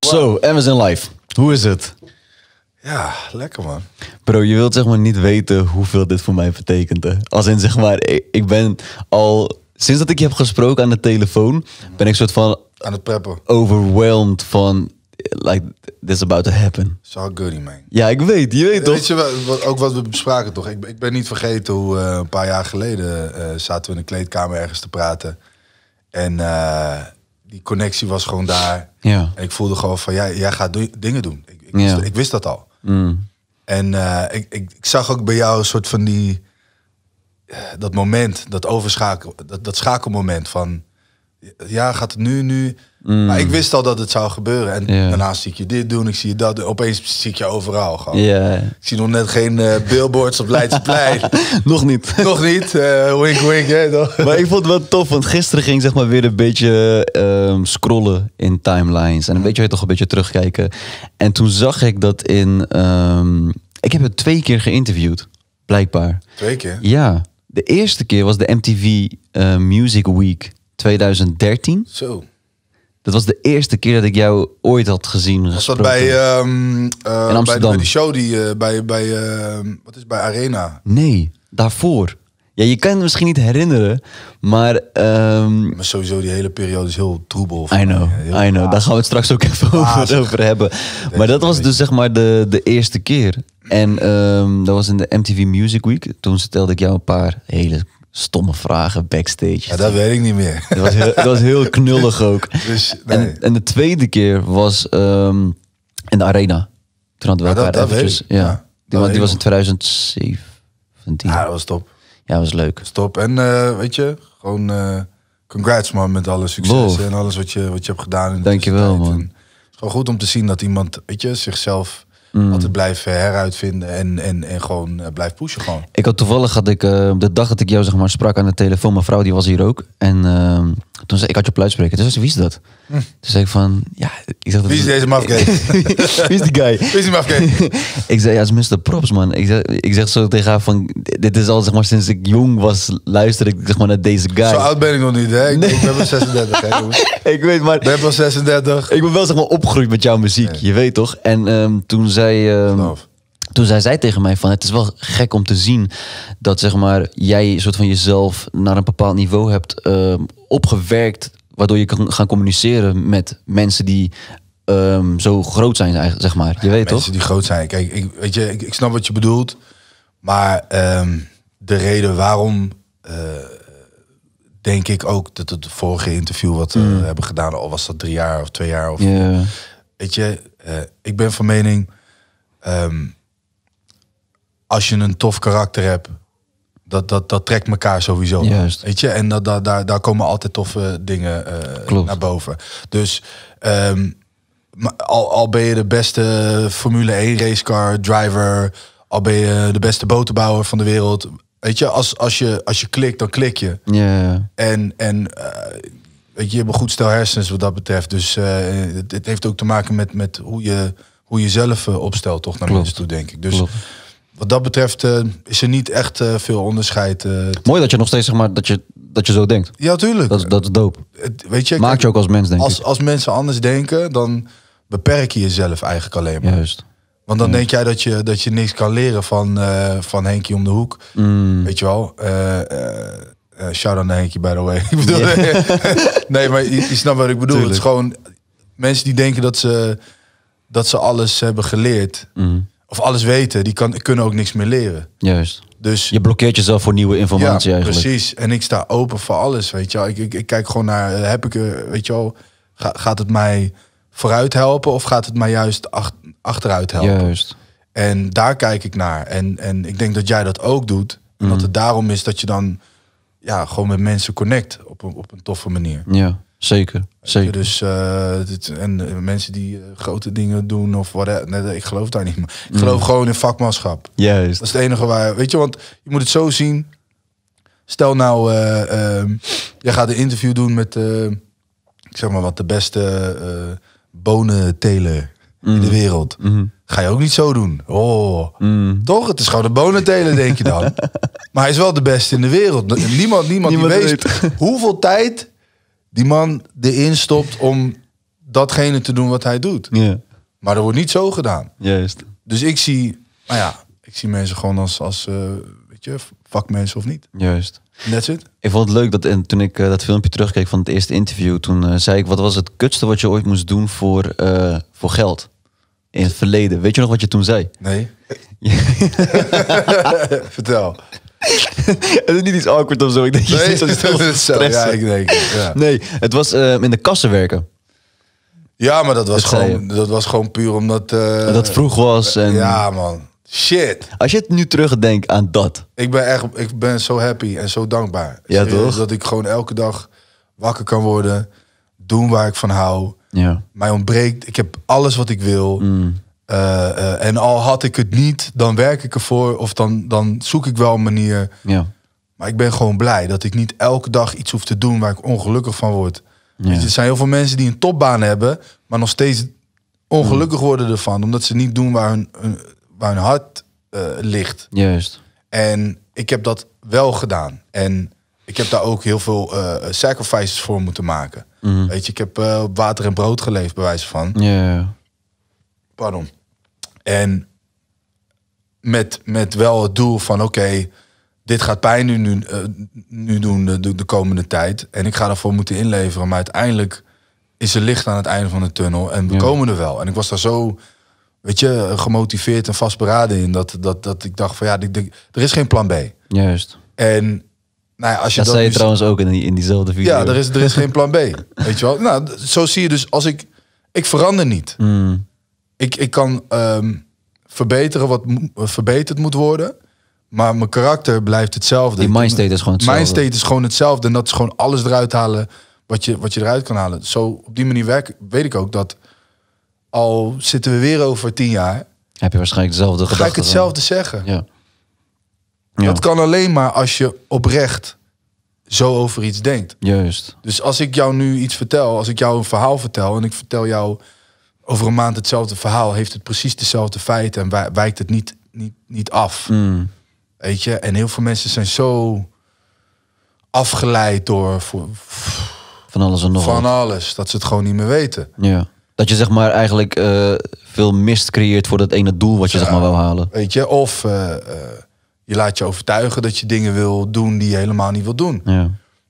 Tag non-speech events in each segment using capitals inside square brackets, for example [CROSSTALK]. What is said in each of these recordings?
Zo, so, en we zijn live. Hoe is het? Ja, lekker man. Bro, je wilt zeg maar niet weten hoeveel dit voor mij betekent. Hè? Als in zeg maar, ik ben al sinds dat ik je heb gesproken aan de telefoon, ben ik soort van aan het preppen. Overwhelmed van like this is about to happen. It's all good, man. Ja, ik weet, je weet, toch? Weet je wat, ook wat we bespraken toch? Ik, ik ben niet vergeten hoe eh, een paar jaar geleden eh, zaten we in de kleedkamer ergens te praten en. Eh, die connectie was gewoon daar. Ja. En ik voelde gewoon van, jij jij gaat dingen doen. Ik, ik, wist, dat al. Mm. En eh, ik, ik, ik, zag ook bij jou een soort van die, eh, dat moment, dat overschakel, dat, dat schakelmoment van, ja, gaat het nu, nu. Mm. Maar ik wist al dat het zou gebeuren. En daarna zie ik je dit doen, ik zie je dat. Doen. Opeens zie ik je overal gewoon. Ik zie nog net geen uh, billboards op Leidseplein. [LAUGHS] nog niet. [LAUGHS] Nog niet. Uh, wink, wink. Hè, toch? Maar ik vond het wel tof, want gisteren ging zeg maar weer een beetje ehm, scrollen in timelines. En een beetje, toch een beetje terugkijken. En toen zag ik dat in... Ehm, ik heb het twee keer geïnterviewd, blijkbaar. Twee keer? Ja. De eerste keer was de MTV eh, Music Week 2013. Zo. Dat was de eerste keer dat ik jou ooit had gezien. Was dat bij, um, uh, In Amsterdam. Bij, die show die eh, bij, bij, ehm, wat is bij Arena? Nee, daarvoor. Ja, je kan het misschien niet herinneren, maar... Ehm, maar sowieso, die hele periode is heel troebel. I know, I know. Daar gaan we het straks ook even over, over, hebben. Maar dat was dus zeg maar de, de eerste keer. En dat was in de MTV Music Week. Toen stelde ik jou een paar hele stomme vragen backstage. Ja, dat weet ik niet meer. Dat was heel, was heel knullig ook. Dus, en, en, de tweede keer was ehm, in de arena. Toen hadden we ja, elkaar dat, eventjes, Ja, die, die was in 2017. Ja, dat was top. Ja, dat was leuk. Stop. En eh, weet je, gewoon eh, congrats man met alle succes en alles wat je, wat je hebt gedaan. Dank Dankjewel man. het is gewoon goed om te zien dat iemand, weet je, zichzelf want mm. het blijven heruitvinden en, en, en gewoon eh, blijf pushen gewoon. Ik had toevallig, had ik, eh, de dag dat ik jou zeg maar sprak aan de telefoon, mijn vrouw die was hier ook. En ehm, toen zei ik, had je op luidspreker. Toen zei wie is dat? Hm. Toen zei ik van, ja... Ik dacht, wie is deze mafgay? [LAUGHS] wie is die guy? Wie is die [LAUGHS] ik zei, ja, het is Mr. Props, man. Ik zeg, ik zeg zo tegen haar van, dit is al, zeg maar, sinds ik jong was, luister ik zeg maar naar deze guy. Zo oud ben ik nog niet, hè? Ik, ik ben wel 36, hè, [LAUGHS] Ik weet, maar... Ik ben wel 36. Ik ben wel, zeg maar, opgegroeid met jouw muziek, je weet toch? En ehm, toen zei... Ehm, toen zei zij tegen mij van het is wel gek om te zien dat zeg maar jij soort van jezelf naar een bepaald niveau hebt ehm, opgewerkt waardoor je kan gaan communiceren met mensen die ehm, zo groot zijn zeg maar. Je weet toch? Mensen die groot zijn. Kijk, ik, weet je, ik, snap wat je bedoelt, maar ehm, de reden waarom eh, denk ik ook dat het vorige interview wat we eh, mm. hebben gedaan al was dat drie jaar of twee jaar of weet je, eh, ik ben van mening als je een tof karakter hebt, dat, dat, dat trekt elkaar sowieso. Juist. Weet je? En dat, dat, daar, daar komen altijd toffe eh, dingen eh, naar boven. Dus ehm, al, al ben je de beste Formule 1 racecar driver, al ben je de beste botenbouwer van de wereld. Weet je, als, als, je, als je klikt, dan klik je. Ja. En, en eh, weet je, je hebt een goed stel hersens wat dat betreft. Dus uh, het, heeft ook te maken met, met hoe je hoe je zelf opstelt, toch naar mensen toe, denk ik. Dus wat dat betreft eh, is er niet echt eh, veel onderscheid. Eh, Mooi dat je nog steeds zeg maar dat je, dat je zo denkt. Ja, tuurlijk. Dat, dat is doop. Weet je, Maakt je ook als mens denk als, Als mensen anders denken, dan beperk je jezelf eigenlijk alleen maar. Juist. Want dan denk jij dat je, dat je niks kan leren van, van Henkie om de hoek. Mm. Weet je wel? shout out naar Henkie, by the way. [LAUGHS] ik bedoel, [LAUGHS] nee, maar je, je, snapt wat ik bedoel. Het is gewoon mensen die denken dat ze, dat ze alles hebben geleerd. Mm of alles weten, die kan, kunnen ook niks meer leren. Juist. Dus, je blokkeert jezelf voor nieuwe informatie ja, Precies. En ik sta open voor alles. Weet je wel. Ik, ik, kijk gewoon naar, eh, heb ik, eh, weet je wel, gaat het mij vooruit helpen of gaat het mij juist achteruit helpen? Juist. En daar kijk ik naar. En, en ik denk dat jij dat ook doet. En dat mhm. het daarom is dat je dan ja, gewoon met mensen connect op een, op een toffe manier. Ja. Zeker, zeker. Dus eh, dit, en eh, mensen die eh, grote dingen doen of wat, nee, ik geloof daar niet meer. Ik mm. geloof gewoon in vakmanschap. Juist. Dat is het enige waar, weet je, want je moet het zo zien. Stel nou, ehm, jij gaat een interview doen met, ik zeg maar wat, de beste uh, bonenteler in de mm. wereld. Mm. Ga je ook niet zo doen. Oh, toch? Het is gewoon de telen, denk je dan. [LAUGHS] maar hij is wel de beste in de wereld. Niemand, niemand, die weet hoeveel tijd die man erin stopt om datgene te doen wat hij doet. Maar dat wordt niet zo gedaan. Juist. Dus ik zie, nou ja, ik zie mensen gewoon als, als eh, weet je, vakmensen of niet. Juist. That's it. Ik vond het leuk dat en toen ik eh, dat filmpje terugkeek van het eerste interview, toen eh, zei ik, wat was het kutste wat je ooit moest doen voor, voor geld? In het verleden. Weet je nog wat je toen zei? Nee. [LAUGHS] [LAUGHS] Vertel. [LAUGHS] het is niet iets awkward of zo. Ik denk, nee, [LAUGHS] dat het is ik ja. Nee, het was ehm, in de kassen werken. Ja, maar dat was, gewoon, dat was gewoon puur omdat... Eh, dat het vroeg was. En... Ja, man. Shit. Als je het nu terugdenkt aan dat. Ik ben echt ik ben zo happy en zo dankbaar. Ja, Dat ik gewoon elke dag wakker kan worden. Doen waar ik van hou. Ja. Mij ontbreekt. Ik heb alles wat ik wil. Mm. Eh, eh, en al had ik het niet, dan werk ik ervoor of dan, dan zoek ik wel een manier. Ja. Maar ik ben gewoon blij dat ik niet elke dag iets hoef te doen waar ik ongelukkig van word. Weet je, er zijn heel veel mensen die een topbaan hebben, maar nog steeds ongelukkig worden ervan. Omdat ze niet doen waar hun, waar hun hart eh, ligt. Juist. En ik heb dat wel gedaan. En ik heb daar ook heel veel sacrifices voor moeten maken. Mhm. Weet je, ik heb water en brood geleefd, bij wijze van. Ja. Pardon. En met, met wel het doel van oké, dit gaat pijn nu, nu, eh, nu doen de, de, komende tijd. En ik ga ervoor moeten inleveren. Maar uiteindelijk is er licht aan het einde van de tunnel. En we komen er wel. En ik was daar zo, weet je, gemotiveerd en vastberaden in. Dat, dat, dat ik dacht van ja, de, er is geen plan B. Juist. En nou ja, als je dat, dat zei je trouwens ook in, in diezelfde video. Ja, er is, er is geen plan B. [LAUGHS] weet je wel? Nou, zo zie je dus als ik. Ik verander niet. Mm ik, ik kan ehm, verbeteren wat verbeterd moet worden. Maar mijn karakter blijft hetzelfde. Die mindset is gewoon hetzelfde. Mindset is gewoon hetzelfde. En dat is gewoon alles eruit halen wat je, wat je eruit kan halen. Zo op die manier werk, weet ik ook dat al zitten we weer over tien jaar. Heb je waarschijnlijk dezelfde gedachten. Ga ik hetzelfde eh, zeggen. ja. Dat kan alleen maar als je oprecht zo over iets denkt. Juist. Dus als ik jou nu iets vertel, als ik jou een verhaal vertel en ik vertel jou over een maand hetzelfde verhaal, heeft het precies dezelfde feiten en wijkt het niet, niet, niet af. Hmm. Weet je, en heel veel mensen zijn zo afgeleid door van alles en nog van alles dat ze het gewoon niet meer weten. Ja. Dat je zeg maar eigenlijk eh, veel mist creëert voor dat ene doel wat je zeg maar wil halen. Weet je, of eh, eh, je laat je overtuigen dat je dingen wil doen die je helemaal niet wil doen. Ja.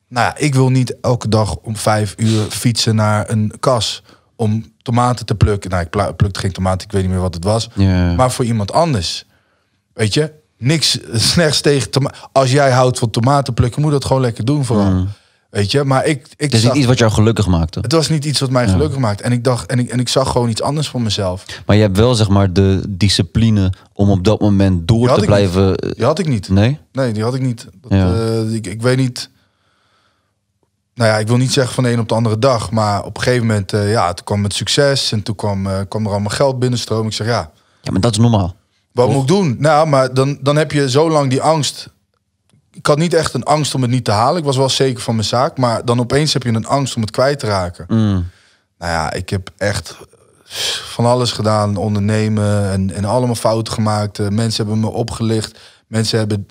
Nou ja, ik wil niet elke dag om vijf uur fietsen naar een kas om tomaten te plukken. Nou, ik plukte geen tomaten, ik weet niet meer wat het was. Maar voor iemand anders. Weet je, niks [LAUGHS] slechts tegen Als jij houdt van tomaten plukken, moet dat gewoon lekker doen vooral. Mm. Weet je, maar ik. ik het is niet iets wat jou gelukkig maakte. Het was niet iets wat mij gelukkig maakte. En ik dacht, en ik, en ik zag gewoon iets anders voor mezelf. Maar je hebt wel zeg maar de discipline om op dat moment door te blijven. Niet. Eh, die had ik niet. Nee? Nee, die had ik niet. Dat, eh, ik, ik weet niet nou ja, ik wil niet zeggen van de een op de andere dag. Maar op een gegeven moment, eh, ja, toen kwam het succes. En toen kwam, eh, kwam er allemaal geld binnenstroom. Ik zeg, ja. Ja, maar dat is normaal. Wat moet ik doen? Nou, maar dan, dan heb je zo lang die angst. Ik had niet echt een angst om het niet te halen. Ik was wel zeker van mijn zaak. Maar dan opeens heb je een angst om het kwijt te raken. Mm. Nou ja, ik heb echt van alles gedaan. Ondernemen en, en allemaal fouten gemaakt. Eh, mensen hebben me opgelicht. Mensen hebben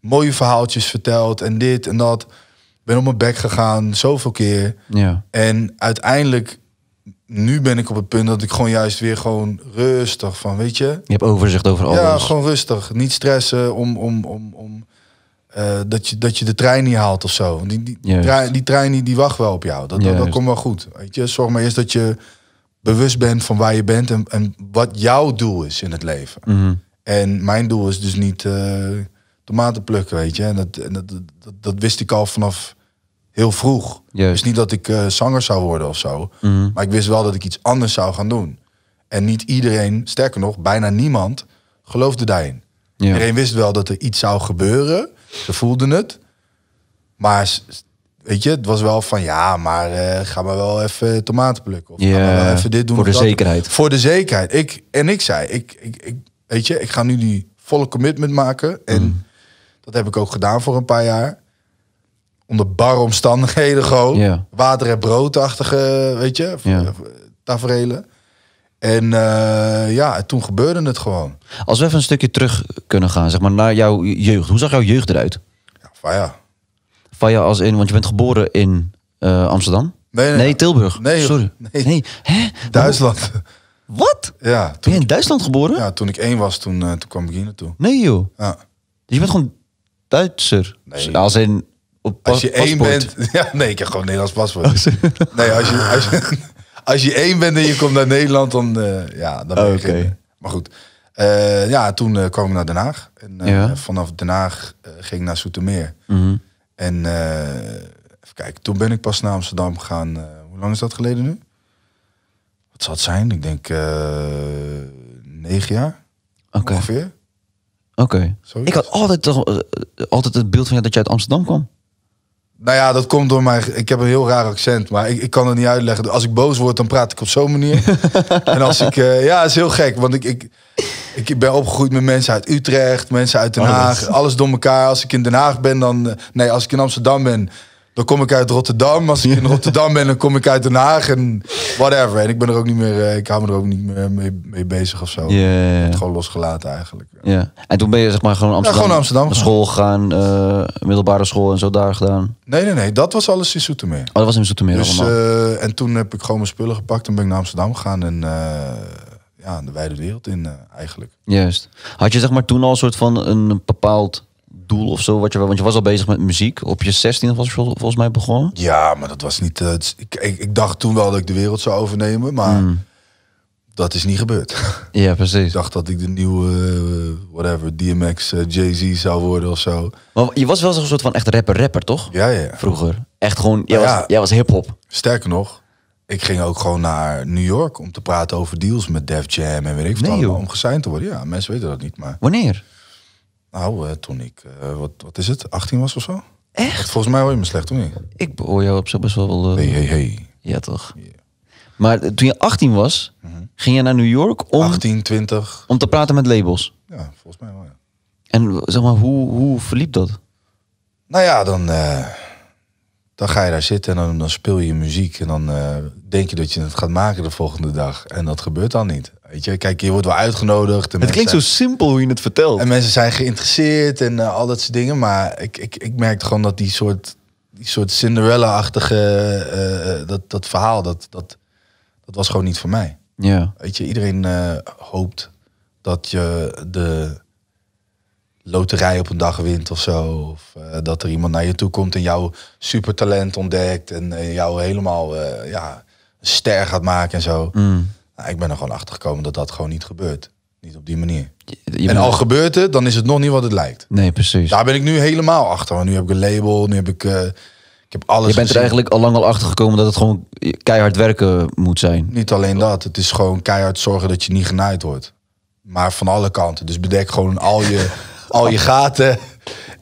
mooie verhaaltjes verteld en dit en dat ben op mijn bek gegaan, zoveel keer. Ja. En uiteindelijk, nu ben ik op het punt dat ik gewoon juist weer gewoon rustig van, weet je. Je hebt overzicht over alles. Ja, gewoon rustig. Niet stressen om, om, om, om eh, dat, je, dat je de trein niet haalt of zo. Die, die, trein, die, trein die, wacht wel op jou. Dat, dat, komt wel goed. Weet je, zorg maar eerst dat je bewust bent van waar je bent en, en wat jouw doel is in het leven. Mhm. En mijn doel is dus niet uh, tomaten plukken, weet je. En dat, en dat, dat, dat, wist ik al vanaf heel vroeg. Juist. Dus niet dat ik eh, zanger zou worden of zo. Mhm. Maar ik wist wel dat ik iets anders zou gaan doen. En niet iedereen, sterker nog, bijna niemand geloofde daarin. Ja. Iedereen wist wel dat er iets zou gebeuren. Ze voelden het. Maar weet je, het was wel van ja, maar uh, ga maar wel even tomaten plukken. Of ja, ga maar wel even dit doen. Voor de zekerheid. Voor de zekerheid. Ik, en ik zei, ik, ik, ik, weet je, ik ga nu die volle commitment maken. En mhm. dat heb ik ook gedaan voor een paar jaar onder barre omstandigheden gewoon. Water- en broodachtige, weet je, eh, tafereelen. En eh, ja, toen gebeurde het gewoon. Als we even een stukje terug kunnen gaan, zeg maar, naar jouw jeugd. Hoe zag jouw jeugd eruit? Ja, Faya. Faya als in, want je bent geboren in eh, Amsterdam? Nee, nee, Tilburg. Nee, sorry. Nee, nee. Hè? Duitsland. Wat? Ja. Toen ben je in Duitsland geboren? Ja, toen ik één was, toen, toen kwam ik hier naartoe. Nee joh. Ja. Dus je bent gewoon Duitser? Nee. Als in als je één bent. [LAUGHS] Ja, nee, ik heb gewoon Nederlands paspoort. Oh, nee, als je, als, je, [LAUGHS] als je één bent en je komt naar Nederland, dan, eh, ja, dan ben je oh, Maar goed. Eh, ja, toen uh, kwam naar Den Haag. En, Vanaf Den Haag ging ik naar Soetermeer. Mhm. En even kijken, toen ben ik pas naar Amsterdam gegaan. hoe lang is dat geleden nu? Wat zal het zijn? Ik denk negen jaar okay. ongeveer. Oké. Ik had altijd, altijd het beeld van dat je uit Amsterdam kwam. Nou ja, dat komt door mijn... Ik heb een heel raar accent, maar ik, ik kan het niet uitleggen. Als ik boos word, dan praat ik op zo'n manier. [LAUGHS] en als ik... Uh, ja, is heel gek, want ik, ik, ik ben opgegroeid met mensen uit Utrecht, mensen uit Den oh, Haag. alles door elkaar. Als ik in Den Haag ben, dan... Nee, als ik in Amsterdam ben, dan kom ik uit Rotterdam. Als ik in Rotterdam ben, dan kom ik uit Den Haag en whatever. En ik ben er ook niet meer, eh, ik hou me er ook niet meer mee, bezig of zo. Yeah, yeah, Gewoon losgelaten eigenlijk. Ja. En toen ben je zeg maar gewoon Amsterdam, ja, gewoon Amsterdam school gegaan, eh, middelbare school en zo daar gedaan. Nee, nee, nee. Dat was alles in Zoetermeer. Oh, dat was in Zoetermeer dus, uh, en toen heb ik gewoon mijn spullen gepakt en ben ik naar Amsterdam gegaan en... Uh, ja, de wijde wereld in eigenlijk. Juist. Had je zeg maar toen al een soort van een bepaald doel of zo? Wat je, want je was al bezig met muziek. Op je 16 was je volgens mij begonnen. Ja, maar dat was niet. Uh, ik, ik, dacht toen wel dat ik de wereld zou overnemen, maar hmm. dat is niet gebeurd. [LAUGHS] Ja, precies. ik dacht dat ik de nieuwe, eh, whatever, DMX, eh, Jay-Z zou worden of zo. Maar je was wel zo'n soort van echt rapper-rapper, toch? Ja, ja. Vroeger. Echt gewoon, jij ah, was, ja. jij was hip-hop. Sterker nog, ik ging ook gewoon naar New York om te praten over deals met Def Jam en weet ik veel. om gesigned te worden. Ja, mensen weten dat niet, maar. Wanneer? Nou, eh, toen ik, eh, wat, wat is het, 18 was of zo? Echt? volgens mij hoor je me slecht, toen niet? Ik hoor jou op zo best wel... Eh, hey, hey, hey. Ja, toch? Maar toen je 18 was, mhm. ging je naar New York om... 18, Om te praten met labels? Ja, volgens mij wel, ja. En zeg maar, hoe, hoe verliep dat? Nou ja, dan, dan ga je daar zitten en dan, dan speel je muziek. En dan denk je dat je het gaat maken de volgende dag. En dat gebeurt dan niet. Weet je, kijk, je wordt wel uitgenodigd. Het klinkt zo simpel hoe je het vertelt. En mensen zijn geïnteresseerd en eh, al dat soort dingen. Maar ik, ik, ik merk gewoon dat die soort, die soort Cinderella-achtige, eh, eh, dat, dat verhaal, dat, dat, dat was gewoon niet voor mij. Ja. Weet je, iedereen hoopt dat je de loterij op een dag wint of zo. Of dat er iemand naar je toe komt en jouw supertalent ontdekt. En jou helemaal ja, een ster gaat maken en zo. Mm. Nou, ik ben er gewoon achter gekomen dat dat gewoon niet gebeurt. Niet op die manier. en al gebeurt het, dan is het nog niet wat het lijkt. Nee, precies. Daar ben ik nu helemaal achter. Want nu heb ik een label, nu heb ik, eh, ik heb alles. Je bent er eigenlijk al lang al achter gekomen dat het gewoon keihard werken moet zijn. Niet alleen dat, het is gewoon keihard zorgen dat je niet genaaid wordt. Maar van alle kanten. Dus bedek gewoon al je, [LAUGHS] al je gaten.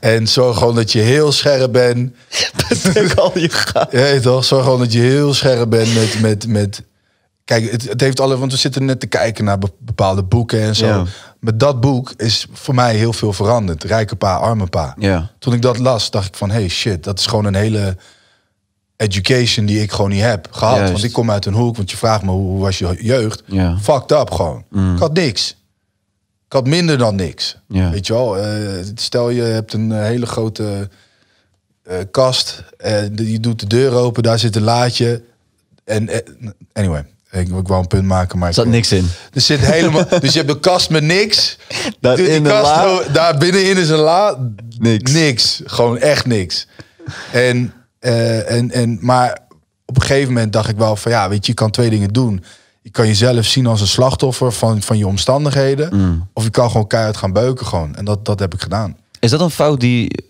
En zorg gewoon dat je heel scherp bent. [LAUGHS] Bedek al je gaten. Ja, toch? Zorg gewoon dat je heel scherp bent met, met, met Kijk, het, het, heeft alle, want we zitten net te kijken naar bepaalde boeken en zo. Maar dat boek is voor mij heel veel veranderd. Rijke pa, arme pa. Toen ik dat las, dacht ik van, hey shit, dat is gewoon een hele education die ik gewoon niet heb gehad. Want ik kom uit een hoek, want je vraagt me hoe, was je jeugd? Fucked up gewoon. Mm. Ik had niks. Ik had minder dan niks. Weet je wel, eh, stel je hebt een eh, hele grote eh, kast. en je doet de deur open, daar zit een laadje. En anyway, ik, ik wou een punt maken, maar... Er zat niks in. Er zit helemaal... [LAUGHS] dus je hebt een kast met niks. Dat in de kast, la. Daar binnenin is een la. Niks. Niks. Gewoon echt niks. En, eh, en, en, maar op een gegeven moment dacht ik wel van... Ja, weet je, je kan twee dingen doen. Je kan jezelf zien als een slachtoffer van, van je omstandigheden. Mm. Of je kan gewoon keihard gaan beuken gewoon. En dat, dat heb ik gedaan. Is dat een fout die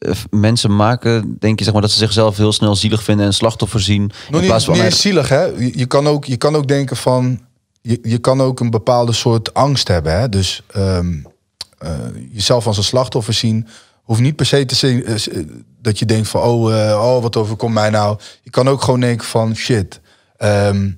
eh, mensen maken, denk je, zeg maar, dat ze zichzelf heel snel zielig vinden en slachtoffer zien. Nog in niet zielig, hè? Je, kan ook, je kan ook denken van. Je, je kan ook een bepaalde soort angst hebben. Hè? Dus ehm, eh, jezelf als een slachtoffer zien. Hoeft niet per se te zien eh, dat je denkt van, oh, oh, wat overkomt mij nou? Je kan ook gewoon denken van, shit, ehm,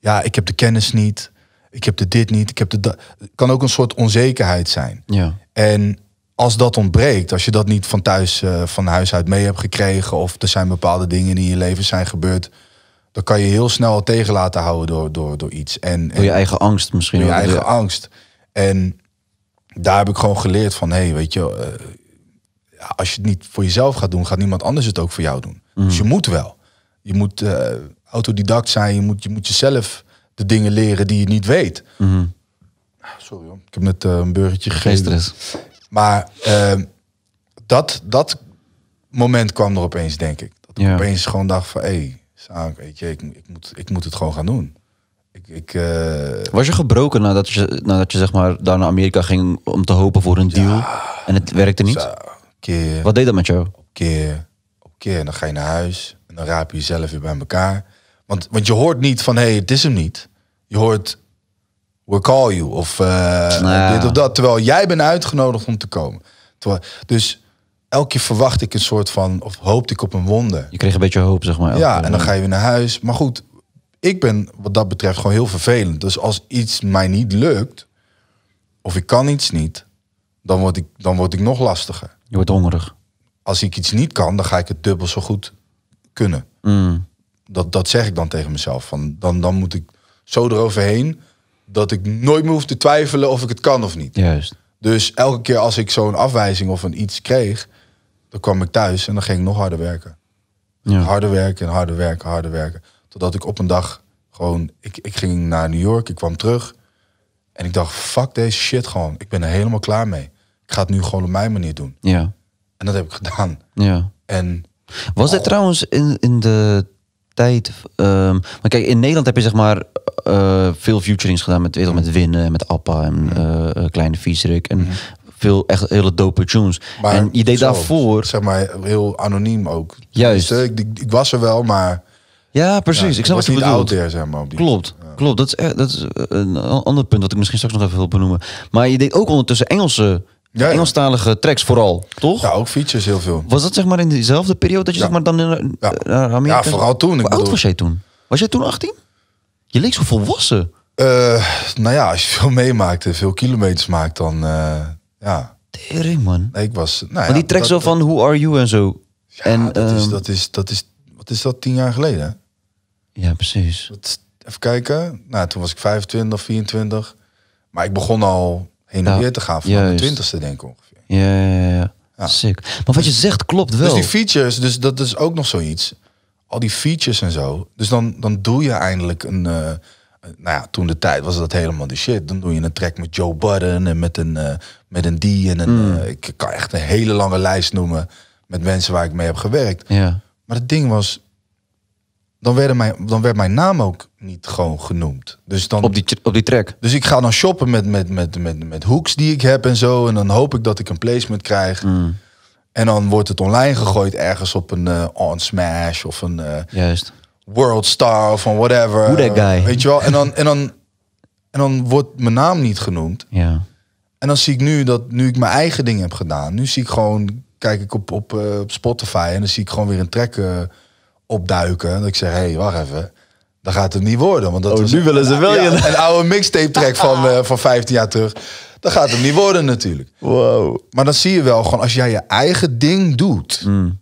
ja, ik heb de kennis niet. Ik heb de dit niet. Ik heb de dat. kan ook een soort onzekerheid zijn. Ja. En als dat ontbreekt, als je dat niet van thuis, eh, van huis uit mee hebt gekregen, of er zijn bepaalde dingen die in je leven zijn gebeurd, dan kan je heel snel tegen laten houden door, door, door iets. En, door je eigen angst misschien. Door je eigen angst. En daar heb ik gewoon geleerd van, hé, hey, weet je, eh, als je het niet voor jezelf gaat doen, gaat niemand anders het ook voor jou doen. Dus mhm. je moet wel. Je moet eh, autodidact zijn, je moet, je moet jezelf de dingen leren die je niet weet. Mhm. Ah, sorry hoor, ik heb net een burgertje gegeten. Maar ehm, dat, dat moment kwam er opeens, denk ik. Dat ik opeens gewoon dacht van, hé, weet je, ik, ik, moet, ik moet het gewoon gaan doen. Ik, ik, eh, Was je gebroken nadat je, nadat je zeg maar, daar naar Amerika ging om te hopen voor een deal en het werkte niet? Zo, Wat deed dat met jou? Op keer, op keer. En dan ga je naar huis en dan raap je jezelf weer bij elkaar. Want, want je hoort niet van hé, hey, het is hem niet. Je hoort we call you. Of eh, nou dit of dat. Terwijl jij bent uitgenodigd om te komen. dus elke keer verwacht ik een soort van, of hoopte ik op een wonder. Je kreeg een beetje hoop, zeg maar. Ja, en dan ga je weer naar huis. Maar goed, ik ben wat dat betreft gewoon heel vervelend. Dus als iets mij niet lukt, of ik kan iets niet, dan word ik, dan word ik nog lastiger. Je wordt hongerig. Als ik iets niet kan, dan ga ik het dubbel zo goed kunnen. Mm. Dat, dat zeg ik dan tegen mezelf. Van, dan, dan moet ik zo eroverheen dat ik nooit meer hoef te twijfelen of ik het kan of niet. Juist. Dus elke keer als ik zo'n afwijzing of een iets kreeg, dan kwam ik thuis en dan ging ik nog harder werken. Ja. Harder werken en harder werken, harder werken. Totdat ik op een dag gewoon, ik, ik ging naar New York, ik kwam terug. En ik dacht, fuck deze shit gewoon. Ik ben er helemaal klaar mee. Ik ga het nu gewoon op mijn manier doen. Ja. En dat heb ik gedaan. Ja. En, was dit trouwens in, in de tijd. Ehm, maar kijk, in Nederland heb je zeg maar uh, veel futurings gedaan met, weet met Winnen en met Appa en mm. eh, eh, Kleine Viesrik. En mm. veel echt hele dope tunes. Maar en je deed daarvoor. Zeg maar heel anoniem ook. Juist. Dus, ik, ik, was er wel, maar. Ja, precies. ik snap wat je bedoelt. Out zeg maar, die... Klopt. Klopt. Dat is, dat is een ander punt dat ik misschien straks nog even wil benoemen. Maar je deed ook ondertussen Engelse ja, Engelstalige tracks vooral, toch? Ja, ook features heel veel. Was dat zeg maar in diezelfde periode dat je ja. zeg maar dan in eh, eh, ja. vooral toen. Ik Hoe oud was jij toen? Was jij toen 18? Je leek zo volwassen. Uh, nou ja, als je veel meemaakt en veel kilometers maakt, dan uh, ja. Tering, man. ik was... Nou, maar die tracks zo van Who Are You en zo. Ja, dat, is, ehm, dat, is, dat is... Wat is dat, tien jaar geleden? Ja, precies. even kijken. Nou, toen was ik 25, 24. Maar ik begon al heen en weer te gaan. van de twintigste denk ik ongeveer. Ja, ja, ja. Sick. Maar wat je dus- zegt klopt wel. Dus die features, dus dat is ook nog zoiets. Al die features en zo. Dus dan, dan doe je eindelijk eh, een... nou ja, toen de tijd was dat helemaal de shit. Dan doe je een track met Joe Budden en met een, eh, met een D. En een, mm. eh, ik kan echt een hele lange lijst noemen met mensen waar ik mee heb gewerkt. Ja. Maar het ding was, dan, werden mijn, dan werd mijn naam ook niet gewoon genoemd. Dus dan, op, die, op die track? Dus ik ga dan shoppen met, met, met, met, met hooks die ik heb en zo. En dan hoop ik dat ik een placement krijg. Mm. En dan wordt het online gegooid ergens op een eh, On Smash of een eh, Juist. World Star of een whatever. dat guy. Weet je wel? En dan, en, dan, en dan wordt mijn naam niet genoemd. Ja. En dan zie ik nu dat nu ik mijn eigen ding heb gedaan. Nu zie ik gewoon, kijk ik op, op, eh, op Spotify en dan zie ik gewoon weer een track opduiken. Dat ik zeg, hé, hey, wacht even. dan gaat het niet worden. Want dat oh, nu willen ze wel je. een oude mixtape track van, uh, [LAUGHS] van 15 jaar terug. dan gaat het niet worden natuurlijk. Wow. Maar dan zie je wel gewoon, als jij je eigen ding doet. Mm.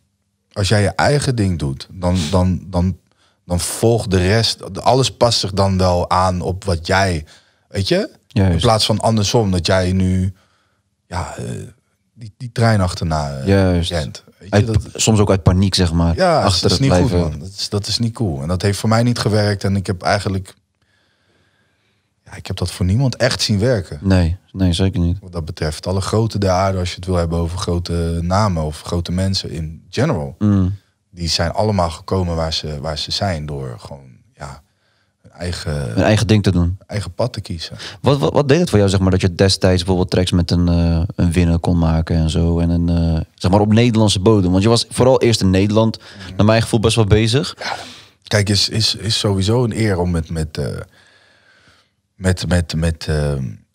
Als jij je eigen ding doet, dan, dan, dan, dan volgt de rest. Alles past zich dan wel aan op wat jij. Weet je? In plaats van andersom, dat jij nu ja, eh, die, die trein achterna eh, Rent uit, soms ook uit paniek, zeg maar. Ja, achter dat is niet blijven. goed, man. Dat is, dat is niet cool. En dat heeft voor mij niet gewerkt. En ik heb eigenlijk... Ja, ik heb dat voor niemand echt zien werken. Nee, nee, zeker niet. Wat dat betreft. Alle grote der aarde, als je het wil hebben over grote namen of grote mensen in general. Mm. Die zijn allemaal gekomen waar ze, waar ze zijn door gewoon eigen, een eigen ding te doen. Eigen pad te kiezen. Wat, wat, deed het voor jou, zeg maar, dat je destijds bijvoorbeeld tracks met een, uh, een kon maken en zo? En een, eh, zeg maar op Nederlandse bodem. Want je was vooral eerst in Nederland, naar mijn gevoel, best wel bezig. kijk, is, is, is sowieso een eer om met, met, eh, met, met, met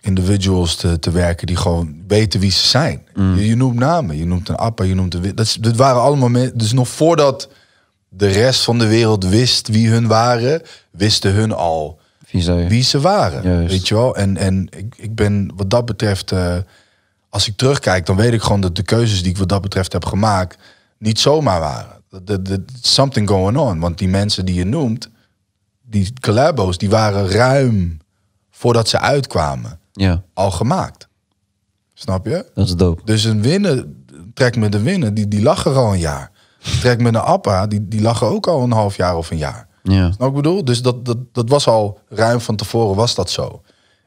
individuals te, te werken die gewoon weten wie ze zijn. Mm. Je, noemt namen, je noemt een Appa, je noemt een... Dat, waren allemaal mensen... Dus nog voordat de rest van de wereld wist wie hun waren, wisten hun al wie ze waren. Weet je wel? En, en ik, ik ben wat dat betreft, eh, als ik terugkijk, dan weet ik gewoon dat de keuzes die ik wat dat betreft heb gemaakt, niet zomaar waren. something going on. Want die mensen die je noemt, die collabo's, die waren ruim voordat ze uitkwamen ja. al gemaakt. Snap je? Dat is dope. Dus een winnen, trek me de winnen, die, die lag er al een jaar. Trek met een appa, die, die lachen ook al een half jaar of een jaar. Ja. Nou, ik bedoel? Dus dat, dat, dat was al ruim van tevoren was dat zo.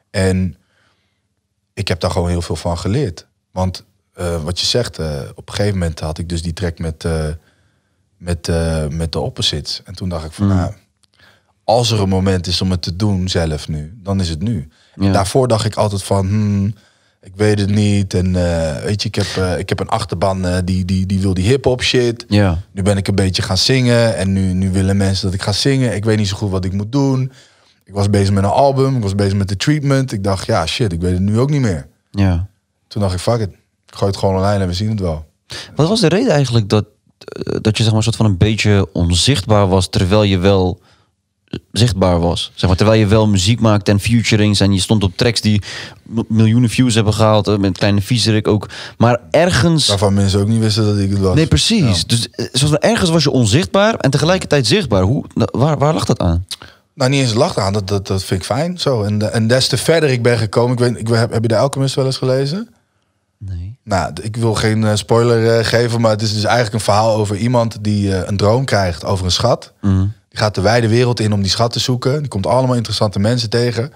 En ik heb daar gewoon heel veel van geleerd. Want eh, wat je zegt, eh, op een gegeven moment had ik dus die trek met, eh, met, met de opposites. En toen dacht ik van, mm. nou, als er een moment is om het te doen zelf nu, dan is het nu. En daarvoor dacht ik altijd van, hmm, ik weet het niet. En eh, weet je, ik heb, eh, ik heb een achterban eh, die, die, die wil die hip-hop shit. Ja. Nu ben ik een beetje gaan zingen. En nu, nu willen mensen dat ik ga zingen. Ik weet niet zo goed wat ik moet doen. Ik was bezig met een album. Ik was bezig met de treatment. Ik dacht, ja, shit, ik weet het nu ook niet meer. Ja. Toen dacht ik, fuck it. Ik gooi het gewoon online en we zien het wel. Wat was de reden eigenlijk dat, dat je zeg maar, soort van een beetje onzichtbaar was terwijl je wel zichtbaar was. Zeg maar, terwijl je wel muziek maakt en futurings en je stond op tracks die miljoenen views hebben gehaald eh, met kleine viezerik ook. Maar ergens... Waarvan mensen ook niet wisten dat ik het was. Nee, precies. Dus eh, zoals, ergens was je onzichtbaar en tegelijkertijd zichtbaar. Hoe, nou, waar, waar lag dat aan? Nou, niet eens lacht aan, dat, dat, dat vind ik fijn. Zo. En, eh, en des te verder ik ben gekomen, ik weet, ik, heb, heb je de Alchemist wel eens gelezen? Nee. Nou, ik wil geen spoiler geven, maar het is dus eigenlijk een verhaal over iemand die een droom krijgt over een schat. Mhm gaat de wijde wereld in om die schat te zoeken. Die komt allemaal interessante mensen tegen.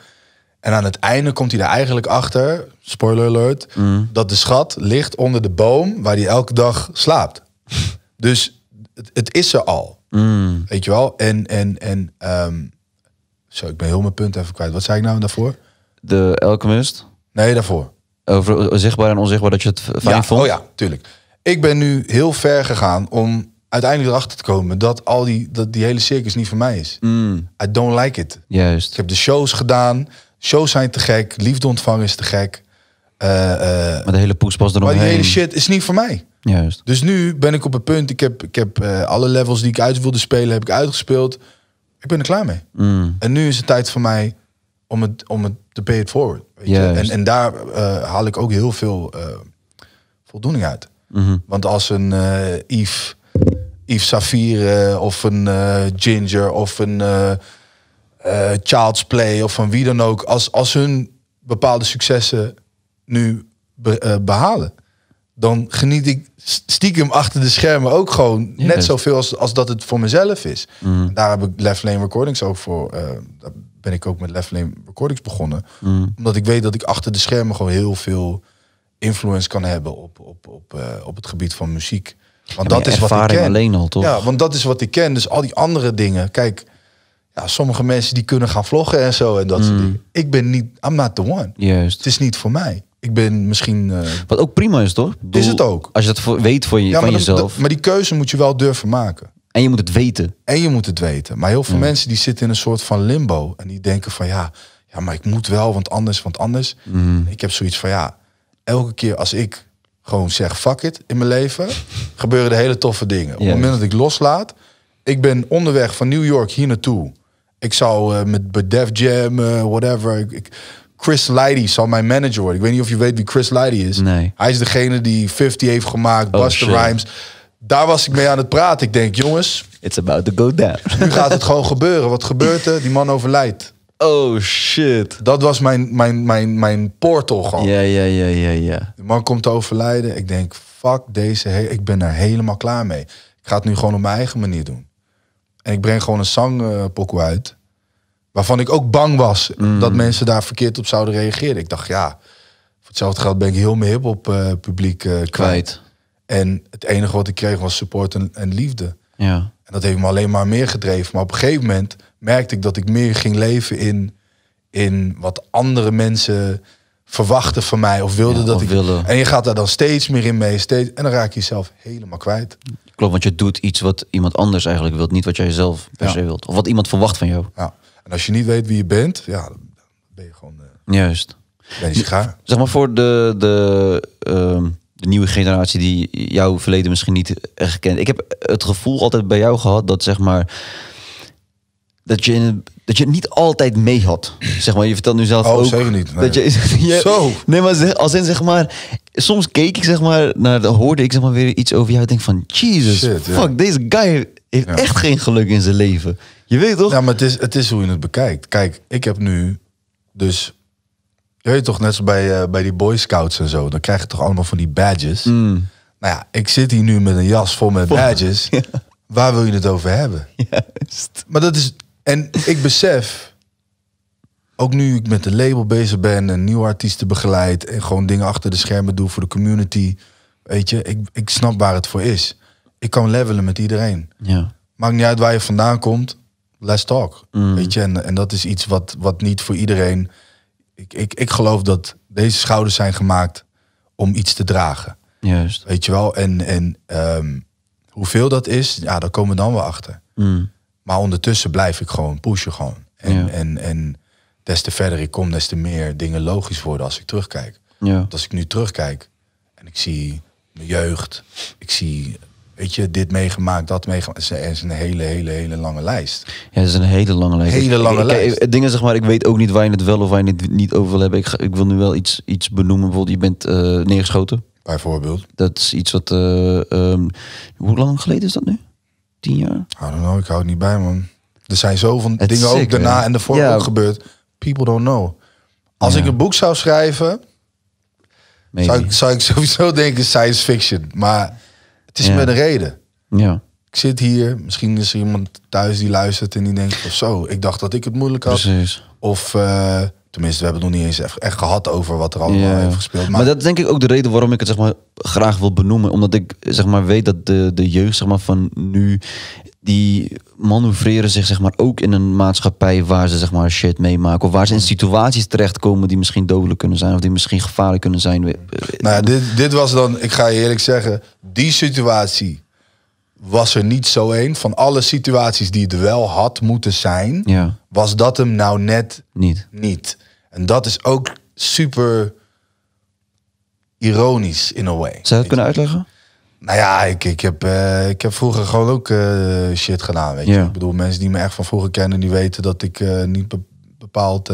En aan het einde komt hij er eigenlijk achter, spoiler alert, mm. dat de schat ligt onder de boom waar hij elke dag slaapt. dus het, het, is er al. Mm. Weet je wel? En, en, en ehm, zo, ik ben heel mijn punt even kwijt. Wat zei ik nou daarvoor? De Alchemist? Nee, daarvoor. Over zichtbaar en onzichtbaar dat je het fijn vond? Oh ja, tuurlijk. Ik ben nu heel ver gegaan om uiteindelijk erachter te komen dat al die, dat die hele circus niet voor mij is. Mm. I don't like it. Juist. Ik heb de shows gedaan. Shows zijn te gek. Liefde ontvangen is te gek. Eh, eh, maar de hele poespas eromheen. Maar die hele shit is niet voor mij. Juist. Dus nu ben ik op het punt. Ik heb, ik heb eh, alle levels die ik uit wilde spelen, heb ik uitgespeeld. Ik ben er klaar mee. Mm. En nu is het tijd voor mij om het, om het te pay it forward. Weet je? En, en daar haal ik ook heel veel voldoening uit. Mhm. Want als een Yves Yves Safire eh, of een eh, Ginger of een uh, Child's Play of van wie dan ook. Als, als hun bepaalde successen nu behalen, dan geniet ik stiekem achter de schermen ook gewoon net zoveel als, als dat het voor mezelf is. Mm. Daar heb ik Left Lane Recordings ook voor. daar ben ik ook met Left Lane Recordings begonnen. Mm. Omdat ik weet dat ik achter de schermen gewoon heel veel influence kan hebben op, op, op, op het gebied van muziek. Want dat is wat ik ken. alleen al, toch? Ja, want dat is wat ik ken. Dus al die andere dingen. Kijk, ja, sommige mensen die kunnen gaan vloggen en zo en dat mm. Ik ben niet, I'm not the one. Juist. Het is niet voor mij. Ik ben misschien... Eh, wat ook prima is, toch? is het ook. Als je dat voor, weet van, je, ja, van maar jezelf. maar die keuze moet je wel durven maken. En je moet het weten. En je moet het weten. Maar heel veel mensen die zitten in een soort van limbo. En die denken van ja, ja maar ik moet wel, want anders, want anders. Mm. Ik heb zoiets van ja, elke keer als ik gewoon zeg fuck it in mijn leven, gebeuren de hele toffe dingen. Op het moment dat ik loslaat, ik ben onderweg van New York hier naartoe. Ik zou eh, met bij Def Jam, eh, whatever. Ik, Chris Leidy zal mijn manager worden. Ik weet niet of je weet wie Chris Leidy is. Nee. Hij is degene die 50 heeft gemaakt, oh, Buster Rhymes. Daar was ik mee aan het praten. Ik denk, jongens. It's about to go down. Nu gaat het [LAUGHS] gewoon gebeuren. Wat gebeurt er? Die man overlijdt. Oh shit. Dat was mijn, mijn, mijn, mijn portal gewoon. Ja, ja, ja, ja, ja. De man komt te overlijden. Ik denk, fuck deze, ik ben er helemaal klaar mee. Ik ga het nu gewoon op mijn eigen manier doen. En ik breng gewoon een zangpokoe uit. Waarvan ik ook bang was mm. dat mensen daar verkeerd op zouden reageren. Ik dacht, ja, voor hetzelfde geld ben ik heel mijn hip op eh, publiek eh, kwijt. kwijt. En het enige wat ik kreeg was support en, en liefde. Ja. En dat heeft me alleen maar meer gedreven. Maar op een gegeven moment merkte ik dat ik meer ging leven in, in wat andere mensen verwachten van mij of wilden dat ik. Willen. En je gaat daar dan steeds meer in mee. Steeds, en dan raak je jezelf helemaal kwijt. Klopt, want je doet iets wat iemand anders eigenlijk wilt, niet wat jij zelf per se wilt. Of wat iemand verwacht van jou. Ja. En als je niet weet wie je bent, ja, dan ben je gewoon. Eh, Juist. Ben je Zeg maar voor de, de ehm, de nieuwe generatie die jouw verleden misschien niet echt kent. Ik heb het gevoel altijd bij jou gehad dat zeg maar dat je, dat je niet altijd mee had. Zeg maar, je vertelt nu zelf oh, ook... niet. Nee. Dat je, [LAUGHS] je, Zo! Nee, maar als in zeg maar... Soms keek ik zeg maar naar... de Hoorde ik zeg maar weer iets over jou. Ik denk van, Jesus, fuck, deze guy heeft echt geen geluk in zijn leven. Je weet toch? Ja, maar het is, het is hoe je het bekijkt. Kijk, ik heb nu dus je weet toch, net zo bij, eh, bij die Boy Scouts en zo, dan krijg je toch allemaal van die badges. Mm. Nou ja, ik zit hier nu met een jas vol met badges. [LAUGHS] Waar wil je het over hebben? Juist. Maar dat is. En ik besef, ook nu ik met een label bezig ben en nieuwe artiesten begeleid en gewoon dingen achter de schermen doe voor de community. Weet je, ik, ik snap waar het voor is. Ik kan levelen met iedereen. Ja. Maakt niet uit waar je vandaan komt. Let's talk. Mm. Weet je, en, en dat is iets wat, wat niet voor iedereen ik, ik, ik geloof dat deze schouders zijn gemaakt om iets te dragen. Juist. Weet je wel? En, en um, hoeveel dat is, ja, daar komen we dan wel achter. Mm. Maar ondertussen blijf ik gewoon pushen gewoon. En, en, en des te verder ik kom, des te meer dingen logisch worden als ik terugkijk. Ja. Want als ik nu terugkijk en ik zie mijn jeugd, ik zie weet je, dit meegemaakt, dat meegemaakt. Het is een hele, hele, hele lange lijst. Ja, het is een hele lange lijst. Hele lange lijst. Ik, zeg maar, ik weet ook niet waar je het wel of waar je het niet over wil hebben. Ik, ga, ik wil nu wel iets, iets benoemen. Bijvoorbeeld, je bent eh, neergeschoten. Bijvoorbeeld. Dat is iets wat... Eh, ehm, hoe lang geleden is dat nu? Tien jaar? I don't know, ik hou het niet bij, man. Er zijn zoveel van dingen ook daarna en de ja. ook gebeurd. People don't know. Als ik een boek zou schrijven... Zou zou ik [LAUGHS] sowieso denken science fiction. Maar het is ja. met een reden. Ja. Ik zit hier, misschien is er iemand thuis die luistert en die denkt of zo. Ik dacht dat ik het moeilijk had. Precies. Of eh, tenminste, we hebben nog niet eens echt gehad over wat er allemaal heeft gespeeld. Maar... dat is denk ik ook de reden waarom ik het zeg maar, graag wil benoemen. Omdat ik zeg maar, weet dat de, de jeugd zeg maar, van nu die manoeuvreren zich zeg maar ook in een maatschappij waar ze zeg maar shit meemaken. Of waar ze in situaties terechtkomen die misschien dodelijk kunnen zijn. Of die misschien gevaarlijk kunnen zijn. Eh, nou dit, dit was dan, ik ga je eerlijk zeggen, die situatie was er niet zo een. Van alle situaties die het wel had moeten zijn, ja. was dat hem nou net niet. niet. En dat is ook super ironisch in a way. Zou je het kunnen uitleggen? Nou ja, ik, ik, heb, eh, ik heb vroeger gewoon ook eh, shit gedaan, weet je. Ik bedoel, mensen die me echt van vroeger kennen, die weten dat ik eh, niet bepaald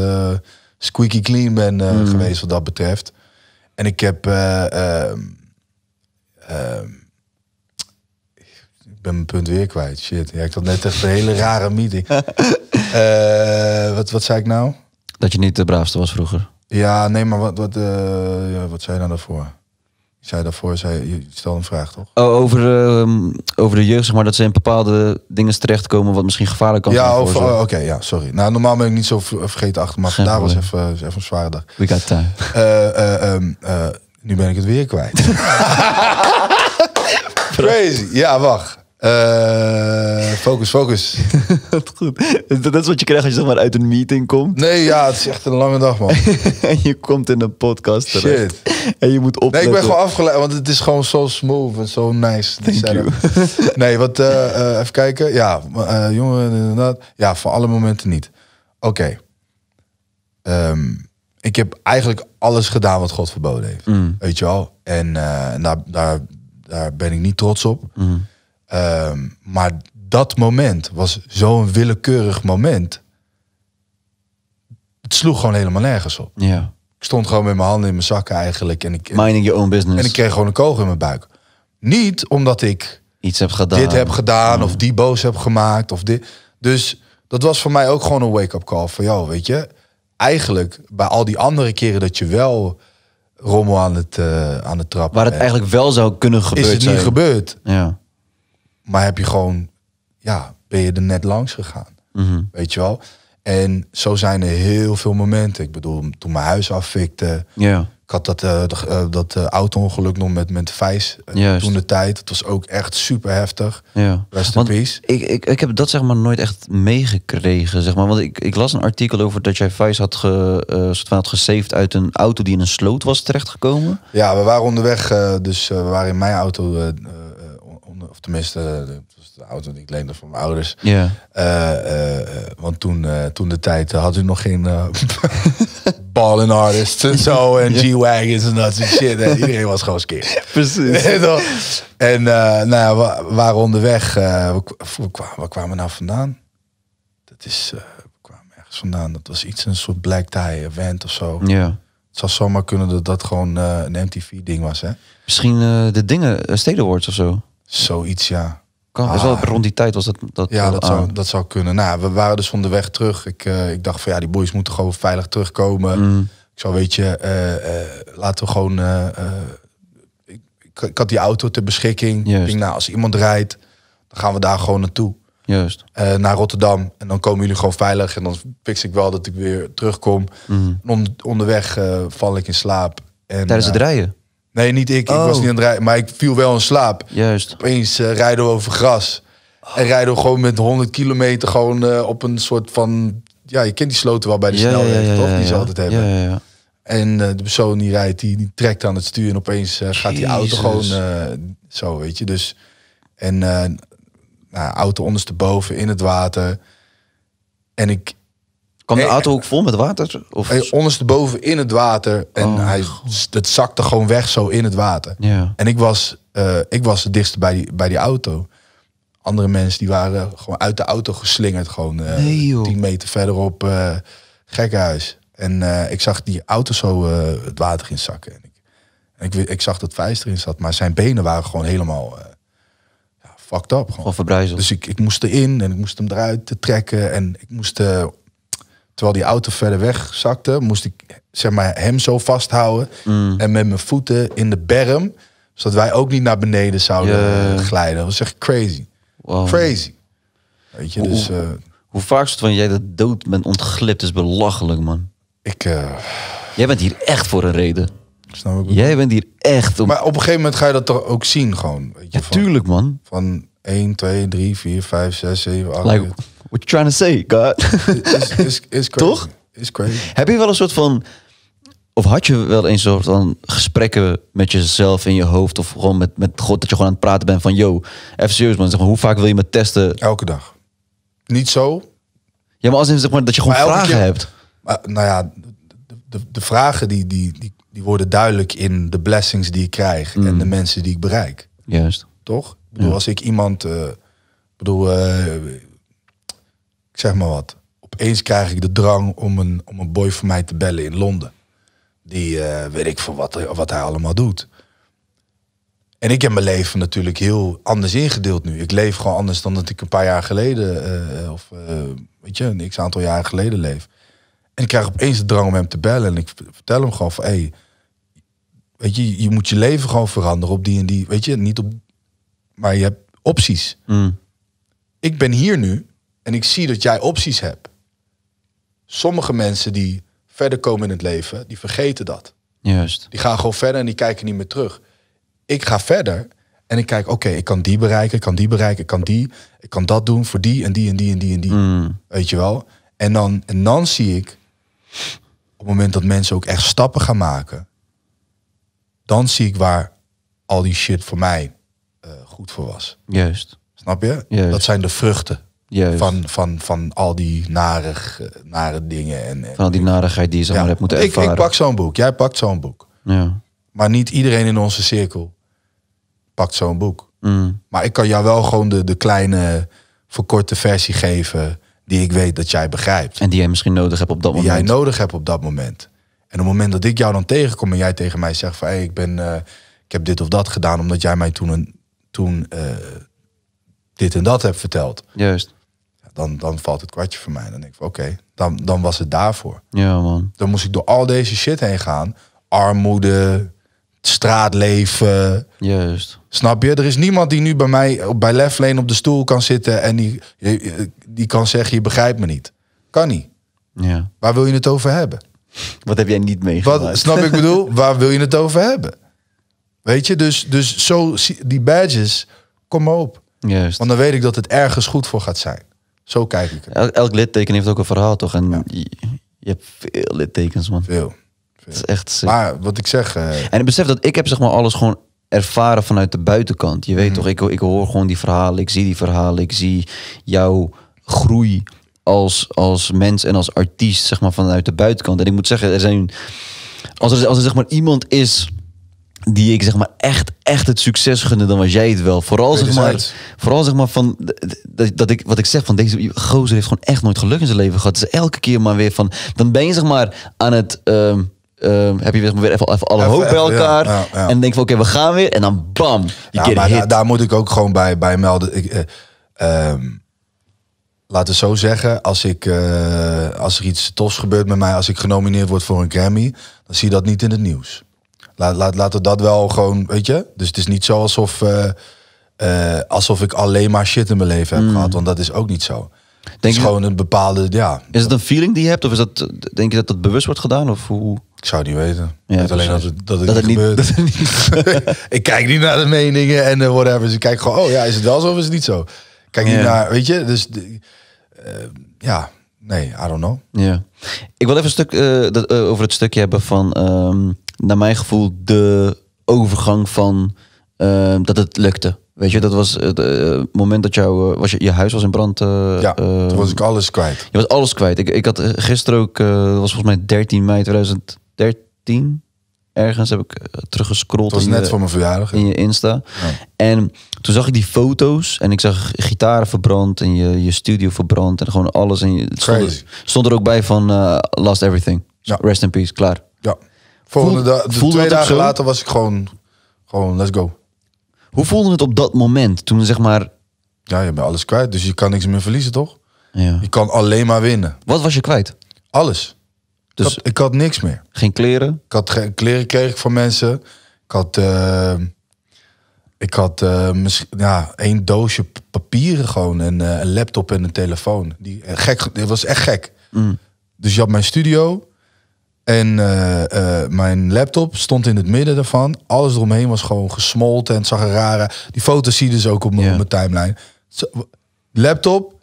squeaky clean ben mm. geweest wat dat betreft. En ik heb... Ehm, ehm, ik ben mijn punt weer kwijt, shit. Ja, ik had net echt een hele rare meeting. [LAUGHS] wat, wat zei ik nou? Dat je niet de braafste was vroeger. Ja, nee, maar wat, wat, ja, wat zei je nou daarvoor? Zij daarvoor, zei, je stelde een vraag toch? Oh, over, ehm, over de jeugd, zeg maar, dat ze in bepaalde dingen terechtkomen wat misschien gevaarlijk kan ja, zijn. ja, oh, oké, ja, sorry. Nou, normaal ben ik niet zo eh, vergeten achter, maar vandaag was even, even een zware dag. We got time. Eh, eh, ehm, nu ben ik het weer kwijt. [LAUGHS] Crazy. Ja, wacht. Eh, focus, focus. [LAUGHS] dat, goed. dat is wat je krijgt als je zeg maar uit een meeting komt. Nee, ja, het is echt een lange dag, man. [LAUGHS] en je komt in een podcast terecht. Shit. En je moet op. Nee, ik ben gewoon afgeleid, want het is gewoon zo smooth en zo nice. Thank you. nee, wat, eh, eh, even kijken. Ja, jongen, inderdaad. Ja, voor alle momenten niet. Oké. Ehm, ik heb eigenlijk alles gedaan wat God verboden heeft. Mm. Weet je wel? En daar, daar, daar ben ik niet trots op. Mm. Ehm, maar dat moment was zo'n willekeurig moment. Het sloeg gewoon helemaal nergens op. Ja. Ik stond gewoon met mijn handen in mijn zakken eigenlijk. En ik, Minding your own business. En ik kreeg gewoon een kogel in mijn buik. Niet omdat ik iets heb gedaan. Dit heb gedaan, of die boos heb gemaakt. Of dit. Dus dat was voor mij ook gewoon een wake-up call. Van jou, weet je. Eigenlijk bij al die andere keren dat je wel rommel aan het, uh, aan het trappen. Waar het eigenlijk wel zou kunnen gebeuren. Is het niet gebeurd? Ja. Maar heb je gewoon, ja, ben je er net langs gegaan. Mhm. Weet je wel? En zo zijn er heel veel momenten. Ik bedoel, toen mijn huis afvikte. Ja. Ik had dat, eh, eh, dat uh, auto-ongeluk nog met, met Vijs toen de tijd. Het was ook echt super heftig. Ja. Rest in Ik, ik, ik heb dat zeg maar nooit echt meegekregen. Zeg maar. Want ik, ik las een artikel over dat jij Vijs had, ge, had gesaved uit een auto die in een sloot was terechtgekomen. Ja, we waren onderweg. dus we waren in mijn auto Tenminste, eh, was de auto die ik leende van mijn ouders. Ja. Eh, eh, want toen, toen de tijd had u nog geen [LAUGHS] ball artists en zo. [LAUGHS] En G-wagons en dat shit. iedereen was gewoon skeer. [LAUGHS] Precies. en nou ja, we waren onderweg. waar kwamen, we nou vandaan? Dat is, we kwamen ergens vandaan. Dat was iets, een soort black tie event of zo. Ja. Het zou zomaar kunnen dat dat gewoon een MTV-ding was, hè? Misschien de dingen, Stedenwoords of zo. Zoiets, ja. Kan. Ah, rond die tijd was dat. dat ja, dat, zou, ah. dat zou kunnen. Nou, we waren dus weg terug. Ik, uh, ik dacht van ja, die boys moeten gewoon veilig terugkomen. Mm. Ik zou weet je, eh, eh, laten we gewoon. Ik, ik, had die auto ter beschikking. Ik denk, nou, als iemand rijdt, dan gaan we daar gewoon naartoe. Juist. naar Rotterdam. En dan komen jullie gewoon veilig. En dan fix ik wel dat ik weer terugkom. on mm. onderweg val ik in slaap. En, Tijdens het rijden? Nee, niet ik. Ik was oh. niet aan het rijden. Maar ik viel wel in slaap. Juist. Opeens eh, rijden we over gras. En rijden we gewoon met 100 kilometer gewoon eh, op een soort van... Ja, je kent die sloten wel bij de ja, toch? die ze altijd hebben. En eh, de persoon die rijdt, die, die, trekt aan het stuur. En opeens gaat die auto gewoon zo, weet je. Dus, en nou, auto ondersteboven in het water. En ik, Kwam de auto ook vol met water? Of? Hey, ondersteboven in het water. En oh. hij, het zakte gewoon weg zo in het water. Ja. En ik was, eh, ik was het dichtst bij die, bij die auto. Andere mensen die waren gewoon uit de auto geslingerd. Gewoon eh, tien meter verderop. Uh, eh, gekkenhuis. En ik zag die auto zo het water in zakken. En ik, ik, ik, zag dat Vijs erin zat. Maar zijn benen waren gewoon helemaal ja, fucked up. Gewoon. Of verbrijzeld. Dus ik, ik moest erin en ik moest hem eruit trekken. En ik moest Terwijl die auto verder weg zakte, moest ik zeg maar, hem zo vasthouden. Mm. En met mijn voeten in de berm. Zodat wij ook niet naar beneden zouden glijden. Dat was echt crazy. Wow. Crazy. Weet je, hoe, dus, hoe eh, vaak is van jij dat dood bent ontglipt? is belachelijk, man. Ik... Eh, jij bent hier echt voor een reden. Snap ik jij bent hier echt... Om... Maar op een gegeven moment ga je dat toch ook zien gewoon. Natuurlijk, ja, tuurlijk, man. Van, 1, 2, 3, 4, 5, 6, 7, 8. Like, what you trying to say, God? is, is, is crazy. Toch? Is crazy. Heb je wel een soort van... Of had je wel eens soort van gesprekken met jezelf in je hoofd? Of gewoon met, met God dat je gewoon aan het praten bent van... Yo, even serieus man, hoe vaak wil je me testen? Elke dag. Niet zo. Ja, maar als in, zeg maar, dat je gewoon vragen hebt. nou ja, de, de, de vragen die, die, die, die, worden duidelijk in de blessings die ik krijg. En mm. de mensen die ik bereik. Juist. Toch? bedoel, als ik iemand, uh, bedoel, eh, ik zeg maar wat, opeens krijg ik de drang om een, om een boy van mij te bellen in Londen. Die eh, weet ik van wat, wat hij allemaal doet. En ik heb mijn leven natuurlijk heel anders ingedeeld nu. Ik leef gewoon anders dan dat ik een paar jaar geleden, of weet je, een x aantal jaren geleden leef. En ik krijg opeens de drang om hem te bellen. En ik vertel hem gewoon van, hé, hey, weet je, je moet je leven gewoon veranderen op die en die. Weet je, niet op maar je hebt opties. Mm. Ik ben hier nu en ik zie dat jij opties hebt. Sommige mensen die verder komen in het leven, die vergeten dat. Juist. Die gaan gewoon verder en die kijken niet meer terug. Ik ga verder en ik kijk, oké, ik kan die bereiken, ik kan die bereiken, ik kan die, ik kan dat doen voor die en die en die en die en die. Mm. Weet je wel? En dan, en dan zie ik, op het moment dat mensen ook echt stappen gaan maken, dan zie ik waar al die shit voor mij eh, goed voor was. Juist. Snap je? Dat zijn de vruchten. Juist. Van, van, van al die narig, eh, nare dingen. En, van al die narigheid die je zeg maar hebt moeten ervaren. Ik, ik pak zo'n boek, jij pakt zo'n boek. Ja. Maar niet iedereen in onze cirkel pakt zo'n boek. Mm. Maar ik kan jou wel gewoon de, de kleine, verkorte versie geven die ik weet dat jij begrijpt. En die jij misschien nodig hebt op dat moment. Die jij nodig hebt op dat moment. En op het moment dat ik jou dan tegenkom en jij tegen mij zegt van... Hey, ik, ben, eh, ik heb dit of dat gedaan omdat jij mij toen een toen eh, dit en dat heb verteld. Juist. Dan, dan valt het kwartje voor mij. Dan denk ik, oké, dan, dan was het daarvoor. Ja, man. Dan moest ik door al deze shit heen gaan. Armoede, straatleven. Juist. Snap je? Er is niemand die nu bij mij bij Lefleen op de stoel kan zitten en die, die kan zeggen, je begrijpt me niet. Kan niet. Ja. Waar wil je het over hebben? Wat heb jij niet meegemaakt? Wat, snap ik bedoel? [LAUGHS] Waar wil je het over hebben? Weet je, dus, dus zo, die badges, kom maar op. Juist. Want dan weet ik dat het ergens goed voor gaat zijn. Zo kijk ik. Elk, elk litteken heeft ook een verhaal, toch? En je, hebt veel littekens, man. Veel. Het is echt sick. Maar wat ik zeg... Eh, en ik besef dat ik heb zeg maar alles gewoon ervaren vanuit de buitenkant. Je weet mhm. toch, ik, ik hoor gewoon die verhalen, ik zie die verhalen, ik zie jouw groei als, als mens en als artiest, zeg maar, vanuit de buitenkant. En ik moet zeggen, er zijn... Als er, als er zeg maar iemand is die ik zeg maar echt, echt het succes gunde, dan was jij het wel. Vooral zeg maar, vooral zeg maar van dat, ik wat ik zeg van deze gozer heeft gewoon echt nooit geluk in zijn leven gehad. Dus elke keer maar weer van, dan ben je zeg maar aan het. Ehm, ehm, heb je weer even, even alle hoop bij elkaar. En denk van oké, we gaan weer. En dan bam. Ja, maar daar moet ik ook gewoon bij, bij melden. Ik, uh, eh, ehm, laten we zo zeggen, als, ik, eh, als er iets tofs gebeurt met mij, als ik genomineerd word voor een Grammy, dan zie je dat niet in het nieuws. Laat, laat, laten we dat wel gewoon, weet je. Dus het is niet zo alsof, eh, eh, alsof ik alleen maar shit in mijn leven heb hmm. gehad. Want dat is ook niet zo. Denk het is gewoon een bepaalde, ja. Is het een feeling die je hebt? Of is dat, denk je dat dat bewust wordt gedaan? Of hoe? Ik zou niet weten. Ja, alleen dat dat het niet gebeurt. dat het niet. ik kijk niet naar de meningen en whatever. Ze dus ik kijk gewoon, oh ja, is het wel zo of is het niet zo? Ik kijk niet naar, weet je. Dus eh, ja, nee, I don't know. Ja. Ik wil even een stuk over het stukje hebben van... Ehm, naar mijn gevoel, de overgang van ehm, dat het lukte. Weet je, dat was het eh, moment dat jou, eh, was je, je huis was in brand. Eh, ja, toen was ik alles kwijt. Je was alles kwijt. Ik, ik had gisteren ook, dat was volgens mij 13 mei 2013. Ergens heb ik teruggescrolld. Het was net voor mijn verjaardag. In je Insta. En toen zag ik die foto's en ik zag gitaren verbrand en je, je studio verbrand en gewoon alles. En je, stond, er, ook bij van lost Everything. Rest in peace, klaar. Ja. Volgende voelde, twee dagen later was ik gewoon, gewoon let's go. Hoe voelde het op dat moment toen zeg maar... Ja, je bent alles kwijt, dus je kan niks meer verliezen, toch? Ja. Je kan alleen maar winnen. Wat was je kwijt? Alles. Dus ik had, niks meer. Geen kleren? Ik had geen kleren kreeg ik van mensen. Ik had, eh, ik had eh, ja, één doosje papieren gewoon en eh, een laptop en een telefoon. Die, gek, dat was echt gek. Mm. Dus je had mijn studio, en eh, eh, mijn laptop stond in het midden daarvan. Alles eromheen was gewoon gesmolten en het zag er rare. Die foto's zie je dus ook op mijn, timeline. laptop,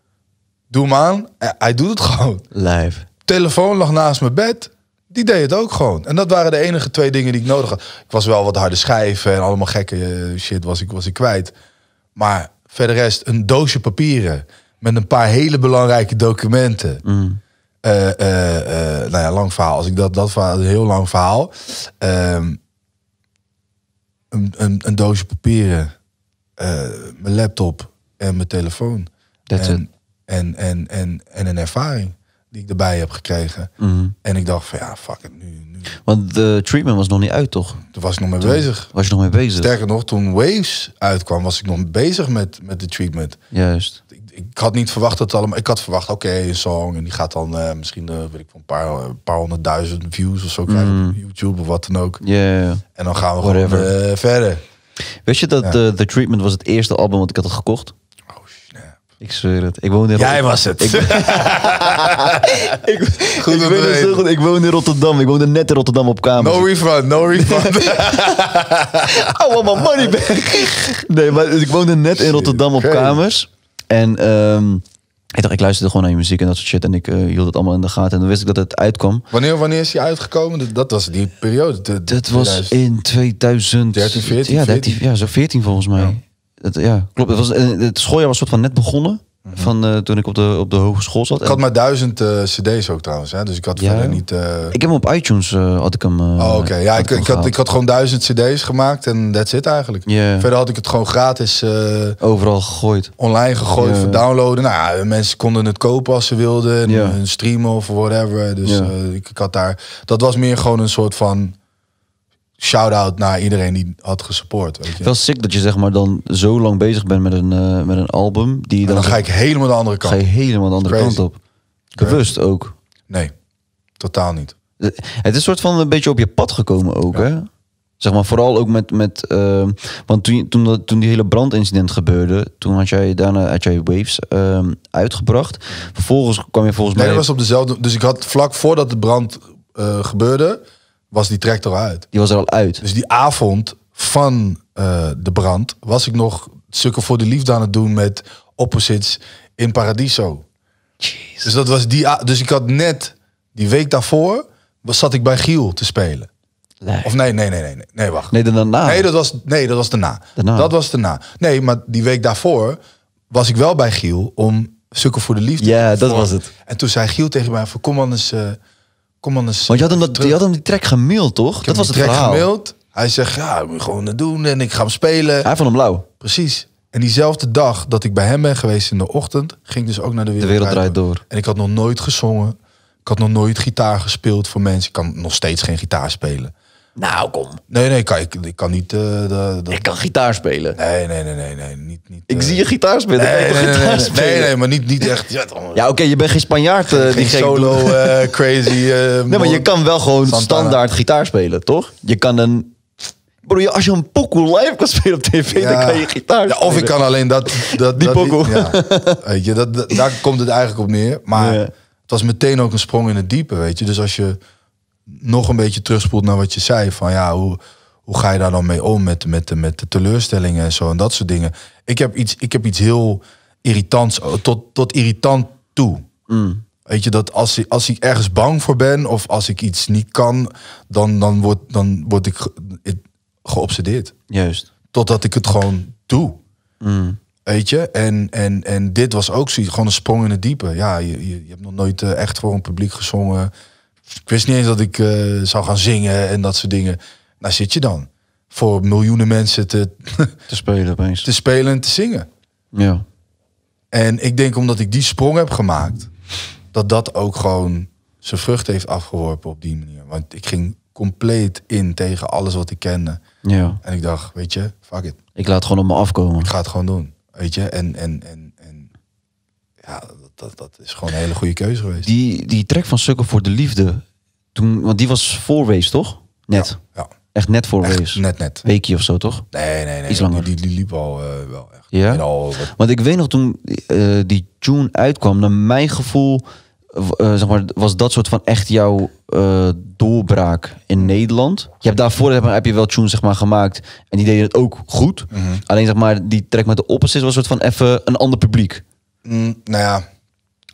doe hem aan. Hij doet het [LAUGHS] gewoon. Live. Telefoon lag naast mijn bed. Die deed het ook gewoon. En dat waren de enige twee dingen die ik nodig had. Ik was wel wat harde schijven en allemaal gekke eh, shit was ik, was ik kwijt. Maar verder rest een doosje papieren met een paar hele belangrijke documenten. Mm. Eh, eh, eh, nou ja, lang verhaal. Als ik dat, dat verhaal, een heel lang verhaal. Ehm, een, een, een, doosje papieren, mijn laptop en mijn telefoon. That's en, En, en, en, en een ervaring die ik erbij heb gekregen. Mhm. En ik dacht van ja, fuck it, nu, nu. Want de treatment was nog niet uit, toch? Toen was ik nog mee bezig. Was je nog mee bezig? Sterker nog, toen Waves uitkwam, was ik nog bezig met, met de treatment. Juist ik had niet verwacht dat het allemaal. Ik had verwacht, oké, een song. En die gaat dan eh, misschien eh, weet ik, een paar, eh, paar honderdduizend views of zo krijgen op mm. YouTube of wat dan ook. Ja. En dan gaan we Whatever. gewoon verder. Weet je dat The Treatment was het eerste album wat ik had gekocht? Oh Ik zweer het. Ik woonde in Jij was het. Ik, [LAUGHS] ik, goed ik, ik woon in Rotterdam. Ik woonde net in Rotterdam op kamer. No refund, no refund. [LAUGHS] I want my money back. [LAUGHS] Nee, maar ik woonde net in Rotterdam op kamers. En ehm, ik dacht, ik luisterde gewoon naar je muziek en dat soort shit. En ik eh, hield het allemaal in de gaten. En dan wist ik dat het uitkwam. Wanneer, wanneer is die uitgekomen? Dat was die periode. dat was in 2013, 14? Ja, 13, ja zo 14 volgens mij. Ja. Dat, ja, klopt. Het, was, eh, het schooljaar was soort van net begonnen. Mhm. Van eh, toen ik op de, op de hogeschool zat. Ik had maar duizend eh, cd's ook trouwens. Hè? Dus ik had ja, verder niet... Eh, ik heb hem op iTunes had ik hem Oh oké. Ja, ik, ik, had, ik had gewoon duizend cd's gemaakt. En that's it eigenlijk. Yeah. Verder had ik het gewoon gratis... Overal gegooid. Online gegooid voor downloaden. Nou mensen konden het kopen als ze wilden. En streamen of whatever. Dus ik, ik, had daar... Dat was meer gewoon een soort van shout-out naar iedereen die had gesupport. Weet je. Wel sick dat je zeg maar dan zo lang bezig bent met een, eh, met een album. Die dan, ga ik helemaal de andere kant. Ga je helemaal de andere kant op. Bewust ook. Nee, totaal niet. Het is een soort van een beetje op je pad gekomen ook, hè? Zeg maar vooral ook met... met ehm, want toen, toen, dat, toen die hele brandincident gebeurde... toen had jij daarna had jij Waves ehm, uitgebracht. Vervolgens kwam je volgens nee, mij... Nee, was op dezelfde... Dus ik had vlak voordat de brand eh, gebeurde was die al uit. Die was er al uit. Dus die avond van eh, de brand was ik nog stukken voor de liefde aan het doen met Opposites in Paradiso. Jeez. Dus dat was die. Dus ik had net die week daarvoor was, zat ik bij Giel te spelen. Nee. Of nee, nee, nee, nee, nee, wacht. Nee, dan daarna. Nee, dat was, nee, dat was daarna. daarna. Dat was daarna. Nee, maar die week daarvoor was ik wel bij Giel om Sukken voor de Liefde. Ja, dat was het. En toen zei Giel tegen mij van, kom anders, eh, kom dan eens. Want je had hem, had die track gemaild, toch? dat was het track verhaal. gemaild. Hij zegt, ja, ik moet gewoon het doen en ik ga hem spelen. Hij vond hem blauw. Precies. En diezelfde dag dat ik bij hem ben geweest in de ochtend, ging ik dus ook naar de wereld. De wereld draait door. En ik had nog nooit gezongen. Ik had nog nooit gitaar gespeeld voor mensen. Ik kan nog steeds geen gitaar spelen. Nou, kom. Nee, nee, ik kan, ik, kan niet... Eh, de, Ik kan gitaar spelen. Nee, nee, nee, nee. nee niet, niet, ik eh, zie je gitaar spelen. Nee, nee, gitaar spelen. nee, nee, maar niet, niet echt... [LAUGHS] Ja, oké, je bent geen Spanjaard. Uh, die geen solo, crazy... [LAUGHS] nee, maar je kan wel gewoon standaard gitaar spelen, toch? Je kan een... Bro, als je een pokoe live kan spelen op tv, dan kan je gitaar ja, Of ik kan alleen dat... dat die pokoe. Ja. weet je, dat, daar komt het eigenlijk op neer. Maar het was meteen ook een sprong in het diepe, weet je. Dus als je nog een beetje terugspoelt naar wat je zei. Van ja, hoe, hoe ga je daar dan mee om met, met, met de teleurstellingen en zo en dat soort dingen. Ik heb iets, ik heb iets heel irritants, eh, tot, tot irritant toe. Mm. Weet je, dat als, als ik ergens bang voor ben of als ik iets niet kan, dan, dan, word, dan word ik geobsedeerd. Juist. Totdat ik het gewoon doe. Mm. Weet je, en, en, en dit was ook zoiets, gewoon een sprong in het diepe. Ja, je, je, je hebt nog nooit eh, echt voor een publiek gezongen. Ik wist niet eens dat ik eh, zou gaan zingen en dat soort dingen. nou zit je dan. Voor miljoenen mensen te, [LAUGHS] te spelen opeens. Te spelen en te zingen. Ja. En ik denk omdat ik die sprong heb gemaakt, dat dat ook gewoon zijn vrucht heeft afgeworpen op die manier. Want ik ging compleet in tegen alles wat ik kende. Ja. En ik dacht, weet je, fuck it. Ik laat gewoon op me afkomen. Ik ga het gewoon doen. Weet je, en, en, en, en ja, dat, dat is gewoon een hele goede keuze geweest. Die, die track van Sukker voor de Liefde, toen, want die was voor Wees, toch? Net. Ja, Echt net voor echt Net, net. Weekje of zo, toch? Nee, nee, nee. Iets langer. Die, die, liep al eh, wel echt. Ja? Want ik weet nog toen eh, die tune uitkwam, naar mijn gevoel... Eh, zeg maar, was dat soort van echt jouw doorbraak in Nederland? Je hebt daarvoor heb, heb je wel tune zeg maar, gemaakt en die deden het ook goed. Mhm. Alleen zeg maar, die trek met de opposite was een soort van even een ander publiek. Mm, nou ja,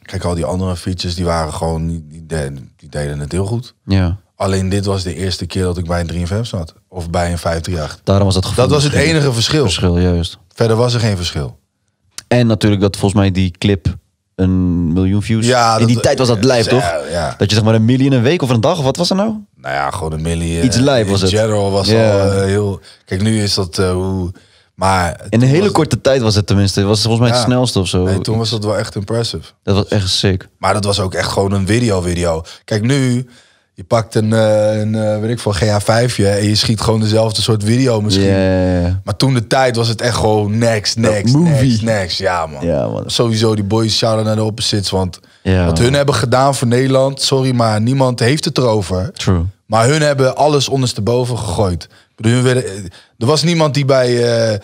Kijk, al die andere features die waren gewoon, die deden, die deden het heel goed. Ja. Alleen dit was de eerste keer dat ik bij een 3 zat. Of bij een 538. Daarom was dat Dat was het enige verschil. Verschil, juist. Verder was er geen verschil. En natuurlijk dat volgens mij die clip een miljoen views. Ja, in die tijd was dat live toch? Ja. Dat je zeg maar een miljoen een week of een dag of wat was er nou? Nou ja, gewoon een miljoen. Iets live was in het. In general was al eh, heel. Kijk, nu is dat eh, hoe maar in een hele korte tijd was het tenminste. Het was volgens mij het snelste of zo. Nee, toen was dat wel echt impressive. Dat was echt sick. Maar dat was ook echt gewoon een video-video. Kijk, nu, je pakt een, eh, een eh, weet ik veel, GH5 en je schiet gewoon dezelfde soort video misschien. Yeah. Maar toen de tijd was het echt gewoon next, next, movie. next, next. Ja man. ja, man. Sowieso die boys shout naar de opposites. Want wat hun hebben gedaan voor Nederland, sorry, maar niemand heeft het erover. True. Maar hun hebben alles ondersteboven gegooid. Eh, er was niemand die bij, eh,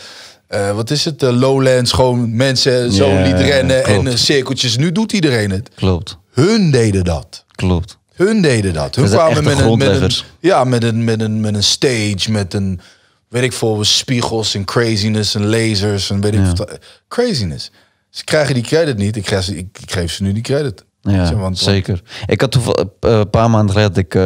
eh, wat is het, Lowlands gewoon mensen zo liet rennen en cirkeltjes. Nu doet iedereen het. Klopt. Hun deden dat. Klopt. Hun deden dat. Hun kwamen met een, met een, ja, met een, met een, met een stage, met een, weet ik veel, spiegels en craziness en lasers en weet ik veel. Craziness. Ze krijgen die credit niet. Ik geef ze, ik, geef ze nu die credit. Ja, zeker. Ik had een paar maanden geleden ik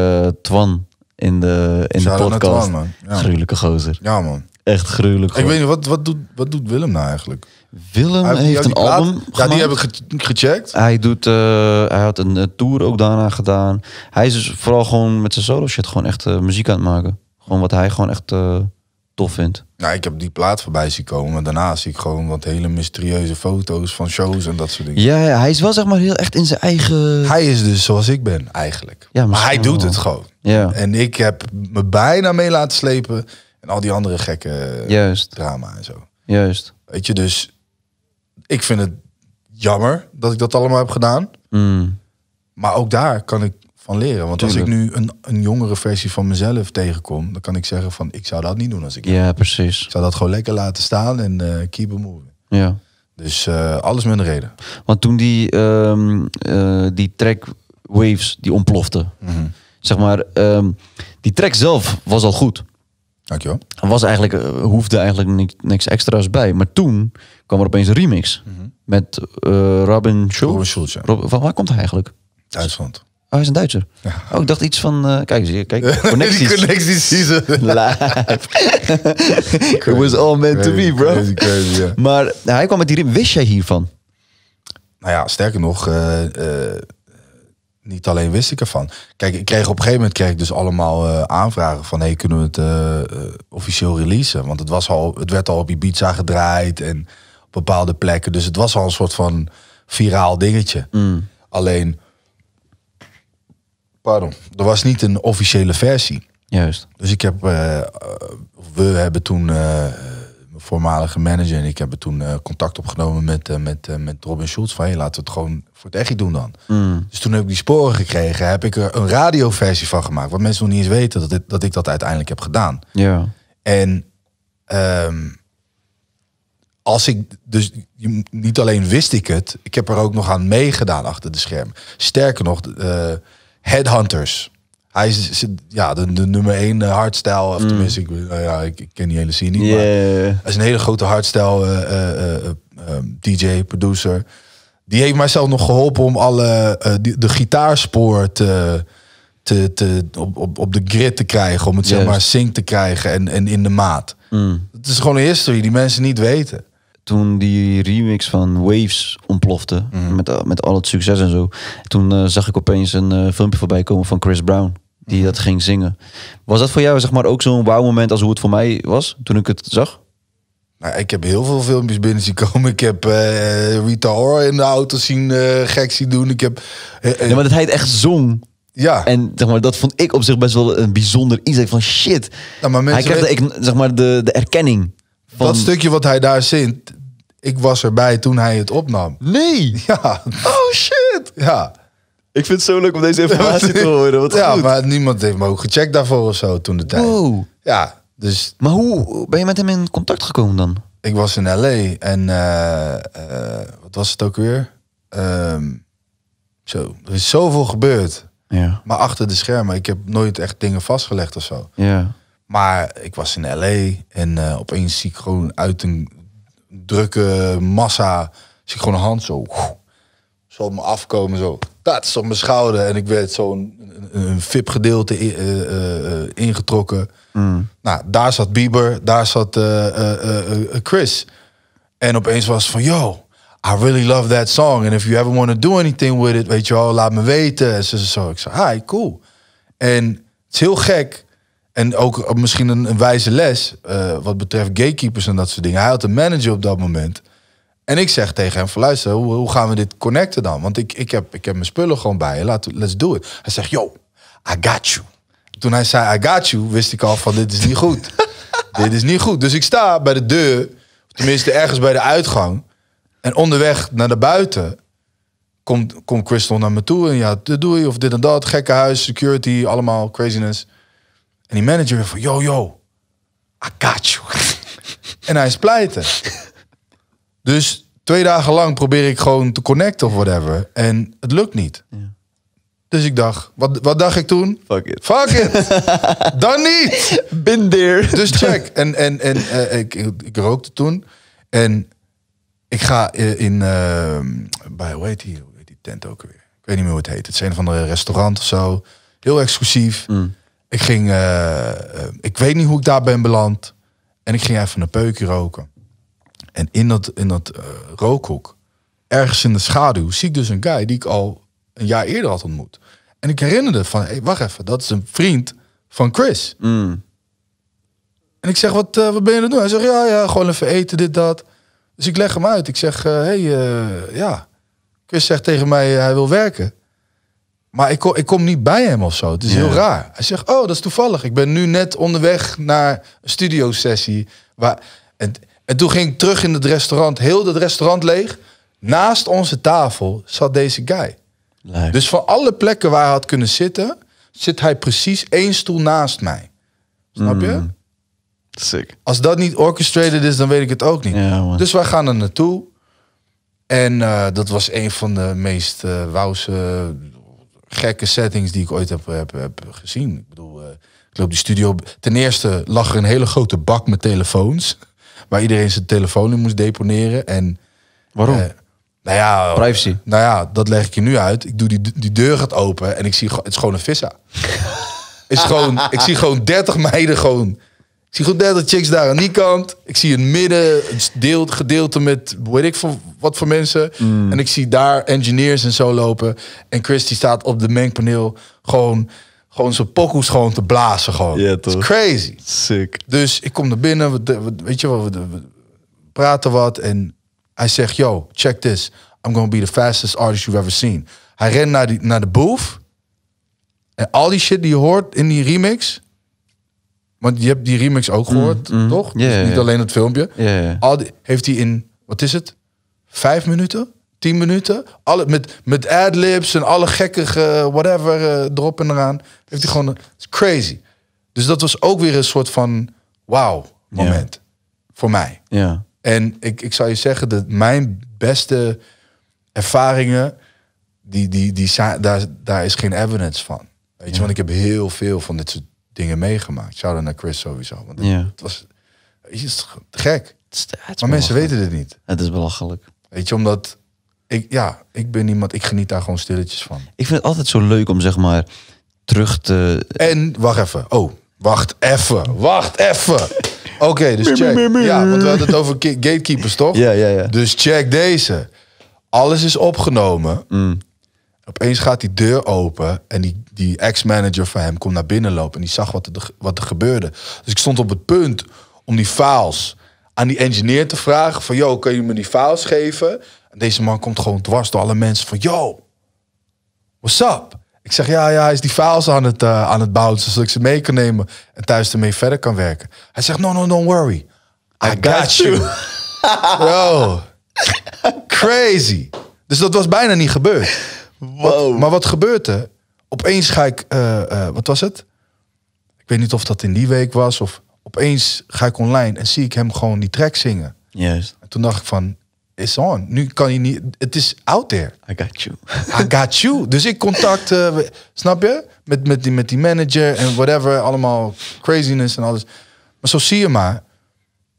Twan in de, in de podcast. Man. Gruwelijke gozer. Ja, man. Echt gruwelijk. Ik weet niet, wat, wat, doet, wat doet Willem nou eigenlijk? Willem heeft een album Ja, die heb ik gecheckt. Hij, doet, eh, hij had een eh, tour ook daarna gedaan. Hij is dus vooral gewoon met zijn solo shit gewoon echt eh, muziek aan het maken. Gewoon wat hij gewoon echt tof vindt. Nou, ik heb die plaat voorbij zien komen. Maar daarna zie ik gewoon wat hele mysterieuze foto's van shows en dat soort dingen. Ja, ja hij is wel zeg maar heel echt in zijn eigen... Hij is dus zoals ik ben, eigenlijk. Ja, maar hij doet het gewoon. Ja. En ik heb me bijna mee laten slepen. En al die andere gekke Juist. drama en zo. Juist. Weet je, dus ik vind het jammer dat ik dat allemaal heb gedaan. Mm. Maar ook daar kan ik leren. Want als ik nu een, een jongere versie van mezelf tegenkom, dan kan ik zeggen van ik zou dat niet doen als ik. Ja, precies. Ik zou dat gewoon lekker laten staan en uh, keep it moving. Ja. Dus eh, alles met een reden. Want toen die, um, uh, die track waves die ontplofte, mhm. zeg maar, ehm, die track zelf was al goed. Dankjewel. Was eigenlijk, hoefde eigenlijk niks, extra's bij. Maar toen kwam er opeens een remix mhm. met Robin Schulz. Robin Schulz, van waar komt hij eigenlijk? Duitsland. Oh, hij is een Duitser. Oh, ik dacht iets van... Eh, kijk eens hier, kijk. [LAUGHS] Connecties. connecties zien [LAUGHS] Live. [LAUGHS] It was all meant to be, bro. crazy, Maar nou, hij kwam met die rim. Wist jij hiervan? Nou ja, sterker nog... Eh, eh, niet alleen wist ik ervan. Kijk, ik kreeg op een gegeven moment kreeg ik dus allemaal aanvragen van... hey, kunnen we het officieel releasen? Want het, was al, het werd al op Ibiza gedraaid en op bepaalde plekken. Dus het was al een soort van viraal dingetje. Mm. Alleen Pardon. Er was niet een officiële versie. Juist. Dus ik heb, eh, eh, we hebben toen, eh, mijn voormalige manager en ik hebben toen contact opgenomen met, met, met Robin Schultz. Van hey, laten we het gewoon voor het echt doen dan. Mm. Dus toen heb ik die sporen gekregen, heb ik er een radioversie van gemaakt. Wat mensen nog niet eens weten dat, ik dat uiteindelijk heb gedaan. Ja. En ehm, als ik, dus niet alleen wist ik het, ik heb er ook nog aan meegedaan achter de schermen. Sterker nog, Headhunters. Hij is ja, de, nummer één eh, hardstyle. Of mm. tenminste, ik, nou ja, ik, ken die hele scene niet. Maar hij is een hele grote hardstyle eh, eh, ehm, DJ, producer. Die heeft mij zelf nog geholpen om alle, de gitaarspoor te, te, te, op, op, op de grid te krijgen. Om het zeg maar sync te krijgen en, en in de maat. Mm. Het is gewoon een history die mensen niet weten toen die remix van Waves ontplofte, mhm. met, eh, met al het succes en zo, toen eh, zag ik opeens een eh, filmpje voorbij komen van Chris Brown, die mhm. dat ging zingen. Was dat voor jou zeg maar, ook zo'n wauw moment als hoe het voor mij was toen ik het zag? Nou, ik heb heel veel filmpjes binnen zien komen. Ik heb Rita Ora in de auto zien gek zien doen. Ik heb, ja, maar dat hij het echt zong. Ja. En zeg maar, dat vond ik op zich best wel een bijzonder iets. van shit. Nou, maar hij krijgt de, zeg maar, de, de erkenning. Van... Dat stukje wat hij daar zingt, ik was erbij toen hij het opnam. Nee! Ja. Oh shit! Ja. Ik vind het zo leuk om deze informatie te horen. Wat ja, maar niemand heeft me ook gecheckt daarvoor of zo toen de tijd. Wow. Ja, dus... Maar hoe ben je met hem in contact gekomen dan? Ik was in L.A. en... Eh, eh, wat was het ook weer? Ehm, zo, er is zoveel gebeurd. Ja. Maar achter de schermen, ik heb nooit echt dingen vastgelegd of zo. Ja. Maar ik was in L.A. en eh, opeens zie ik gewoon uit een drukke massa. Zie ik gewoon een hand zo, op me afkomen, zo. Dat is op mijn schouder. En ik werd zo'n een, VIP-gedeelte eh, eh, eh, ingetrokken. Mm. Nou, daar zat Bieber, daar zat Chris. En opeens was het van, yo, I really love that song. And if you ever want to do anything with it, weet je wel, laat me weten. En zo, zo. Ik zei, hi, cool. En het is heel gek en ook misschien een, wijze les eh, wat betreft gatekeepers en dat soort dingen. Hij had een manager op dat moment. En ik zeg tegen hem luister, hoe, gaan we dit connecten dan? Want ik, ik, heb, ik heb mijn spullen gewoon bij je. Laat, let's do it. Hij zegt, yo, I got you. Toen hij zei, I got you, wist ik al van dit is niet goed. [LAUGHS] dit is niet goed. Dus ik sta bij de deur, tenminste ergens bij de uitgang. En onderweg naar de buiten komt, komt Crystal naar me toe. En ja, dit doe je of dit en dat. Gekke huis, security, allemaal craziness. En die manager weer van, yo, yo, I got you. en hij is pleiten. Dus twee dagen lang probeer ik gewoon te connecten of whatever. En het lukt niet. Ja. Dus ik dacht, wat, wat dacht ik toen? Fuck it. Fuck it. [LAUGHS] Dan niet. Bindeer. Dus [LAUGHS] check. En, en, en eh, ik, rookte toen. En ik ga eh, in, uh, bij, hoe heet die, tent ook weer? Ik weet niet meer hoe het heet. Het is een van de restaurant of zo. Heel exclusief. Mm. Ik ging, eh, eh, ik weet niet hoe ik daar ben beland. En ik ging even een peukje roken. En in dat, in dat eh, rookhoek, ergens in de schaduw, zie ik dus een guy die ik al een jaar eerder had ontmoet. En ik herinnerde van, wacht even, dat is een vriend van Chris. Mm. En ik zeg, wat, wat ben je aan het doen? Hij zegt, ja, ja, gewoon even eten, dit, dat. Dus ik leg hem uit. Ik zeg, hé, hey, ja. Chris zegt tegen mij, hij wil werken. Maar ik kom, ik kom niet bij hem of zo. Het is heel raar. Hij zegt, oh, dat is toevallig. Ik ben nu net onderweg naar een studiosessie. en, toen ging ik terug in het restaurant. Heel het restaurant leeg. Naast onze tafel zat deze guy. Dus van alle plekken waar hij had kunnen zitten... zit hij precies één stoel naast mij. Snap je? Hmm. Sick. Als dat niet orchestrated is, dan weet ik het ook niet. dus wij gaan er naartoe. En eh, dat was een van de meest uh, gekke settings die ik ooit heb, heb, gezien. Ik bedoel, eh, ik loop die studio. Ten eerste lag er een hele grote bak met telefoons. [LAUGHS] Waar iedereen zijn telefoon in moest deponeren. En, Waarom? Eh, nou ja, privacy. Eh, nou ja, dat leg ik je nu uit. Ik doe die, die deur gaat open en ik zie het is gewoon een vissa. [LAUGHS] is gewoon, ik zie gewoon 30 meiden gewoon ik zie goed 30 chicks daar aan die kant. Ik zie een midden gedeelte met weet ik voor, wat voor mensen. Mm. En ik zie daar engineers en zo lopen. En Christy staat op de mengpaneel gewoon, gewoon zijn pokoes gewoon te blazen. Gewoon. is It's crazy. Sick. Dus ik kom naar binnen, we, weet je wat? we, praten wat. En hij zegt, yo, check this. I'm going to be the fastest artist you've ever seen. Hij rent naar, die, naar de booth. En al die shit die je hoort in die remix want je hebt die remix ook mm, gehoord, mm. toch? Dus niet alleen het filmpje. Al heeft hij in, wat is het? Vijf minuten? Tien minuten? Alle, met, met ad-libs en alle gekke whatever uh, erop en eraan. Heeft hij gewoon... crazy. Dus dat was ook weer een soort van wauw moment. Voor mij. En ik, ik zou je zeggen dat mijn beste ervaringen... Die, die, die, daar, daar is geen evidence van. Weet je, want ik heb heel veel van dit soort dingen meegemaakt. Shout-out naar Chris sowieso. Want ja. het, was is gek. maar mensen weten dit niet. Het is belachelijk. Weet je, omdat ik, ja, ik ben iemand, ik geniet daar gewoon stilletjes van. Ik vind het altijd zo leuk om zeg maar terug te. En wacht even. Oh, wacht even. Wacht even. Oké, dus check. Ja, want we hadden het over gatekeepers toch? Ja, ja, ja. Dus check deze. Alles is opgenomen. Mm. Opeens gaat die deur open en die, die ex-manager van hem komt naar binnen lopen. En die zag wat er, wat er gebeurde. Dus ik stond op het punt om die files aan die engineer te vragen. Van, yo, kun je me die files geven? En deze man komt gewoon dwars door alle mensen. Van, yo, what's up? Ik zeg, ja, ja, hij is die files aan het, eh, aan het bouwen. Zodat ik ze mee kan nemen en thuis ermee verder kan werken. Hij zegt, no, no, don't worry. I, got, you. you. [LAUGHS] crazy. Dus dat was bijna niet gebeurd. Wow. maar wat gebeurt er? Opeens ga ik, eh, eh, wat was het? Ik weet niet of dat in die week was of opeens ga ik online en zie ik hem gewoon die track zingen. Juist. En toen dacht ik van, is on. Nu kan je niet, het is out there. I got you. I got you. Dus ik contact, eh, snap je? Met, met, die, met die manager en whatever, allemaal craziness en alles. Maar zo zie je maar,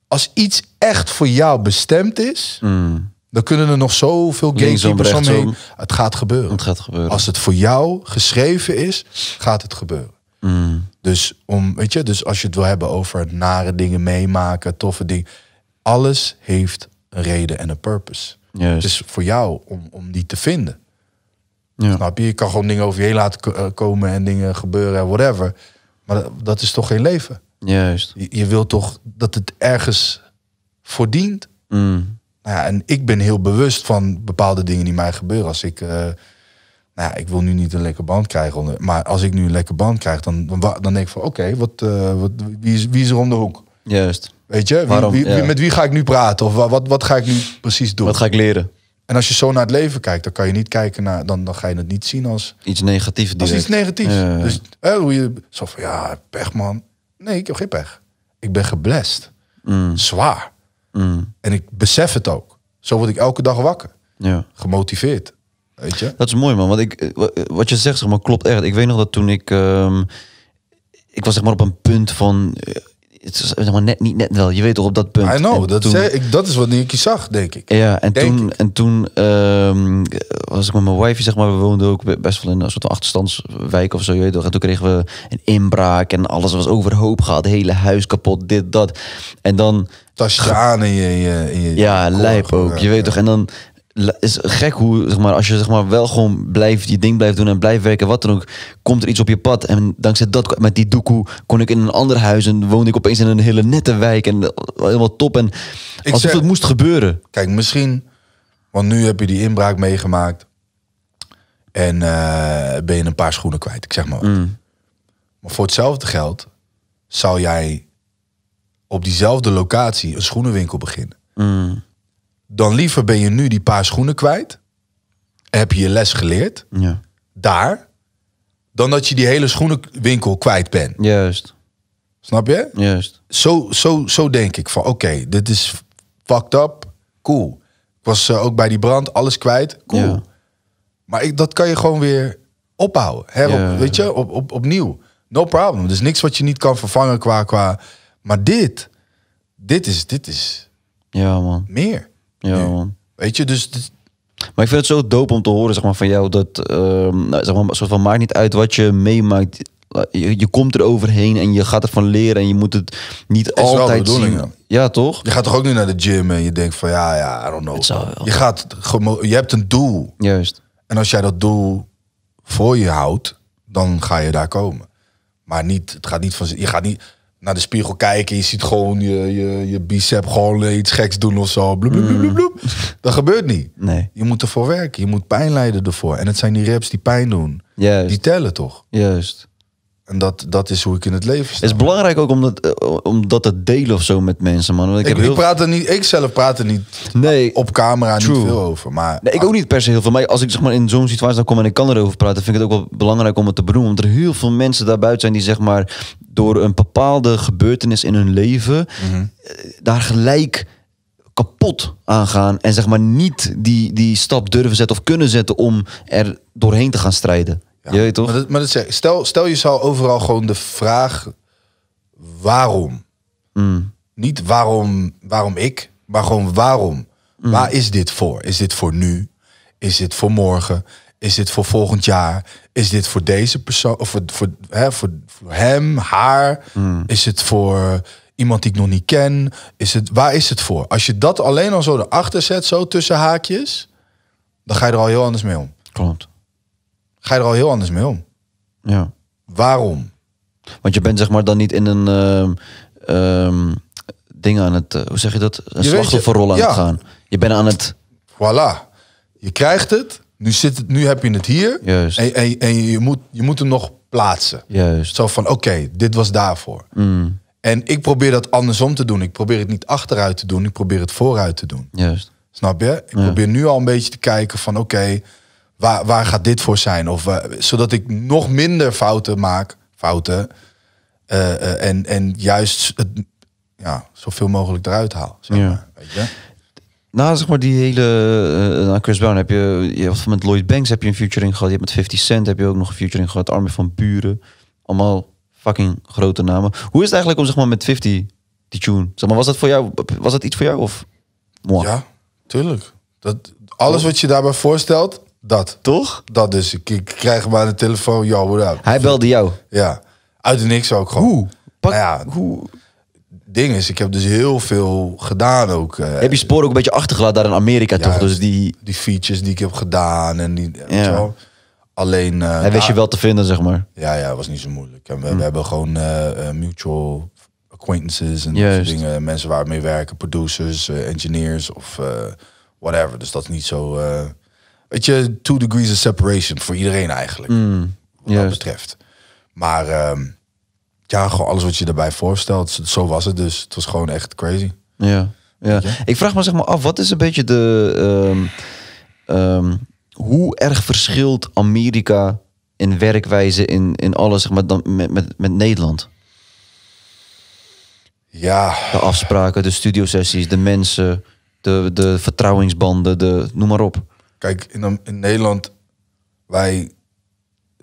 als iets echt voor jou bestemd is, mm. Dan kunnen er nog zoveel gatekeepers omheen. Het gaat gebeuren. Het gaat gebeuren. Als het voor jou geschreven is, gaat het gebeuren. Mm. Dus, om, weet je, dus als je het wil hebben over nare dingen meemaken, toffe dingen. Alles heeft een reden en een purpose. Het is voor jou om, om die te vinden. Ja. Snap je? Je kan gewoon dingen over je heen laten eh, komen en dingen gebeuren en whatever. Maar dat, is toch geen leven? Juist. Je, wilt toch dat het ergens voordient? Mm. Nou ja, en ik ben heel bewust van bepaalde dingen die mij gebeuren. Als ik, eh, nou ja, ik wil nu niet een lekker band krijgen. Maar als ik nu een lekker band krijg, dan, dan, denk ik van oké, eh, wat, wie, is, wie is er om de hoek? Juist. Weet je, wie, Waarom? met wie ga ik nu praten? Of wat, wat ga ik nu precies doen? Wat ga ik leren? En als je zo naar het leven kijkt, dan kan je niet kijken naar, dan, dan ga je het niet zien als iets negatiefs. Als iets negatiefs. Dus hoe je zo van ja, pech man. Nee, ik heb geen pech. Ik ben geblest. Mm. Zwaar. Mm. En ik besef het ook. Zo word ik elke dag wakker. Ja. Gemotiveerd. Weet je? Dat is mooi man, want ik, eh, eh, wat je zegt zeg maar, klopt echt. Ik weet nog dat toen ik, ehm, ik was zeg maar op een punt van, eh, het is zeg maar net niet net wel. Je weet toch op dat punt. I know, dat, is, ik, dat is wat ik zag, denk ik. Ja, en toen, en toen ehm, was ik met mijn wife, zeg maar, we woonden ook best wel in een soort achterstandswijk of zo, je weet toch. En toen kregen we een inbraak en alles was overhoop gehad, het hele huis kapot, dit, dat. En dan tasje in je, in in je Ja, lijp ook. Eh, je weet toch, en dan is gek hoe, zeg maar, als je zeg maar, wel gewoon blijft, je ding blijft doen en blijft werken, wat dan ook, komt er iets op je pad. En dankzij dat, met die doekoe, kon ik in een ander huis en woonde ik opeens in een hele nette wijk en helemaal top. En ik alsof het moest gebeuren. Kijk, misschien, want nu heb je die inbraak meegemaakt en eh, ben je een paar schoenen kwijt, ik zeg maar. Mm. Maar voor hetzelfde geld zou jij op diezelfde locatie een schoenenwinkel beginnen. Dan liever ben je nu die paar schoenen kwijt. Heb je je les geleerd. Ja. Daar. Dan dat je die hele schoenenwinkel kwijt bent. Juist. Snap je? Juist. Zo, zo, zo denk ik van oké, dit is fucked up. Cool. Ik was eh, ook bij die brand, alles kwijt. Cool. Maar ik, dat kan je gewoon weer opbouwen. Hè? weet je, op, op, opnieuw. No problem. Dus niks wat je niet kan vervangen qua, qua maar dit, dit is, dit is ja, man. meer. Ja, man. Weet je, dus maar ik vind het zo dope om te horen zeg maar, van jou dat, uh, zeg maar, soort van maakt niet uit wat je meemaakt. Je, je komt er overheen en je gaat ervan leren en je moet het niet altijd zien. Ja. toch? Je gaat toch ook nu naar de gym en je denkt van ja, ja, I don't know. Je, gaat, je hebt een doel. Juist. En als jij dat doel voor je houdt, dan ga je daar komen. Maar niet, het gaat niet van, je gaat niet, naar de spiegel kijken. Je ziet gewoon je, je, je bicep gewoon iets geks doen of zo. Bloep, bloep, bloep, mm. Dat gebeurt niet. Nee. Je moet ervoor werken. Je moet pijn leiden ervoor. En het zijn die reps die pijn doen. Juist. Die tellen toch? Juist. En dat, dat is hoe ik in het leven sta. Het is belangrijk ook om dat, eh, om dat te delen of zo met mensen, man. ik, heb heel... ik, praat er niet, ik zelf praat er niet op camera niet veel over. Maar nee, ik ook niet per se heel veel. Maar als ik zeg maar, in zo'n situatie dan kom en ik kan erover praten, vind ik het ook wel belangrijk om het te benoemen. Omdat er heel veel mensen daarbuiten zijn die zeg maar door een bepaalde gebeurtenis in hun leven mhm. eh, daar gelijk kapot aangaan en zeg maar niet die, die stap durven zetten of kunnen zetten om er doorheen te gaan strijden. Je weet toch? Maar, dat, maar zeg, stel, stel je zou overal gewoon de vraag waarom? Mm. Niet waarom, waarom ik, maar gewoon waarom? Mm. Waar is dit voor? Is dit voor nu? Is dit voor morgen? Is dit voor volgend jaar? is dit voor deze persoon, of voor, voor, hè, voor, hem, haar? Hmm. Is het voor iemand die ik nog niet ken? Is het, waar is het voor? Als je dat alleen al zo erachter zet, zo tussen haakjes, dan ga je er al heel anders mee om. Klopt. Ga je er al heel anders mee om. Ja. Waarom? Want je bent zeg maar dan niet in een ehm, ehm, ding aan het, eh, hoe zeg je dat? Een slachtofferrol aan ja. het gaan. Je bent aan het. Voilà. Je krijgt het. Nu, zit het, nu heb je het hier. En, en, en, je, moet, je moet hem nog plaatsen. Juist. Zo van, oké, dit was daarvoor. Mm. En ik probeer dat andersom te doen. Ik probeer het niet achteruit te doen. Ik probeer het vooruit te doen. Juist. Snap je? Ik probeer nu al een beetje te kijken van, oké, waar, waar gaat dit voor zijn? Of, eh, zodat ik nog minder fouten maak. Fouten. Eh, eh, en, en juist het, ja, zoveel mogelijk eruit haal. Zeg maar, ja. weet je? Nou, zeg maar die hele... Uh, Chris Brown heb je... je hebt met Lloyd Banks heb je een featuring gehad. Je hebt met 50 Cent heb je ook nog een featuring gehad. Armin van Buren. Allemaal fucking grote namen. Hoe is het eigenlijk om zeg maar met 50 die tune? Zeg maar, was dat voor jou... Was dat iets voor jou of... Ja, tuurlijk. Dat, alles wat je daarbij voorstelt, dat. Toch? Dat dus. Ik, krijg maar de telefoon, yo, what up? Hij belde jou? Ja. Uit de niks ook gewoon. Hoe? Pak, nou ja, hoe? ding is, ik heb dus heel veel gedaan ook. Eh. heb je sporen ook een beetje achtergelaten daar in Amerika toch? Dus die... die features die ik heb gedaan en die... Ja. Alleen... Uh, Hij wist je wel te vinden, zeg maar. Ja, ja, was niet zo moeilijk. En we, we hm. hebben gewoon eh, mutual acquaintances en dat soort dingen. Mensen waar we mee werken, producers, engineers of whatever. Dus dat is niet zo... weet je, two degrees of separation voor iedereen eigenlijk. Ja. Hm, wat dat betreft. Maar... Ehm, ja, gewoon alles wat je daarbij voorstelt. Zo was het dus. Het was gewoon echt crazy. Ja, ja. ik vraag me zeg maar af, wat is een beetje de... Ehm, ehm, hoe erg verschilt Amerika in werkwijze, in, in alles, zeg maar, dan met, met, met Nederland? Ja. De afspraken, de studiosessies, de mensen, de, de vertrouwingsbanden, de, noem maar op. Kijk, in, in Nederland, wij...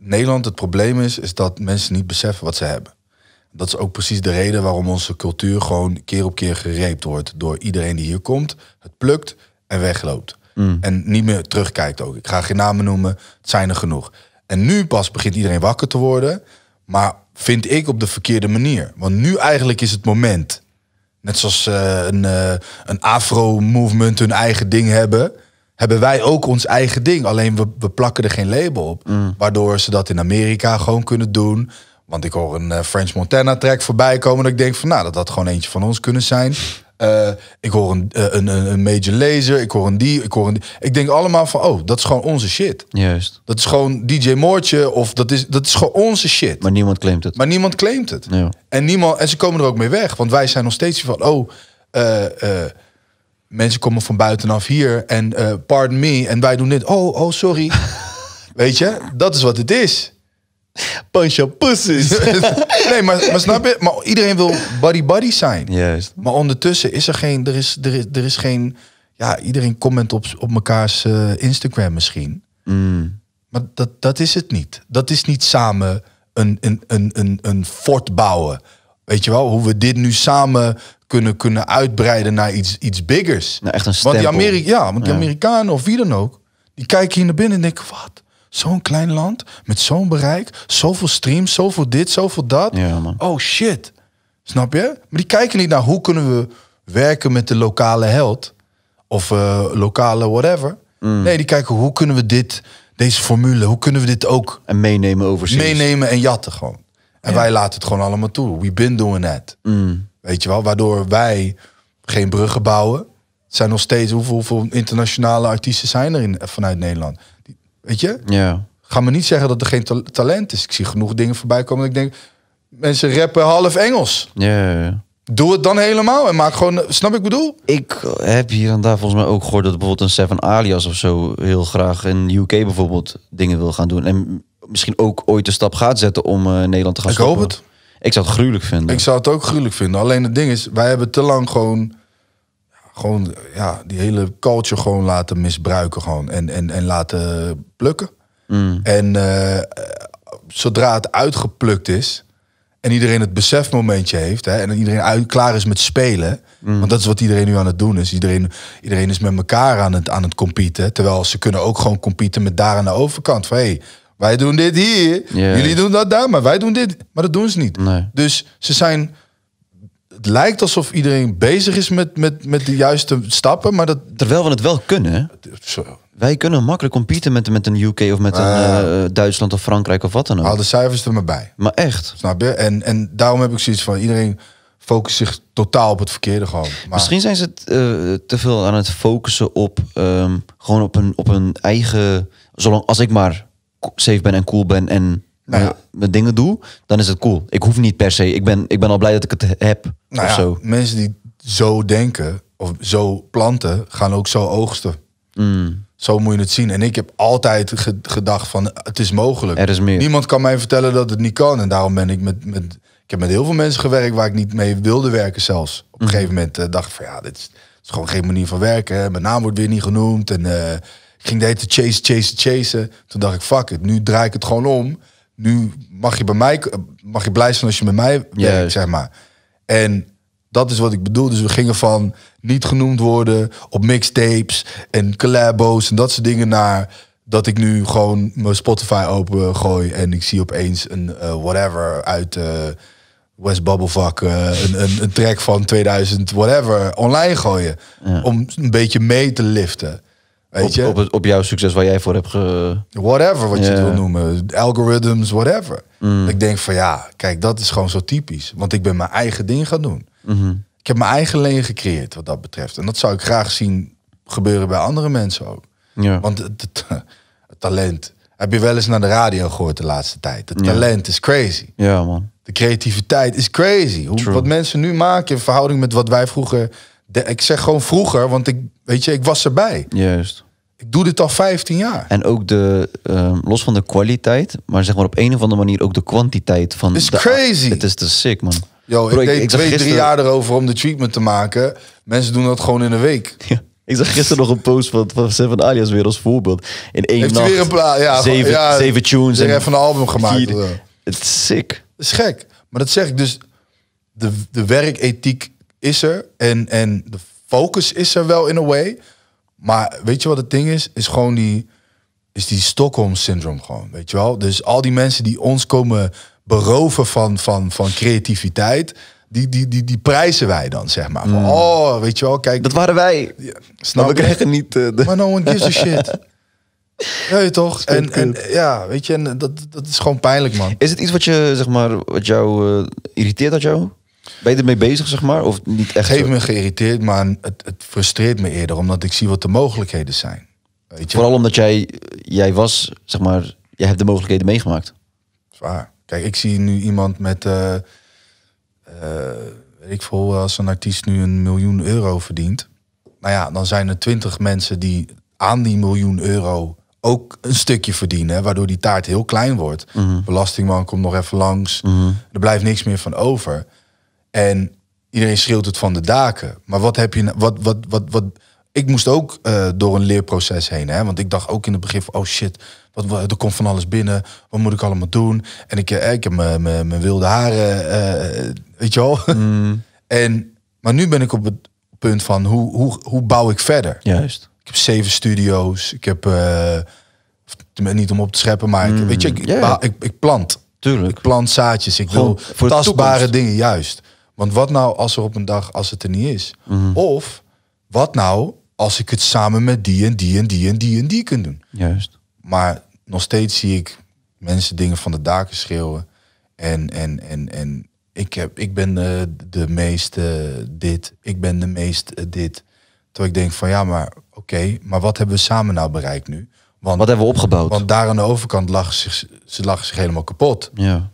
Nederland, het probleem is, is dat mensen niet beseffen wat ze hebben dat is ook precies de reden waarom onze cultuur gewoon keer op keer gereept wordt door iedereen die hier komt, het plukt en wegloopt. Mm. En niet meer terugkijkt ook. Ik ga geen namen noemen, het zijn er genoeg. En nu pas begint iedereen wakker te worden, maar vind ik op de verkeerde manier. Want nu eigenlijk is het moment. Net zoals eh, een, eh, een afro-movement hun eigen ding hebben, hebben wij ook ons eigen ding. Alleen we, we plakken er geen label op. Mm. Waardoor ze dat in Amerika gewoon kunnen doen. Want ik hoor een eh, French Montana track voorbij komen. Dat ik denk van nou, dat dat gewoon eentje van ons kunnen zijn. Eh, ik hoor eh, een, een, een, major laser, ik hoor een die, ik hoor een Ik denk allemaal van, oh, dat is gewoon onze shit. Juist. Dat is gewoon DJ Moortje of dat is, dat is gewoon onze shit. Maar niemand claimt het. Maar niemand claimt het. Ja. En, niemand, en ze komen er ook mee weg. Want wij zijn nog steeds van, oh, mensen komen van buitenaf hier en pardon me en wij doen dit. Oh, oh, sorry. [LAUGHS] Weet je, dat is wat het is. Punch your [LAUGHS] nee, maar, maar snap je? Maar iedereen wil buddy-buddy zijn. Juist. Maar ondertussen is er geen... Er is, er is, er is geen ja, iedereen comment op, op mekaars eh, Instagram misschien. Mm. Maar dat, dat is het niet. Dat is niet samen een, een, een, een, een fort bouwen. Weet je wel, hoe we dit nu samen kunnen, kunnen uitbreiden naar iets, iets biggers. echt een Want die, Ameri ja, want Amerikanen of wie dan ook, die kijken hier naar binnen en denken, wat? Zo'n klein land met zo'n bereik, zoveel streams, zoveel dit, zoveel dat. Oh shit. Snap je? Maar die kijken niet naar hoe kunnen we werken met de lokale held of eh, lokale whatever. Mm. Nee, die kijken hoe kunnen we dit, deze formule, hoe kunnen we dit ook. En meenemen Meenemen en jatten gewoon. En wij laten het gewoon allemaal toe. We been doing that. Mm. Weet je wel, waardoor wij geen bruggen bouwen. Er zijn nog steeds hoeveel, hoeveel internationale artiesten zijn er in, vanuit Nederland. Weet je? Ja. Ga me niet zeggen dat er geen talent is. Ik zie genoeg dingen voorbij komen. Dat ik denk, mensen rappen half Engels. Ja, ja, ja. Doe het dan helemaal en maak gewoon, snap ik bedoel? Ik heb hier en daar volgens mij ook gehoord dat bijvoorbeeld een Seven Alias of zo heel graag in UK bijvoorbeeld dingen wil gaan doen. En misschien ook ooit de stap gaat zetten om eh, Nederland te gaan Ik hoop het. Ik zou het gruwelijk vinden. Ik zou het ook gruwelijk vinden. Alleen het ding is, wij hebben te lang gewoon gewoon ja, die hele culture gewoon laten misbruiken gewoon en, en, en laten plukken. Mm. En eh, zodra het uitgeplukt is en iedereen het besefmomentje heeft hè, en iedereen uit, klaar is met spelen, mm. want dat is wat iedereen nu aan het doen is. Iedereen, iedereen is met elkaar aan het, aan het competen, terwijl ze kunnen ook gewoon competen met daar aan de overkant. Van, hey, wij doen dit hier, jullie doen dat daar, maar wij doen dit. Maar dat doen ze niet. Dus ze zijn het lijkt alsof iedereen bezig is met, met, met de juiste stappen, maar dat... Terwijl we het wel kunnen. Zo. Wij kunnen makkelijk competen met, met een UK of met een eh, eh, Duitsland of Frankrijk of wat dan ook. Haal de cijfers er maar bij. Maar echt. Snap je? En, en daarom heb ik zoiets van iedereen focust zich totaal op het verkeerde gewoon. Maar... Misschien zijn ze eh, te veel aan het focussen op ehm, gewoon op een, op een eigen... Zolang als ik maar safe ben en cool ben en nou ja. mijn dingen doe, dan is het cool. Ik hoef niet per se. Ik ben, ik ben al blij dat ik het heb. Nou Mensen die zo denken of zo planten, gaan ook zo oogsten. Mm. Zo moet je het zien. En ik heb altijd gedacht van het is mogelijk. Er is meer. Niemand kan mij vertellen dat het niet kan. En daarom ben ik met, met. Ik heb met heel veel mensen gewerkt waar ik niet mee wilde werken zelfs. Op een mm. gegeven moment eh, dacht ik van ja, dit is, gewoon geen manier van werken. Mijn naam wordt weer niet genoemd. En eh, ik ging de hele chase, chase, chasen. Toen dacht ik, fuck it, nu draai ik het gewoon om nu mag je bij mij, mag je blij zijn als je met mij werkt, zeg maar. En dat is wat ik bedoel. Dus we gingen van niet genoemd worden op mixtapes en collabos en dat soort dingen naar dat ik nu gewoon mijn Spotify open gooi en ik zie opeens een eh, whatever uit uh, West Bubblefuck, eh, een, een, een, track van 2000 whatever online gooien. Om een beetje mee te liften. Op, op, het, op, jouw succes waar jij voor hebt ge... Whatever, wat je het wil noemen. Algorithms, whatever. Mm. Ik denk van ja, kijk, dat is gewoon zo typisch. Want ik ben mijn eigen ding gaan doen. Mhm. Ik heb mijn eigen leen gecreëerd wat dat betreft. En dat zou ik graag zien gebeuren bij andere mensen ook. Ja. Want het, [LAUGHS] talent... Heb je wel eens naar de radio gehoord de laatste tijd? Het talent is crazy. Ja, man. De creativiteit is crazy. Hoe, wat mensen nu maken in verhouding met wat wij vroeger... ik zeg gewoon vroeger, want ik, weet je, ik was erbij. Juist ik doe dit al 15 jaar. En ook de, ehm, los van de kwaliteit, maar zeg maar op een of andere manier ook de kwantiteit van. It's de, crazy. Het is te sick, man. Yo, ik, deed twee, drie jaar erover om de treatment te maken. Mensen doen dat gewoon in een week. [LAUGHS] Ja. Ik zag gisteren nog een post van, van Seven Alias weer als voorbeeld. In één Heeft nacht, weer een plaat, ja, zeven, ja, tunes. en even een album gemaakt. Het is sick. Dat is gek. Maar dat zeg ik dus, de, de werkethiek is er en, en de focus is er wel in a way. Maar weet je wat het ding is? Is gewoon die, is die Stockholm-syndroom gewoon, weet je wel? Dus al die mensen die ons komen beroven van, van, van creativiteit... Die, die, die, die prijzen wij dan, zeg maar. Van, hmm. Oh, weet je wel, kijk. Dat waren wij. snap we niet... Eh, de... Maar no one gives a shit. [LAUGHS] Ja, je toch? En, en, ja, weet je, en dat, dat is gewoon pijnlijk, man. Is het iets wat je, zeg maar, wat jou eh, irriteert dat jou? Ben je ermee bezig, zeg maar? Of niet echt? Geef me geïrriteerd, maar het, het frustreert me eerder, omdat ik zie wat de mogelijkheden zijn. Weet je? Vooral omdat jij, jij was, zeg maar, jij hebt de mogelijkheden meegemaakt. Zwaar. Kijk, ik zie nu iemand met, uh, weet ik veel, als een artiest nu een miljoen euro verdient. Nou ja, dan zijn er twintig mensen die aan die miljoen euro ook een stukje verdienen, waardoor die taart heel klein wordt. Mhm. Belastingman komt nog even langs. Mhm. Er blijft niks meer van over. En iedereen schreeuwt het van de daken. Maar wat heb je, nou- wat, wat, wat, wat, ik moest ook eh, door een leerproces heen. Hè? Want ik dacht ook in het begin van, oh shit, wat, er komt van alles binnen. Wat moet ik allemaal doen? En ik, eh, ik heb mijn wilde haren, eh, weet je wel. Mm. [LAUGHS] en, maar nu ben ik op het punt van, hoe, hoe, hoe bouw ik verder? Juist. Ik heb zeven studio's. Ik heb, niet om op te scheppen, maar ik, mm, weet je, ik, ik, ik, plant. Tuurlijk. Ik plant zaadjes. Ik wil voor tastbare dingen, juist. Want wat nou als er op een dag, als het er niet is? Mhm. Of wat nou als ik het samen met die en die en die en die en die kan doen? Juist. Maar nog steeds zie ik mensen dingen van de daken schreeuwen. En, en, en, en ik, heb, ik ben eh, de, de meeste eh, dit, ik ben de meest eh, dit. Terwijl ik denk van ja, maar oké, maar wat hebben we samen nou bereikt nu? Want, wat hebben we opgebouwd? Want daar aan de overkant lag ze lag zich helemaal kapot. Ja.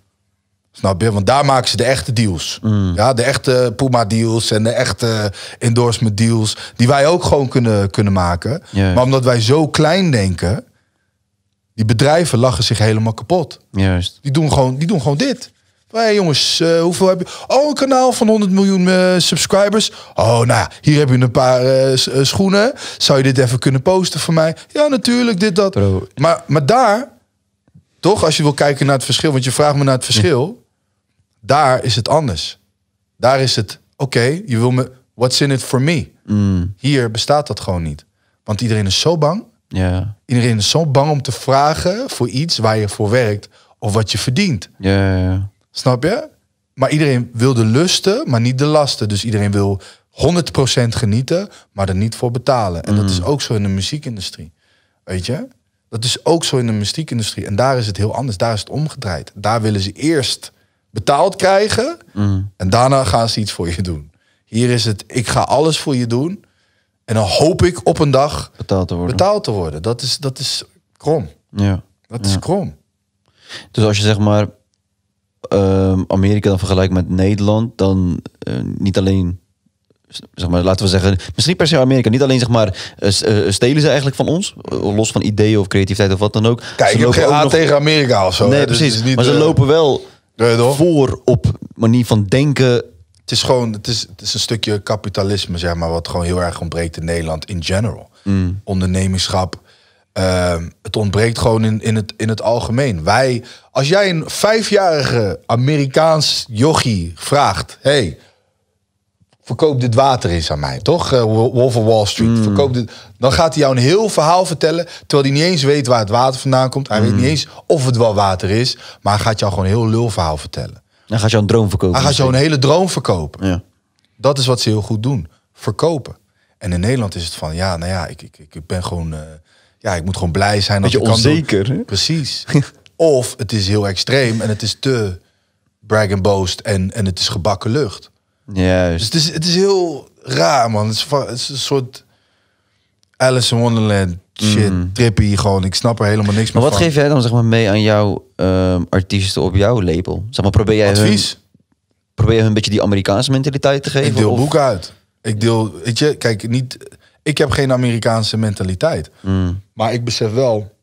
Snap je? Want daar maken ze de echte deals. Mm. Ja, de echte Puma-deals en de echte endorsement-deals. Die wij ook gewoon kunnen, kunnen maken. Maar omdat wij zo klein denken. Die bedrijven lachen zich helemaal kapot. Juist. Die doen gewoon, die doen gewoon dit. Hey jongens, eh, hoeveel heb je? Oh, een kanaal van 100 miljoen eh, subscribers. Oh, nou, hier heb je een paar eh, schoenen. Zou je dit even kunnen posten voor mij? Ja, natuurlijk, dit, dat. Maar, maar daar, toch, als je wil kijken naar het verschil, want je vraagt me naar het verschil. Daar is het anders. Daar is het, oké, je wil me, what's in it for me? Mm. Hier bestaat dat gewoon niet. Want iedereen is zo bang. Iedereen is zo bang om te vragen voor iets waar je voor werkt of wat je verdient. Snap je? Maar iedereen wil de lusten, maar niet de lasten. Dus iedereen wil 100% genieten, maar er niet voor betalen. En dat mm. is ook zo in de muziekindustrie. Weet je? Dat is ook zo in de muziekindustrie. En daar is het heel anders. Daar is het omgedraaid. Daar willen ze eerst betaald krijgen. Mm. En daarna gaan ze iets voor je doen. Hier is het, ik ga alles voor je doen. En dan hoop ik op een dag betaald te worden. Betaald te worden. Dat, is, dat is krom. Ja. Dat is krom. Dus als je zeg maar ehm, Amerika dan vergelijkt met Nederland, dan eh, niet alleen zeg maar, laten we zeggen, misschien per se Amerika. Niet alleen zeg maar, eh, eh, stelen ze eigenlijk van ons, los van ideeën of creativiteit of wat dan ook. Kijk, ze heb je ook nog... tegen Amerika of zo. Nee, dus precies. niet, maar ze lopen wel voor op manier van denken. Het is gewoon, het is, het is een stukje kapitalisme, zeg maar, wat gewoon heel erg ontbreekt in Nederland in general. Mm. Ondernemerschap Ondernemingschap. het ontbreekt gewoon in, in, het, in het algemeen. Wij, als jij een vijfjarige Amerikaans yogi vraagt: hey, verkoop dit water is aan mij, toch? Uh, Wall Street. Mm. Dan gaat hij jou een heel verhaal vertellen, terwijl hij niet eens weet waar het water vandaan komt. Hij weet hmm. niet eens of het wel water is, maar hij gaat jou gewoon een heel lulverhaal vertellen. Hij gaat jou een droom verkopen. Hij gaat jou een hele droom verkopen. Ja. Dat is wat ze heel goed doen. Verkopen. En in Nederland is het van, ja, nou ja, ik, ik, ik ben gewoon... Eh, ja, ik moet gewoon blij zijn. Dat je onzeker. Kan Precies. [LAUGHS] of het is heel extreem en het is te brag and boast en, en het is gebakken lucht. Juist. Dus het is, het is heel raar, man. Het is, een soort Alice in Wonderland shit, Mm. trippy gewoon. Ik snap er helemaal niks meer Maar wat geef jij dan zeg maar, mee aan jouw ehm, artiesten op jouw label? Zeg maar, probeer jij Advies? probeer je hun een beetje die Amerikaanse mentaliteit te geven? Ik deel of- boeken uit. Ik deel, weet je, kijk, niet, ik heb geen Amerikaanse mentaliteit. Mm. Maar ik besef wel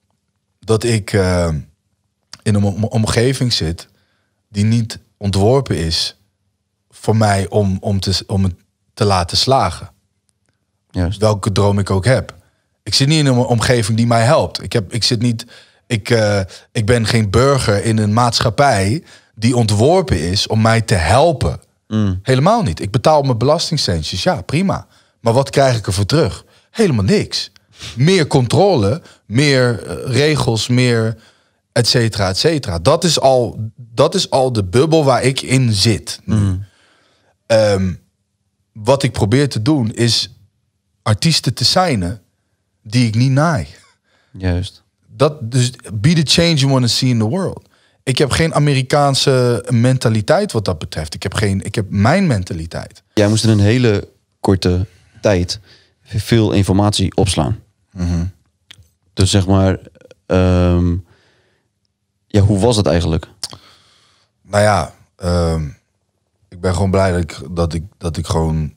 dat ik ehm, in een omgeving zit die niet ontworpen is voor mij om, om, te, om het te laten slagen. Juist. Welke droom ik ook heb. Ik zit niet in een omgeving die mij helpt. Ik, heb, ik, zit niet, ik, eh, ik ben geen burger in een maatschappij die ontworpen is om mij te helpen. Mm. Helemaal niet. Ik betaal mijn belastingcentjes. Ja, prima. Maar wat krijg ik ervoor terug? Helemaal niks. Meer controle, meer eh, regels, meer et cetera, et cetera. Dat is al, dat is al de bubbel waar ik in zit. Mm. Ehm, wat ik probeer te doen is artiesten te zijn die ik niet naai. Juist. Dat, dus be the change you want to see in the world. Ik heb geen Amerikaanse mentaliteit wat dat betreft. Ik heb, geen, ik heb mijn mentaliteit. Jij moest in een hele korte tijd veel informatie opslaan. Mm Dus zeg maar, ehm, ja, hoe was het eigenlijk? Nou ja, ehm, ik ben gewoon blij dat ik, dat ik, dat ik gewoon,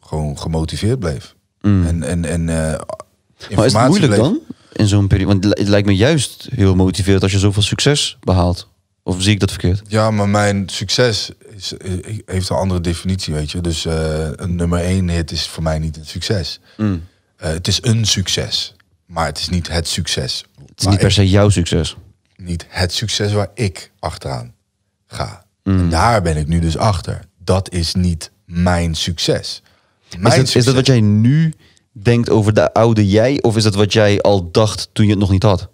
gewoon gemotiveerd bleef. Mm. En, en, en eh, maar is het moeilijk dan in zo'n periode? Want het lijkt me juist heel motiverend als je zoveel succes behaalt. Of zie ik dat verkeerd? Ja, maar mijn succes is, heeft een andere definitie, weet je. Dus eh, een nummer één hit is voor mij niet een succes. Mm. Eh, het is een succes, maar het is niet het succes. Het is niet per se jouw succes. Niet het succes waar ik achteraan ga. Mm. En daar ben ik nu dus achter. Dat is niet mijn succes. is, dat, is wat jij nu denkt over de oude jij? Of is dat wat jij al dacht toen je het nog niet had?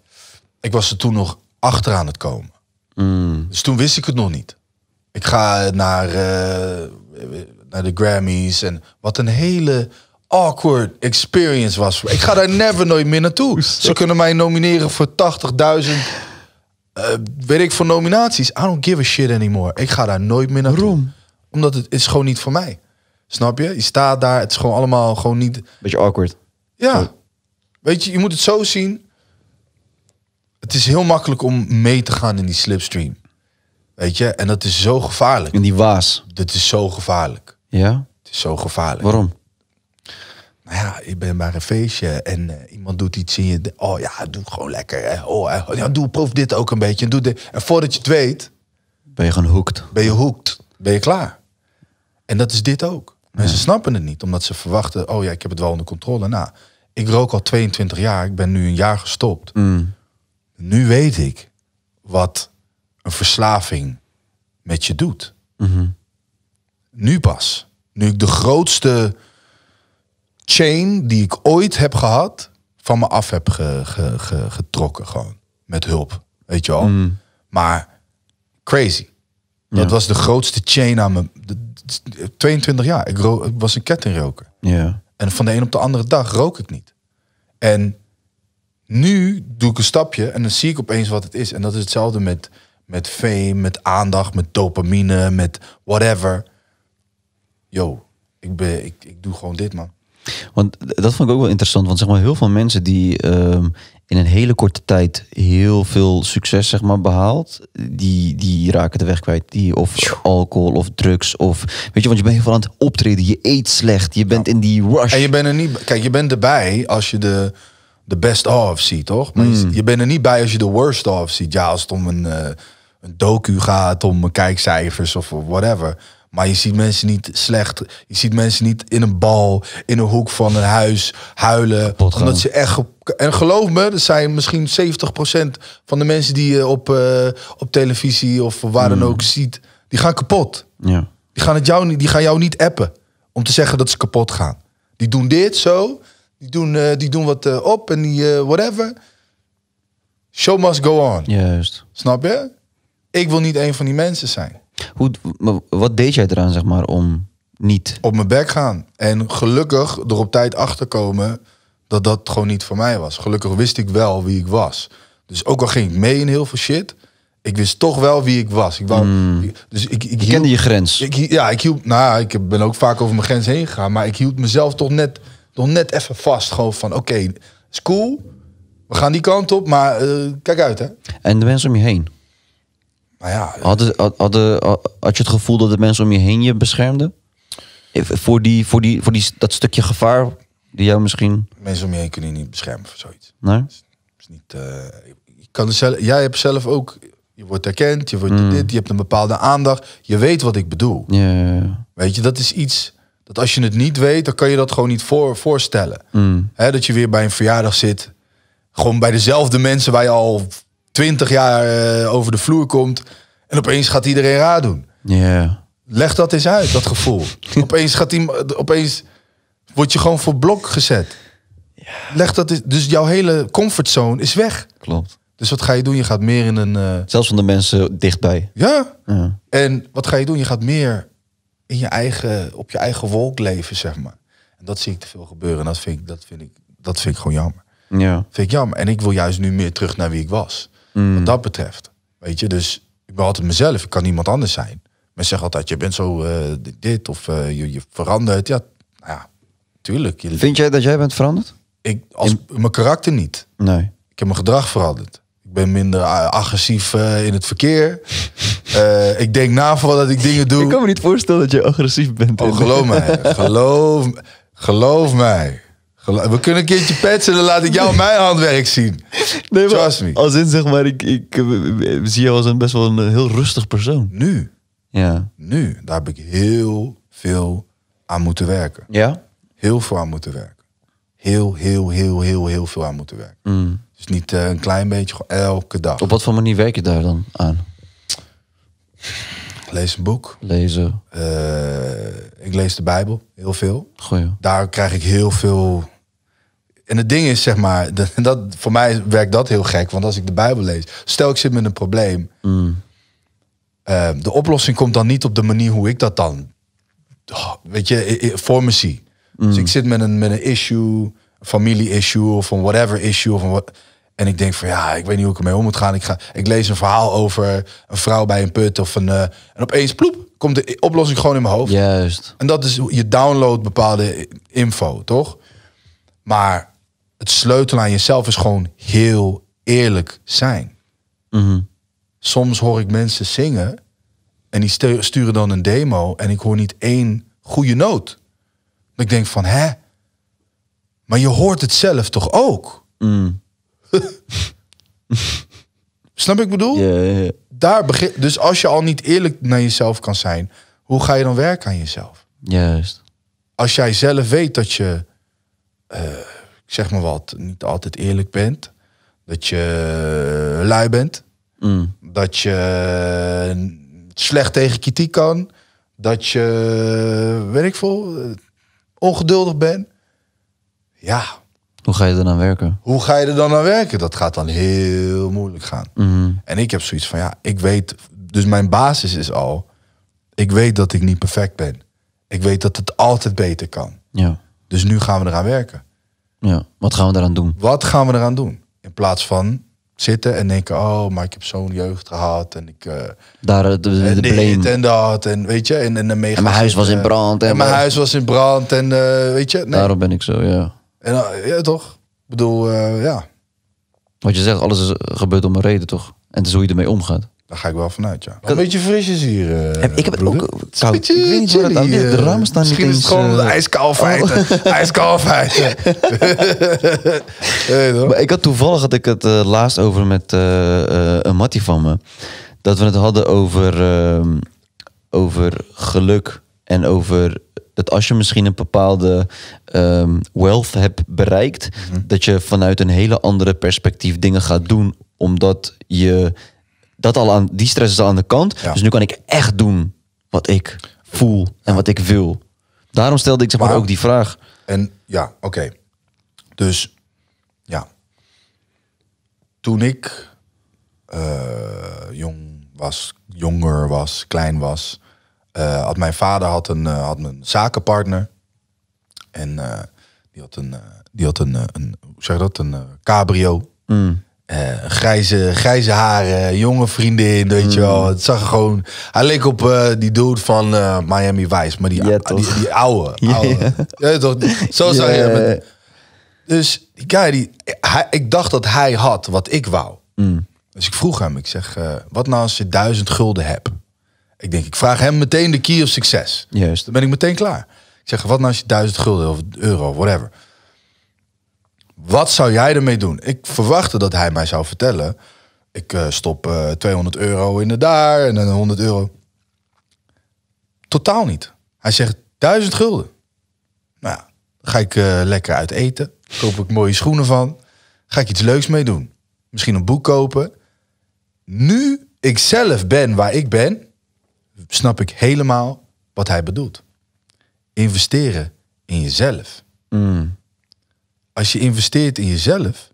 Ik was er toen nog achter aan het komen. Mm. Dus toen wist ik het nog niet. Ik ga naar, eh, naar de Grammys en wat een hele awkward experience was. Ik ga daar never nooit meer naartoe. Ze kunnen mij nomineren voor 80.000 eh, weet ik voor nominaties. I don't give a shit anymore. Ik ga daar nooit meer naartoe. Waarom? Omdat het is gewoon niet voor mij. Snap je? Je staat daar, het is gewoon allemaal gewoon niet... Beetje awkward. Ja. Weet je, je moet het zo zien. Het is heel makkelijk om mee te gaan in die slipstream. Weet je? En dat is zo gevaarlijk. In die waas. Dat is zo gevaarlijk. Ja? Het is zo gevaarlijk. Waarom? Nou ja, ik ben bij een feestje en eh, iemand doet iets in je. Oh ja, doe gewoon lekker. Oh, eh, oh, ja, doe, proef dit ook een beetje. En, doe dit. en voordat je het weet... Ben je gewoon Ben je hoekt Ben je klaar. En dat is dit ook. Mensen snappen het niet, omdat ze verwachten... Oh ja, ik heb het wel onder controle. Nou, ik rook al 22 jaar. Ik ben nu een jaar gestopt. Mm. Nu weet ik wat een verslaving met je doet. Mhm. Nu pas. Nu ik de grootste chain die ik ooit heb gehad, van me af heb getrokken. Gewoon. Met hulp. Weet je wel. Mm. Maar crazy. Dat was de grootste chain aan me. 22 jaar. Ik, was een kettingroker. Ja. En van de een op de andere dag rook ik niet. En nu doe ik een stapje en dan zie ik opeens wat het is. En dat is hetzelfde met, met fame, met aandacht, met dopamine, met whatever. Yo, ik, ben, ik, ik doe gewoon dit, man. Want dat vond ik ook wel interessant. Want zeg maar, heel veel mensen die ehm, in een hele korte tijd heel veel succes zeg maar, behaalt, die, die raken de weg kwijt. Die of alcohol of drugs of weet je, want je bent heel veel aan het optreden, je eet slecht, je bent in die rush. En je bent er niet, kijk, je bent erbij als je de, de best of ziet, toch? Maar je, mm. bent er niet bij als je de worst of ziet. Ja, als het om een, eh, een docu gaat, om kijkcijfers of whatever. Maar je ziet mensen niet slecht. Je ziet mensen niet in een bal, in een hoek van een huis huilen. Omdat ze echt. En geloof me, er zijn misschien 70% van de mensen die je op, eh, op televisie of waar dan hmm. ook ziet, die gaan kapot. Ja. Die, gaan het jou, niet, die gaan jou niet appen om te zeggen dat ze kapot gaan. Die doen dit zo, die doen, eh, die doen wat eh, op en die whatever. Show must go on. Juist. Snap je? Ik wil niet een van die mensen zijn. Hoe, wat deed jij eraan, zeg maar, om niet? Op mijn bek gaan. En gelukkig er op tijd achter komen dat dat gewoon niet voor mij was. Gelukkig wist ik wel wie ik was. Dus ook al ging ik mee in heel veel shit, ik wist toch wel wie ik was. Ik hmm. dus ik, ik kende je grens. ja, ik hield, nou, ik ben ook vaak over mijn grens heen gegaan, maar ik hield mezelf toch net, toch net even vast. Gewoon van, oké, okay, is cool, we gaan die kant op, maar eh, kijk uit, hè. En de mensen om je heen? ja, eh, hadden, had, had, je het gevoel dat de mensen om je heen je beschermden? Eh, voor, die, voor, die, voor die, dat stukje gevaar die jou misschien... Mensen om je heen kunnen je niet beschermen voor zoiets. Nee? Is, niet, eh, je kan jij hebt zelf ook... Je wordt erkend, je wordt mm. dit, je hebt een bepaalde aandacht. Je weet wat ik bedoel. Ja, Weet je, dat is iets... Dat als je het niet weet, dan kan je dat gewoon niet voor, voorstellen. Mm. dat je weer bij een verjaardag zit. Gewoon bij dezelfde mensen waar je al 20 jaar eh, over de vloer komt. En opeens gaat iedereen raar doen. Ja. Leg dat eens uit, dat gevoel. [LAUGHS] opeens, gaat iemand, opeens word je gewoon voor blok gezet. Leg dat eens, dus jouw hele comfortzone is weg. Klopt. Dus wat ga je doen? Je gaat meer in een. Eh, Zelfs van de mensen dichtbij. Ja. ja. En wat ga je doen? Je gaat meer in je eigen, op je eigen wolk leven, zeg maar. En dat zie ik te veel gebeuren. En dat vind ik, dat vind ik, dat vind ik gewoon jammer. Ja. vind ik jammer. En ik wil juist nu meer terug naar wie ik was. Mm. Wat dat betreft. Weet je, dus ik ben altijd mezelf. Ik kan niemand anders zijn. Men zegt altijd, je bent zo eh, dit of eh, je, verandert. Ja, nou ja, tuurlijk. Vind jij dat jij bent veranderd? Ik, als, Mijn karakter niet. Nee. Ik heb mijn gedrag veranderd. Ik ben minder eh, agressief in het verkeer. [LAUGHS] ik denk na voordat dat ik dingen doe. Ik kan me niet voorstellen dat je agressief bent. Oh, geloof mij. [LAUGHS] Geloof, geloof mij. We kunnen een keertje petsen, dan laat ik jou mijn handwerk zien. Nee, maar, Trust me. Als in, zeg maar, ik, ik, eh, zie jou als een best wel een eh, heel rustig persoon. Nu? Ja. Nu, daar heb ik heel veel aan moeten werken. Ja? Heel veel aan moeten werken. Heel, heel, heel, heel, heel veel aan moeten werken. Mm. Dus niet eh, een klein beetje, gewoon elke dag. Op wat voor manier werk je daar dan aan? Lees een boek. Lezen. ik lees de Bijbel heel veel. Goeie. Daar krijg ik heel veel en het ding is, zeg maar, [LAUGHS] dat, voor mij werkt dat heel gek. Want als ik de Bijbel lees, stel ik zit met een probleem. Mm. Ehm, de oplossing komt dan niet op de manier hoe ik dat dan, oh, weet je, voor me zie. Mm. Dus ik zit met een, met een issue, familie-issue of een whatever issue. Of en ik denk van ja, ik weet niet hoe ik ermee om moet gaan. Ik, ga, ik lees een verhaal over een vrouw bij een put of een. Eh, en opeens ploep, komt de oplossing gewoon in mijn hoofd. Juist. En dat is je download bepaalde info, toch? Maar het sleutel aan jezelf is gewoon heel eerlijk zijn. Mhm. Soms hoor ik mensen zingen en die sturen dan een demo en ik hoor niet één goede noot. ik denk van, hè? Maar je hoort het zelf toch ook? Mhm. [LAUGHS] Snap ik bedoel? Daar begin, dus als je al niet eerlijk naar jezelf kan zijn, hoe ga je dan werken aan jezelf? Juist. Als jij zelf weet dat je eh, zeg maar wat, niet altijd eerlijk bent. Dat je eh, lui bent. Mm. Dat je eh, slecht tegen kritiek kan. Dat je, eh, weet ik veel, ongeduldig bent. Ja. Hoe ga je er dan aan werken? Hoe ga je er dan aan werken? Dat gaat dan heel moeilijk gaan. Mm-hmm. En ik heb zoiets van, ja, ik weet... Dus mijn basis is al, ik weet dat ik niet perfect ben. Ik weet dat het altijd beter kan. Ja. Dus nu gaan we eraan werken. Ja, wat gaan we eraan doen? Wat gaan we eraan doen? In plaats van zitten en denken, oh, maar ik heb zo'n jeugd gehad en ik... Eh, Daar eh, de, de, en dat en weet je, en, en, en, en mijn huis was in eh, brand. En, mijn huis was in brand en weet je... Daarom ben ik zo, ja. En, ja, toch? Ik bedoel, ja. Wat je zegt, alles is gebeurd om een reden, toch? En het is hoe je ermee omgaat. Daar ga ik wel vanuit, ja. Een beetje frisjes hier. Eh, ik heb het ook koud. ik weet niet chilly, dat De eh. ramen staan niet eens... gewoon de ijskaalfeit. Oh. hey, maar ik had toevallig had ik het eh, laatst over met een mattie van me. Dat we het hadden over, ehm, over geluk. En over dat als je misschien een bepaalde ehm, wealth hebt bereikt... Mhm. dat je vanuit een hele andere perspectief dingen gaat doen. Omdat je dat al aan, die stress is al aan de kant. Dus nu kan ik echt doen wat ik voel en wat ik wil. Daarom stelde ik zeg maar, ook die vraag. En ja, oké. Dus ja. Toen ik eh, jong was, jonger was, klein was, eh, had mijn vader had een, eh, had een zakenpartner. En die had een, die had een, een, hoe zeg je dat, een cabrio. Mm. Eh, grijze, grijze haren, jonge vriendin, weet je wel. Mm. Het zag gewoon... Hij leek op eh, die dude van eh, Miami Vice, maar die, die, oude. [LAUGHS] oude. Ja, toch? Zo zou je... Dus die guy, die, hij, ik dacht dat hij had wat ik wou. Mm. Dus ik vroeg hem, ik zeg, wat nou als je duizend gulden hebt? Ik denk, ik vraag hem meteen de key of succes. Juist. Dan ben ik meteen klaar. Ik zeg, wat nou als je duizend gulden of euro, whatever... Wat zou jij ermee doen? Ik verwachtte dat hij mij zou vertellen. Ik eh, stop 200 eh, euro in de daar en dan 100 euro. Totaal niet. Hij zegt 1000 gulden. Nou, ga ik eh, lekker uit eten. Koop ik mooie schoenen van. Ga ik iets leuks mee doen. Misschien een boek kopen. Nu ik zelf ben waar ik ben, snap ik helemaal wat hij bedoelt. Investeren in jezelf. Mm als je investeert in jezelf,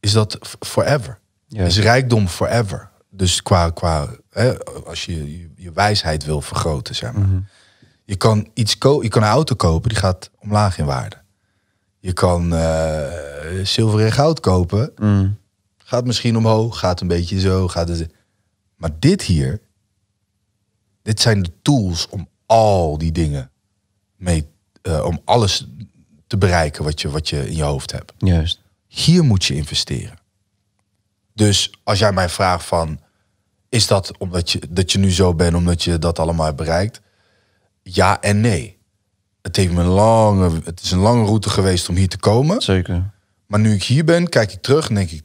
is dat forever. Dus Is rijkdom forever. Dus qua, qua hè, als je, je, wijsheid wil vergroten, zeg maar. Mhm. Je kan iets ko je kan een auto kopen die gaat omlaag in waarde. Je kan eh, zilver en goud kopen. Mhm. Gaat misschien omhoog, gaat een beetje zo, gaat het. Maar dit hier, dit zijn de tools om al die dingen mee, eh, om alles te bereiken wat je, wat je in je hoofd hebt. Juist. Hier moet je investeren. Dus als jij mij vraagt van, is dat omdat je, dat je nu zo bent, omdat je dat allemaal hebt bereikt? Ja en nee. Het, heeft me lange, het is een lange route geweest om hier te komen. Zeker. Maar nu ik hier ben, kijk ik terug en denk ik,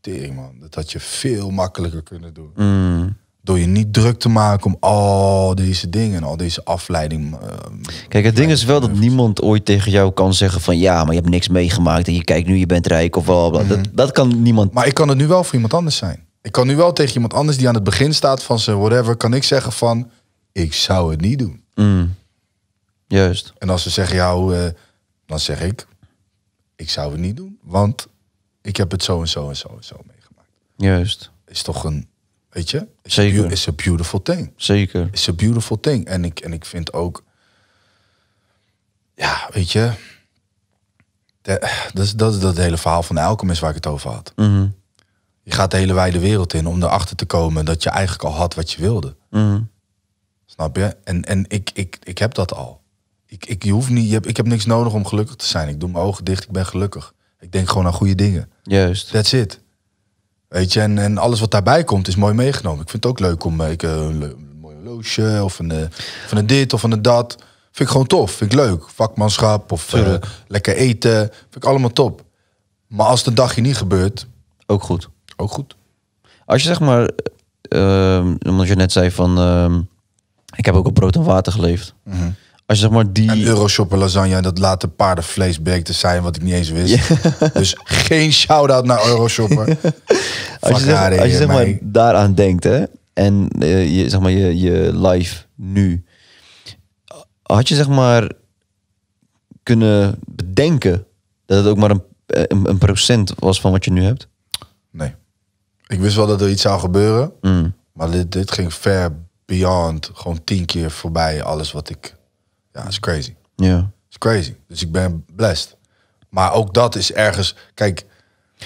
tering man, dat had je veel makkelijker kunnen doen. Mm. Door je niet druk te maken om al deze dingen, al deze afleiding. Ehm, Kijk, het ding is wel dat niemand ooit tegen jou kan zeggen van ja, maar je hebt niks meegemaakt en je kijkt nu, je bent rijk of wel. Mhm. Dat, dat kan niemand. Maar ik kan het nu wel voor iemand anders zijn. Ik kan nu wel tegen iemand anders die aan het begin staat van zijn whatever, kan ik zeggen van ik zou het niet doen. Mm. Juist. En als ze zeggen ja, hoe, eh, dan zeg ik ik zou het niet doen, want ik heb het zo en zo en zo en zo meegemaakt. Juist. Is toch een Weet je? It's Zeker. A a beautiful thing. Zeker. It's a beautiful thing. En ik, en ik vind ook... Ja, weet je... dat, is, dat is dat hele verhaal van elke alchemist waar ik het over had. Mhm. Je gaat de hele wijde wereld in om erachter te komen... dat je eigenlijk al had wat je wilde. Mhm. Snap je? En, en ik, ik, ik heb dat al. Ik, ik, je hoeft niet, ik heb niks nodig om gelukkig te zijn. Ik doe mijn ogen dicht, ik ben gelukkig. Ik denk gewoon aan goede dingen. Juist. That's it. Weet je, en, alles wat daarbij komt is mooi meegenomen. Ik vind het ook leuk om eh, ik, eh, een, een mooi horloge of een, eh, van een dit of van een dat. Vind ik gewoon tof. Vind ik leuk. Vakmanschap of lekker eten. Vind ik allemaal top. Maar als het een dagje niet gebeurt... Ook goed. Ook goed. Als je zeg maar... Uh, omdat je net zei van... ik heb ook op brood en water geleefd. Mm als je zeg maar die... euroshopper lasagne en dat de paardenvlees te zijn, wat ik niet eens wist. Dus geen shout-out naar euroshopper. [LAUGHS] als je, zeg, als je zeg maar daaraan denkt, hè. En eh, je, zeg maar je, je live nu. Had je zeg maar kunnen bedenken dat het ook maar eh, een, een, procent was van wat je nu hebt? Nee. Ik wist wel dat er iets zou gebeuren. Mm. Maar dit, dit ging ver beyond. Gewoon tien keer voorbij alles wat ik ja, is crazy. Ja. Is crazy. Dus ik ben blessed. Maar ook dat is ergens, kijk.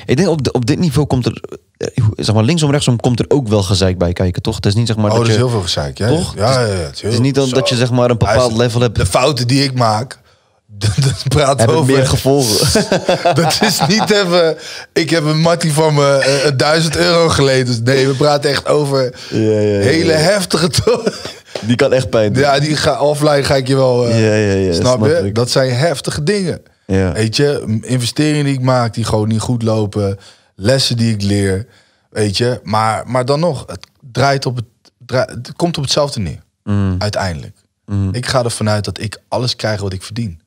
Ik denk op, op dit niveau komt er, eh, zeg maar linksom, rechtsom komt er ook wel gezeik bij kijken, toch? Het is niet zeg maar. Oh, er is heel veel gezeik, ja. Toch? Ja, dus ja, ja het, is het, is niet omdat dat je zeg maar een bepaald level hebt. De fouten die ik maak. [LAUGHS] Dat praat over. meer gevolgen. [LAUGHS] dat is niet even. Ik heb een mattie van me uh, eh, 1000 eh, euro geleden. Dus nee, we praten echt over ja, ja, hele heftige. [LAUGHS] Die kan echt pijn doen. Ja, die ga, offline ga ik je wel. Eh, ja, ja, ja, snap, je? Dat zijn heftige dingen. Ja. Weet je, investeringen die ik maak die gewoon niet goed lopen. Lessen die ik leer. Weet je, maar, maar dan nog, het draait op het, komt op hetzelfde neer. Mm. Uiteindelijk. Mm. Ik ga ervan uit dat ik alles krijg wat ik verdien.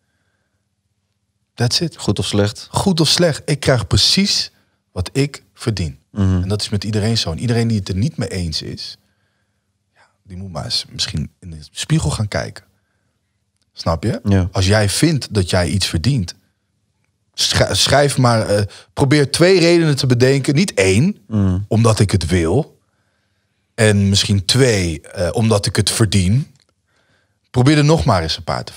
That's it. Goed of slecht? Goed of slecht. Ik krijg precies wat ik verdien. Mm-hmm. En dat is met iedereen zo. En iedereen die het er niet mee eens is, die moet maar eens misschien in de spiegel gaan kijken. Snap je? Als jij vindt dat jij iets verdient, schrijf maar, eh, probeer twee redenen te bedenken. Niet één, mm. omdat ik het wil. En misschien twee, eh, omdat ik het verdien. Probeer er nog maar eens een paar te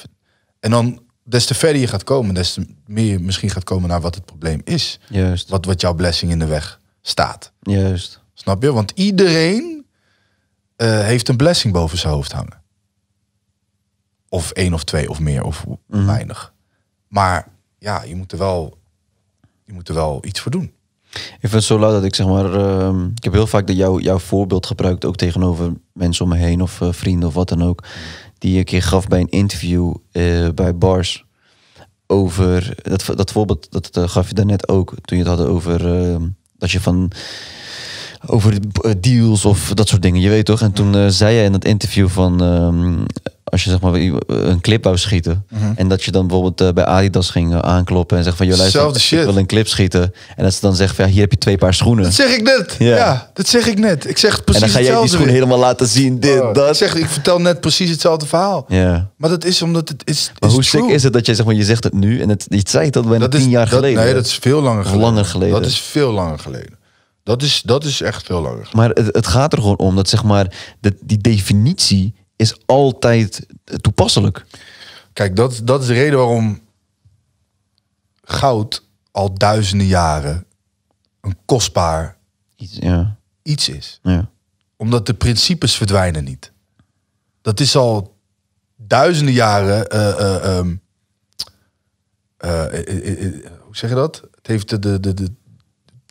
En dan, des te verder je gaat komen, des te meer je misschien gaat komen naar wat het probleem is. Juist. Wat, wat jouw blessing in de weg staat. Juist. Snap je? Want iedereen eh, heeft een blessing boven zijn hoofd hangen. Of één of twee of meer of mhm. weinig. Maar ja, je moet er wel, je moet er wel iets voor doen. Ik vind het zo laat dat ik zeg maar, ehm, ik heb heel vaak de, jou, jouw voorbeeld gebruikt, ook tegenover mensen om me heen of eh, vrienden of wat dan ook, die een keer gaf bij een interview eh, bij Bars over, dat, dat voorbeeld, dat gaf je daarnet ook, toen je het had over ehm, dat je van over eh, deals of dat soort dingen. Je weet toch? En toen eh, zei jij in dat interview van ehm, als je zeg maar een clip wou schieten mhm. en dat je dan bijvoorbeeld eh, bij Adidas ging aankloppen en zegt van jullie luister shit. ik wil een clip schieten en dat ze dan zegt van ja, hier heb je twee paar schoenen. Dat zeg ik net. Ja. dat zeg ik net. Ik zeg precies En dan ga jij die schoen helemaal laten zien dit oh, dat. Ik zeg ik vertel net precies hetzelfde verhaal. Ja. Maar dat is omdat het is Maar hoe true. is het dat je zeg maar je zegt het nu en het je zei dat bijna dat tien jaar geleden. Nee, dat is veel langer geleden. Langer geleden. Dat is veel langer geleden. Dat is, dat is echt veel langer. Maar het, het gaat er gewoon om dat zeg maar, die definitie is altijd toepasselijk. Kijk, dat, dat is de reden waarom goud al duizenden jaren een kostbaar iets, ja. iets is. Ja. Omdat de principes verdwijnen niet. Dat is al duizenden jaren. Eh, eh, ehm, eh, hoe zeg je dat? Het heeft de, de, de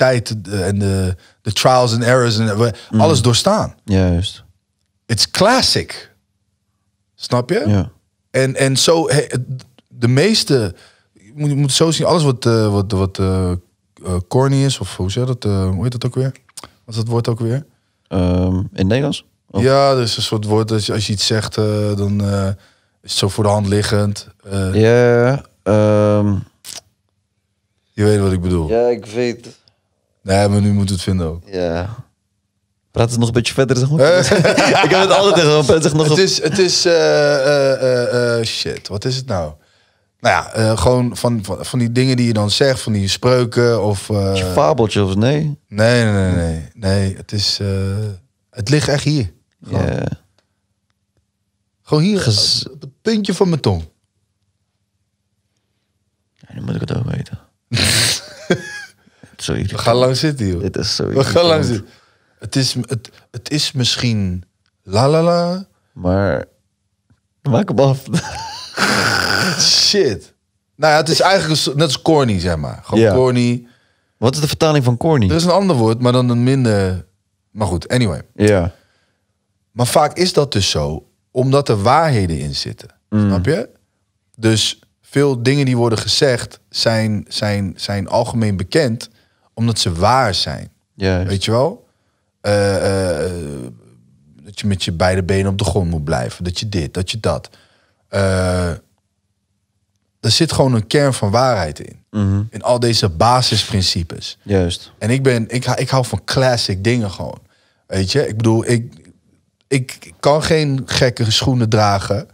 tijd eh, en de, de trials and errors en eh, mm. alles doorstaan. Juist. It's classic. Snap je? Ja. En, en zo, de meeste, je moet, je moet zo zien, alles wat, uh, wat, wat corny is, of hoe zeg dat, hoe heet dat ook weer? Wat is dat woord ook weer? Um, in Nederlands? Ja, dus een soort woord, als je, als je iets zegt, dan is het zo voor de hand liggend. Ja, ehm. je weet wat ik bedoel. Ja, ik weet Nee, maar nu moet het vinden ook. Ja. Praat het nog een beetje verder, zeg eh. [LAUGHS] ik heb het altijd tegen hem. nog het is, het is uh, uh, shit, wat is het nou? Nou ja, gewoon van, van, van, die dingen die je dan zegt, van die spreuken of... je fabeltje of nee? Nee, nee, nee, nee. nee het is... het ligt echt hier. Gewoon. Gewoon hier, op het puntje van mijn tong. Ja, nu moet ik het ook weten. [LAUGHS] We gaan lang zitten, joh. Dit is zo We gaan lang zitten. Het is, het, het is misschien la la la. Maar maak hem af. [LAUGHS] Shit. Nou ja, het is eigenlijk net als corny, zeg maar. Gewoon corny. Wat is de vertaling van corny? Er is een ander woord, maar dan een minder... Maar goed, anyway. Ja. Maar vaak is dat dus zo, omdat er waarheden in zitten. Mm. Snap je? Dus veel dingen die worden gezegd zijn, zijn, zijn algemeen bekend omdat ze waar zijn. Weet je wel? Eh, eh, dat je met je beide benen op de grond moet blijven. Dat je dit, dat je dat. Eh, er zit gewoon een kern van waarheid in. Mhm. In al deze basisprincipes. Juist. En ik, ben, ik, ik hou van classic dingen gewoon. Weet je, ik bedoel, ik, ik kan geen gekke schoenen dragen.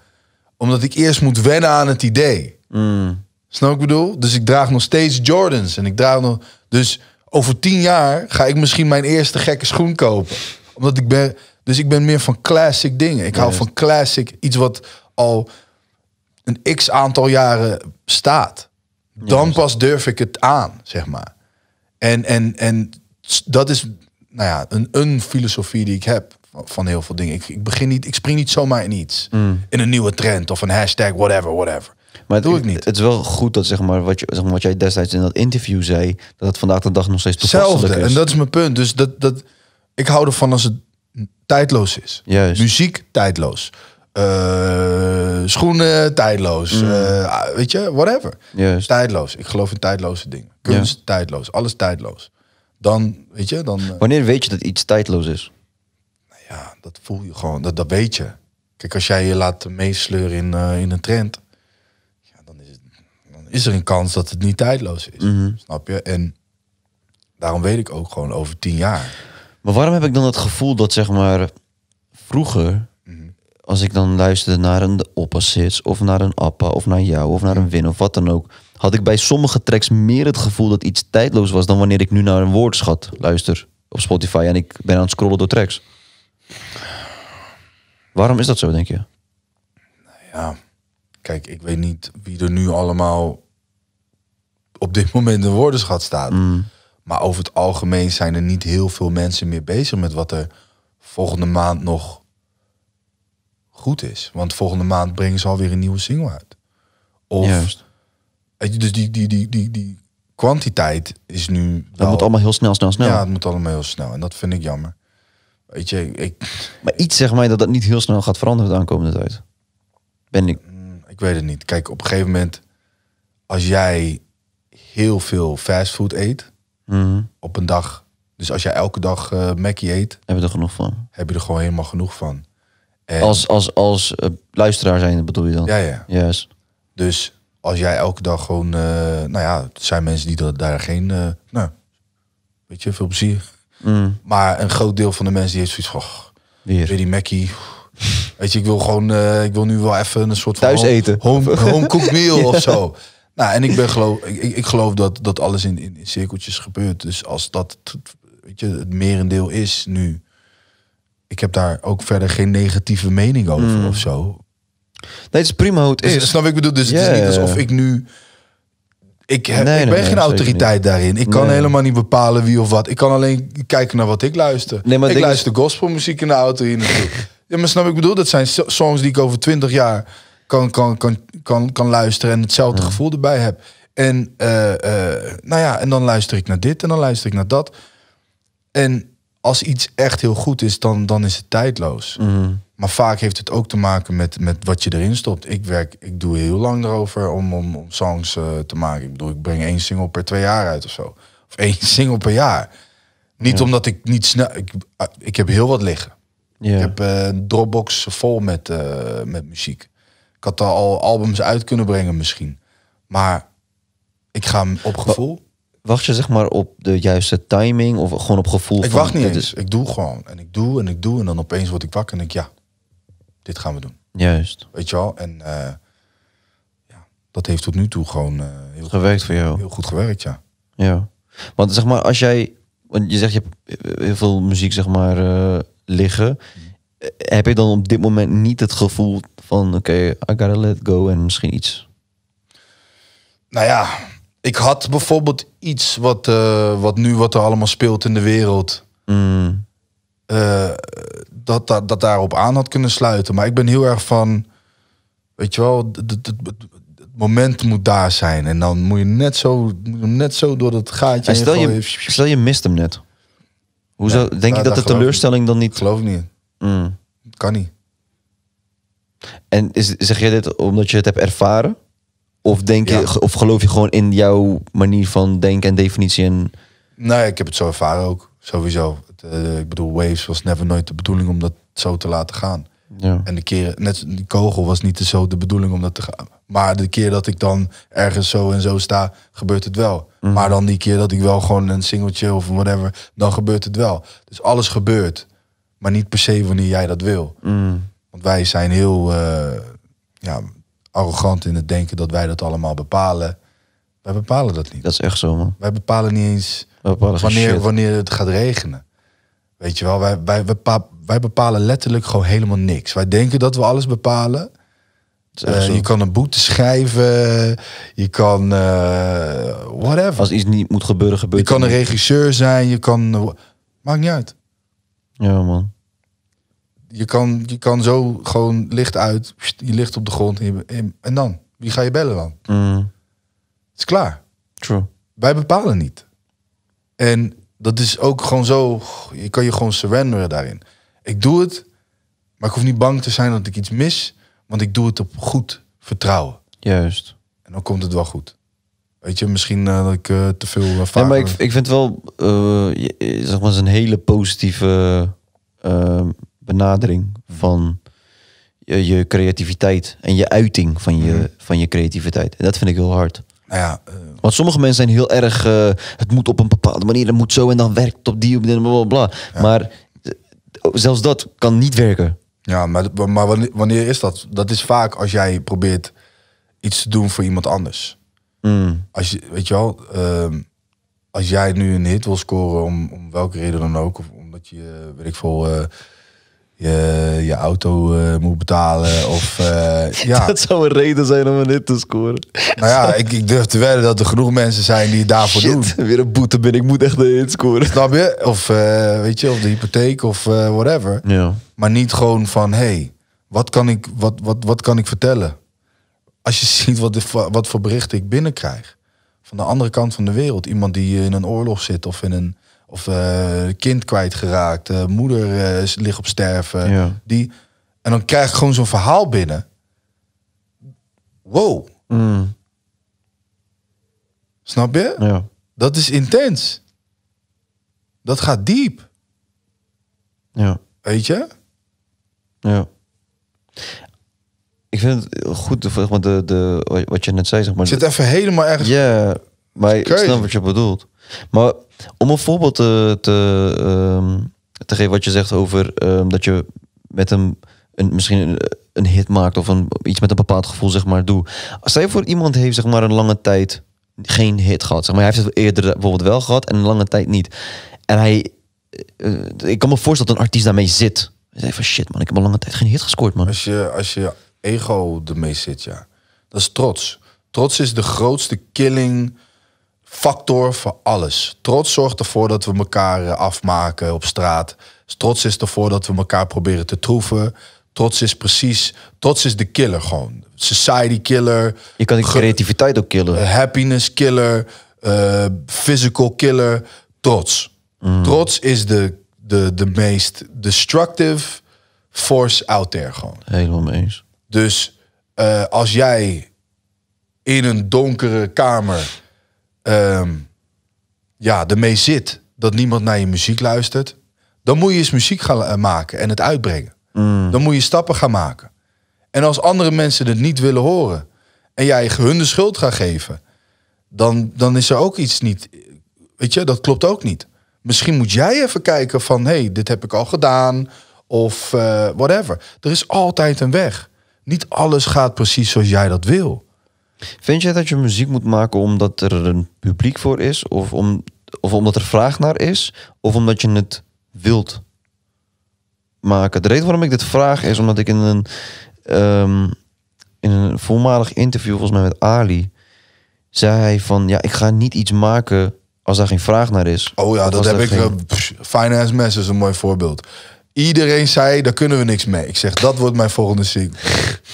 Omdat ik eerst moet wennen aan het idee. Mm. Snap ik bedoel? Dus ik draag nog steeds Jordans. En ik draag nog. Dus over tien jaar ga ik misschien mijn eerste gekke schoen kopen. Omdat ik ben, dus ik ben meer van classic dingen. Ik hou van classic, iets wat al een x aantal jaren staat. Dan pas durf ik het aan, zeg maar. En, en, en dat is nou ja, een, een filosofie die ik heb van heel veel dingen. Ik, ik, begin niet, ik spring niet zomaar in iets. Mm. In een nieuwe trend of een hashtag, whatever, whatever. Maar niet. Het is wel goed dat zeg maar, wat je, wat jij destijds in dat interview zei, dat het vandaag de dag nog steeds hetzelfde is. En dat is mijn punt. Dus dat, dat, ik hou ervan als het tijdloos is. Juist. Muziek tijdloos. Eh, schoenen tijdloos. Mm. Eh, ah, weet je, whatever. Juist. Tijdloos. Ik geloof in tijdloze dingen. Kunst tijdloos. Alles tijdloos. Dan, weet je, dan. Eh, Wanneer weet je dat iets tijdloos is? Nou ja, dat voel je gewoon. Dat, dat weet je. Kijk, als jij je laat meesleuren in, in een trend is er een kans dat het niet tijdloos is. Mhm. Snap je? En daarom weet ik ook gewoon over tien jaar. Maar waarom heb ik dan het gevoel dat zeg maar vroeger, mhm. als ik dan luisterde naar een Oppa of naar een Appa of naar jou of naar een Win of wat dan ook, had ik bij sommige tracks meer het gevoel dat iets tijdloos was dan wanneer ik nu naar een woordschat luister op Spotify en ik ben aan het scrollen door tracks. Waarom is dat zo, denk je? Nou ja. Kijk, ik weet niet wie er nu allemaal op dit [LAUGHS] moment in woordenschat staat. Mm. Maar over het algemeen zijn er niet heel veel mensen meer bezig met wat er volgende maand nog goed is. Want volgende maand brengen ze alweer een nieuwe single uit. Of, Dus die, die, die, die, die kwantiteit is nu... dat moet allemaal heel snel, snel, snel. Ja, het moet allemaal heel snel. En dat vind ik jammer. Weet je, ik... Maar iets zeg mij dat dat niet heel snel gaat veranderen de aankomende tijd. Ben ik ik weet het niet. Kijk, op een gegeven moment, als jij heel veel fastfood eet mhm. op een dag. Dus als jij elke dag uh, Mackie eet. Heb je er genoeg van? Heb je er gewoon helemaal genoeg van. En, als als, als eh, luisteraar zijn, bedoel je dan? Ja, ja. Juist. Yes. Dus als jij elke dag gewoon, eh, nou ja, het zijn mensen die dat, daar geen, nou, weet je, veel plezier. Mhm. Maar een groot deel van de mensen die heeft zoiets van, weer. weer die Mackie, Weet je, ik wil gewoon, eh, ik wil nu wel even een soort Thuis eten. home, [LAUGHS] home cooked meal of zo. Nou, en ik ben geloof, ik, ik geloof dat, dat alles in, in cirkeltjes gebeurt. Dus als dat weet je, het merendeel is nu, ik heb daar ook verder geen negatieve mening over hmm. of zo. Nee, het is prima hoe het dus is. Dus, snap ik bedoel? Dus het is niet alsof ik nu... Ik, heb, ik ben geen autoriteit daarin. Ik kan helemaal niet bepalen wie of wat. Ik kan alleen kijken naar wat ik luister. ik luister is... gospelmuziek in de auto hier naartoe. Ja, maar snap ik bedoel, dat zijn songs die ik over twintig jaar kan, kan, kan, kan, kan luisteren en hetzelfde gevoel erbij heb. En, eh, eh, nou ja, en dan luister ik naar dit en dan luister ik naar dat. En als iets echt heel goed is, dan, dan is het tijdloos. Mhm. Maar vaak heeft het ook te maken met, met wat je erin stopt. Ik werk, ik doe heel lang erover om, om, om songs eh, te maken. Ik bedoel, ik breng één single per twee jaar uit of zo. Of één [LAUGHS] single per jaar. Niet omdat ik niet snel. Ik, ik heb heel wat liggen. Ik heb een eh, Dropbox vol met, eh, met muziek. Ik had er al albums uit kunnen brengen misschien. Maar ik ga hem op gevoel. Wacht je zeg maar op de juiste timing of gewoon op gevoel? Ik wacht niet eens. Ik doe gewoon. En ik doe en ik doe. En dan opeens word ik wakker en ik ja, dit gaan we doen. Juist. Weet je wel? En eh, ja, dat heeft tot nu toe gewoon heel gewerkt goed, voor jou. Heel goed gewerkt, ja. Ja. Want zeg maar, als jij. Want je zegt je hebt heel veel muziek zeg maar liggen, heb je dan op dit moment niet het gevoel van oké, okay, I gotta let go en misschien iets? Nou ja, ik had bijvoorbeeld iets wat, eh, wat nu wat er allemaal speelt in de wereld. Mm. Eh, dat, dat, daarop aan had kunnen sluiten. Maar ik ben heel erg van, weet je wel, het moment moet daar zijn. En dan moet je net zo, net zo door dat gaatje. En stel, je, stel je mist hem net. Hoezo denk je dat, de teleurstelling dan niet... Geloof niet. Mm. Kan niet. En zeg je dit omdat je het hebt ervaren? Of, denk je, of geloof je gewoon in jouw manier van denken en definitie? En... Nee, ik heb het zo ervaren ook. Sowieso. Eh, ik bedoel, Waves was never nooit de bedoeling om dat zo te laten gaan. Ja. En de keer, net die kogel was niet zo de bedoeling om dat te gaan. Maar de keer dat ik dan ergens zo en zo sta, gebeurt het wel. Mhm. Maar dan die keer dat ik wel gewoon een singeltje of whatever, dan gebeurt het wel. Dus alles gebeurt. Maar niet per se wanneer jij dat wil. Mhm. Want wij zijn heel eh, ja, arrogant in het denken dat wij dat allemaal bepalen. Wij bepalen dat niet. Dat is echt zo, man. Wij bepalen niet eens wanneer, wanneer het gaat regenen. Weet je wel, wij, wij, wij bepalen letterlijk gewoon helemaal niks. Wij denken dat we alles bepalen. Eh, je kan een boete schrijven, je kan eh, whatever. Als iets niet moet gebeuren, gebeurt Je kan een regisseur zijn, je kan... Eh, maakt niet uit. Ja, man. Je kan, je kan zo gewoon licht uit, je ligt op de grond en, en dan? Wie ga je bellen dan? Mm. Het is klaar. True. Wij bepalen niet. En dat is ook gewoon zo. Je kan je gewoon surrenderen daarin. Ik doe het, maar ik hoef niet bang te zijn dat ik iets mis, want ik doe het op goed vertrouwen. Juist. En dan komt het wel goed. Weet je, misschien eh, dat ik eh, te veel uh, eh, heb. maar ik, ik vind wel, zeg maar, een hele positieve benadering hmm. van je, je, creativiteit en je uiting van je, hmm. van je creativiteit. En dat vind ik heel hard. Nou ja, eh, Want sommige mensen zijn heel erg, eh, het moet op een bepaalde manier, het moet zo en dan werkt op die, manier Maar eh, zelfs dat kan niet werken. Ja, maar, maar wanneer is dat? Dat is vaak als jij probeert iets te doen voor iemand anders. Mm. Als je, weet je wel, ehm, als jij nu een hit wil scoren om, om welke reden dan ook, of omdat je, weet ik veel je, je auto eh, moet betalen. Of, uh, [LAUGHS] ja. Dat zou een reden zijn om een hit te scoren. Nou ja, ik, ik durf te wedden dat er genoeg mensen zijn die het daarvoor doen. Weer een boete ben ik moet echt een hit scoren. Snap je? Of, eh, weet je, of de hypotheek of whatever. Ja. Maar niet gewoon van, hé, hey, wat, kan ik, wat, wat, wat kan ik vertellen? Als je [LAUGHS] ziet wat, de, wat voor berichten ik binnenkrijg. Van de andere kant van de wereld. Iemand die in een oorlog zit of in een of eh, kind kwijtgeraakt, uh, moeder eh, ligt op sterven. Die, en dan krijg je gewoon zo'n verhaal binnen. Wow. Mm. Snap je? Ja. Dat is intens. Dat gaat diep. Ja. Weet je? Ja. Ik vind het goed, want de, de, wat je net zei, zeg maar. zit even helemaal ergens. Ja, maar ik snap wat je bedoelt. Maar om een voorbeeld te, te, ehm, te geven wat je zegt over ehm, dat je met een, een misschien een, hit maakt of iets met een bepaald gevoel zeg maar doe. Stel je voor iemand heeft zeg maar een lange tijd geen hit gehad. Zeg maar hij heeft het eerder bijvoorbeeld wel gehad en een lange tijd niet. En hij, eh, ik kan me voorstellen dat een artiest daarmee zit. Hij zegt van shit man, ik heb al lange tijd geen hit gescoord man. Als je, als je ego ermee zit ja, dat is trots. Trots is de grootste killing factor voor alles. Trots zorgt ervoor dat we elkaar eh, afmaken op straat. Trots is ervoor dat we elkaar proberen te troeven. Trots is precies, trots is de killer gewoon. Society killer. Je kan die creativiteit ook killen. Eh, happiness killer, eh, physical killer, trots. Mm. Trots is de, de, de meest destructive force out there gewoon. Helemaal mee eens. Dus als jij in een donkere kamer Ehm, ja, ermee zit dat niemand naar je muziek luistert, dan moet je eens muziek gaan eh, maken en het uitbrengen. Mm. Dan moet je stappen gaan maken. En als andere mensen het niet willen horen en jij hun de schuld gaat geven, dan, dan is er ook iets niet. Weet je, dat klopt ook niet. Misschien moet jij even kijken van hé, hey, dit heb ik al gedaan of eh, whatever. Er is altijd een weg. Niet alles gaat precies zoals jij dat wil. Vind jij dat je muziek moet maken omdat er een publiek voor is? Of, om, of omdat er vraag naar is? Of omdat je het wilt maken? De reden waarom ik dit vraag is omdat ik in een, ehm, in een voormalig interview, volgens mij met Ali, zei hij van ja, ik ga niet iets maken als daar geen vraag naar is. Oh ja, dat heb ik. Geen... Eh, finance Mess is een mooi voorbeeld. Iedereen zei, daar kunnen we niks mee. Ik zeg, dat wordt mijn volgende single.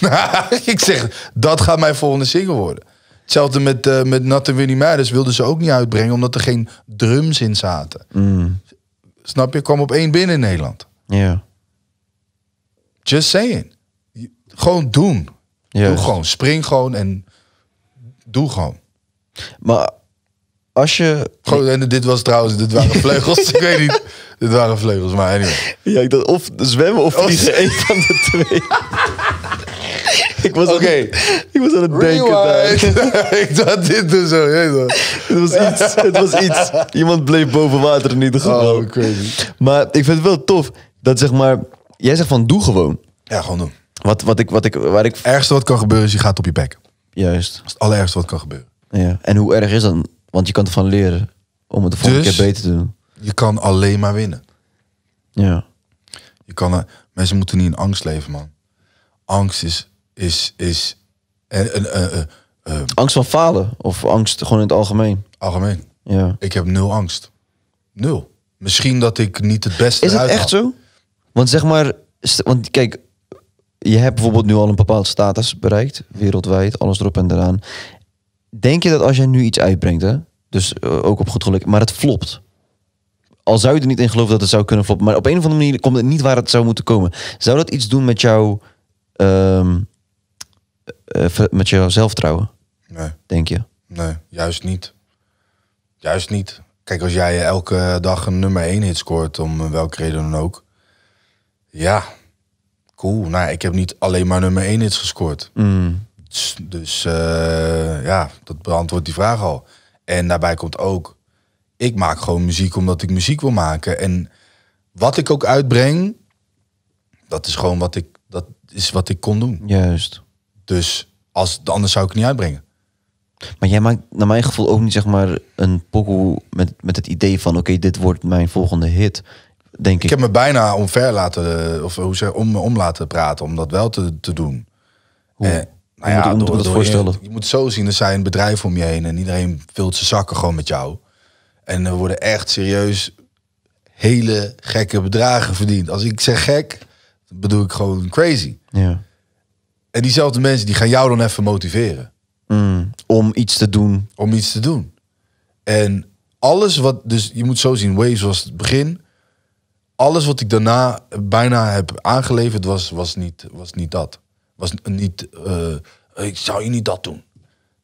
[LAUGHS] ik zeg, dat gaat mijn volgende single worden. Hetzelfde met, uh, met Natte Winnie Meijers wilden ze ook niet uitbrengen... omdat er geen drums in zaten. Mm. Snap je? Kwam op één binnen in Nederland. Ja. Just saying. Gewoon doen. Doe gewoon. Spring gewoon en doe gewoon. Maar als je. en dit was trouwens, dit waren [LAUGHS] vleugels. ik weet niet. Dit waren vleugels, maar anyway. Ja, ik dacht of zwemmen of vliegen. Oh. [LAUGHS] van de twee. ik was, oké, ik was aan het denken [LAUGHS] ik dacht dit en dus zo. het, was iets, het was iets. Iemand bleef boven water in ieder geval. Oh, Maar ik vind het wel tof dat zeg maar... Jij zegt van doe gewoon. Ja, gewoon doen. Wat, wat ik, wat ik, waar ik... Het ergste wat kan gebeuren is je gaat op je bek. Juist. Dat is het allerergste wat kan gebeuren. Ja. En hoe erg is dan want je kan ervan leren om het de volgende dus keer beter te doen. Je kan alleen maar winnen. Ja. Je kan, mensen moeten niet in angst leven, man. Angst is. is, is eh, eh, eh, angst van falen of angst gewoon in het algemeen? Algemeen. Ja. Ik heb nul angst. Nul. Misschien dat ik niet het beste. Is dat echt zo? Want zeg maar, want kijk, je hebt bijvoorbeeld nu al een bepaald status bereikt, wereldwijd, alles erop en eraan denk je dat als jij nu iets uitbrengt, hè, dus eh, ook op goed geluk, maar het flopt. Al zou je er niet in geloven dat het zou kunnen floppen, maar op een of andere manier komt het niet waar het zou moeten komen. Zou dat iets doen met jouw, um, met jouw zelfvertrouwen? Nee. Denk je? Nee, juist niet. Juist niet. Kijk, als jij elke dag een nummer 1 hit scoort, om welke reden dan ook. Ja, cool. Nou, ik heb niet alleen maar nummer 1 hits gescoord. Mm. Dus, dus eh, ja, dat beantwoordt die vraag al. En daarbij komt ook, ik maak gewoon muziek omdat ik muziek wil maken. En wat ik ook uitbreng, dat is gewoon wat ik, dat is wat ik kon doen. Juist. Dus als, anders zou ik niet uitbrengen. Maar jij maakt naar mijn gevoel ook niet zeg maar een pokoe met, met het idee van oké, dit wordt mijn volgende hit. Denk ik, ik heb me bijna omver laten, of hoe zeg, om, om laten praten om dat wel te, te doen. Hoe? Eh, nou ja, Je, moet zo zien, er zijn bedrijven om je heen en iedereen vult zijn zakken gewoon met jou. En er worden echt serieus hele gekke bedragen verdiend. Als ik zeg gek, bedoel ik gewoon crazy. Ja. En diezelfde mensen die gaan jou dan even motiveren. Mm, om iets te doen. Om iets te doen. En alles wat, dus je moet zo zien, Waves was het begin. Alles wat ik daarna bijna heb aangeleverd was, was, niet, was niet dat. Was niet, eh, ik zou je niet dat doen.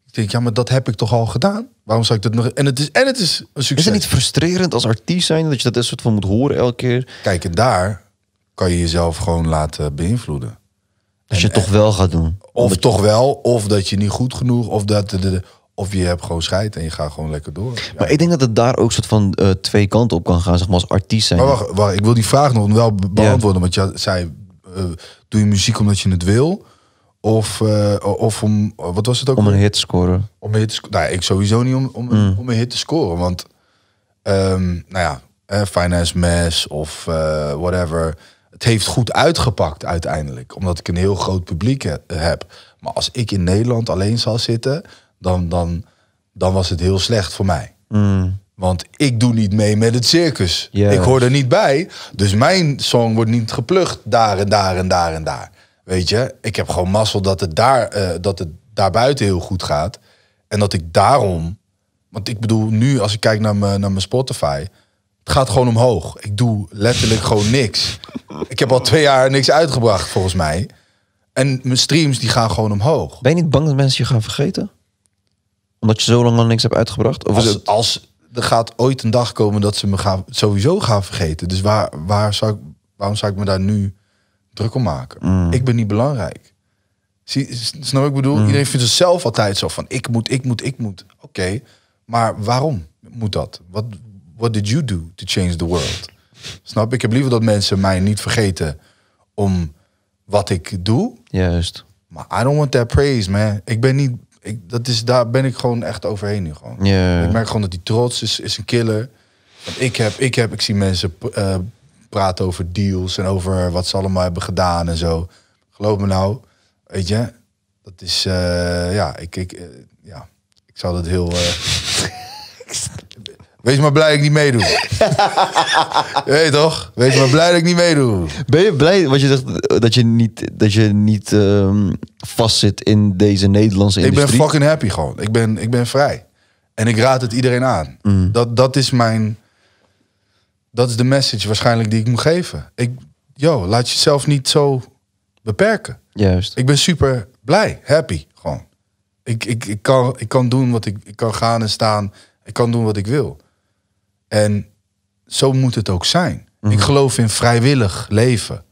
Ik denk, ja, maar dat heb ik toch al gedaan? Waarom zou ik dat nog... En het is, en het is een succes. Is het niet frustrerend als artiest zijn dat je dat soort van moet horen elke keer? Kijk, en daar kan je jezelf gewoon laten beïnvloeden. Als je het toch wel gaat doen? Of toch wel, of dat je niet goed genoeg, of dat... de, of je hebt gewoon scheid en je gaat gewoon lekker door. Maar ik denk dat het daar ook soort van eh, twee kanten op kan gaan, zeg maar als artiest zijn. Maar wacht, wacht, ik wil die vraag nog wel beantwoorden, want je zei eh, doe je muziek omdat je het wil? Of, eh, of om, wat was het ook? Om een hit te scoren. Om een hit te nou, ik sowieso niet om, om, mm. om een hit te scoren. Want, um, nou ja, eh, Finance Mass of eh, whatever. Het heeft goed uitgepakt uiteindelijk. Omdat ik een heel groot publiek heb. Maar als ik in Nederland alleen zal zitten, dan, dan, dan was het heel slecht voor mij. Mm. Want ik doe niet mee met het circus. Ik hoor er niet bij. Dus mijn song wordt niet geplukt daar en daar en daar en daar. Weet je, ik heb gewoon mazzel dat het daar, uh, dat het daarbuiten heel goed gaat. En dat ik daarom, want ik bedoel nu als ik kijk naar mijn, naar mijn Spotify, het gaat gewoon omhoog. Ik doe letterlijk gewoon niks. Ik heb al twee jaar niks uitgebracht volgens mij. En mijn streams die gaan gewoon omhoog. Ben je niet bang dat mensen je gaan vergeten? Omdat je zo lang al niks hebt uitgebracht? Of als, als er gaat ooit een dag komen dat ze me gaan, sowieso gaan vergeten. Dus waar, waar zou ik, waarom zou ik me daar nu druk om maken? Mm. Ik ben niet belangrijk. Zie, snap ik bedoel? Mm. Iedereen vindt zichzelf altijd zo van ik moet, ik moet, ik moet. Oké, maar waarom moet dat? What what did you do to change the world? Snap ik heb liever dat mensen mij niet vergeten om wat ik doe. Juist. Maar I don't want that praise, man. Ik ben niet ik, dat is, daar ben ik gewoon echt overheen nu. Gewoon. Ik merk gewoon dat die trots is, is een killer. Want ik, heb, ik, heb, ik zie mensen eh, praten over deals en over wat ze allemaal hebben gedaan en zo. Geloof me nou, weet je, dat is, eh, ja, ik, ik, eh, ja, ik zou dat heel... [LAUGHS] [LAUGHS] Wees maar blij dat ik niet meedoe. [LAUGHS] Weet toch? Wees maar blij dat ik niet meedoe. Ben je blij wat je dacht, dat je niet, dat je niet ehm, vastzit in deze Nederlandse industrie? Ik ben fucking happy gewoon. Ik ben, ik ben vrij. En ik raad het iedereen aan. Mm. Dat, dat is mijn... Dat is de message waarschijnlijk die ik moet geven. Ik, yo, laat jezelf niet zo beperken. Juist. Ik ben super blij, happy gewoon. Ik, ik, ik, kan, ik kan doen wat ik... Ik kan gaan en staan. Ik kan doen wat ik wil. En zo moet het ook zijn. Ik mhm. geloof in vrijwillig leven.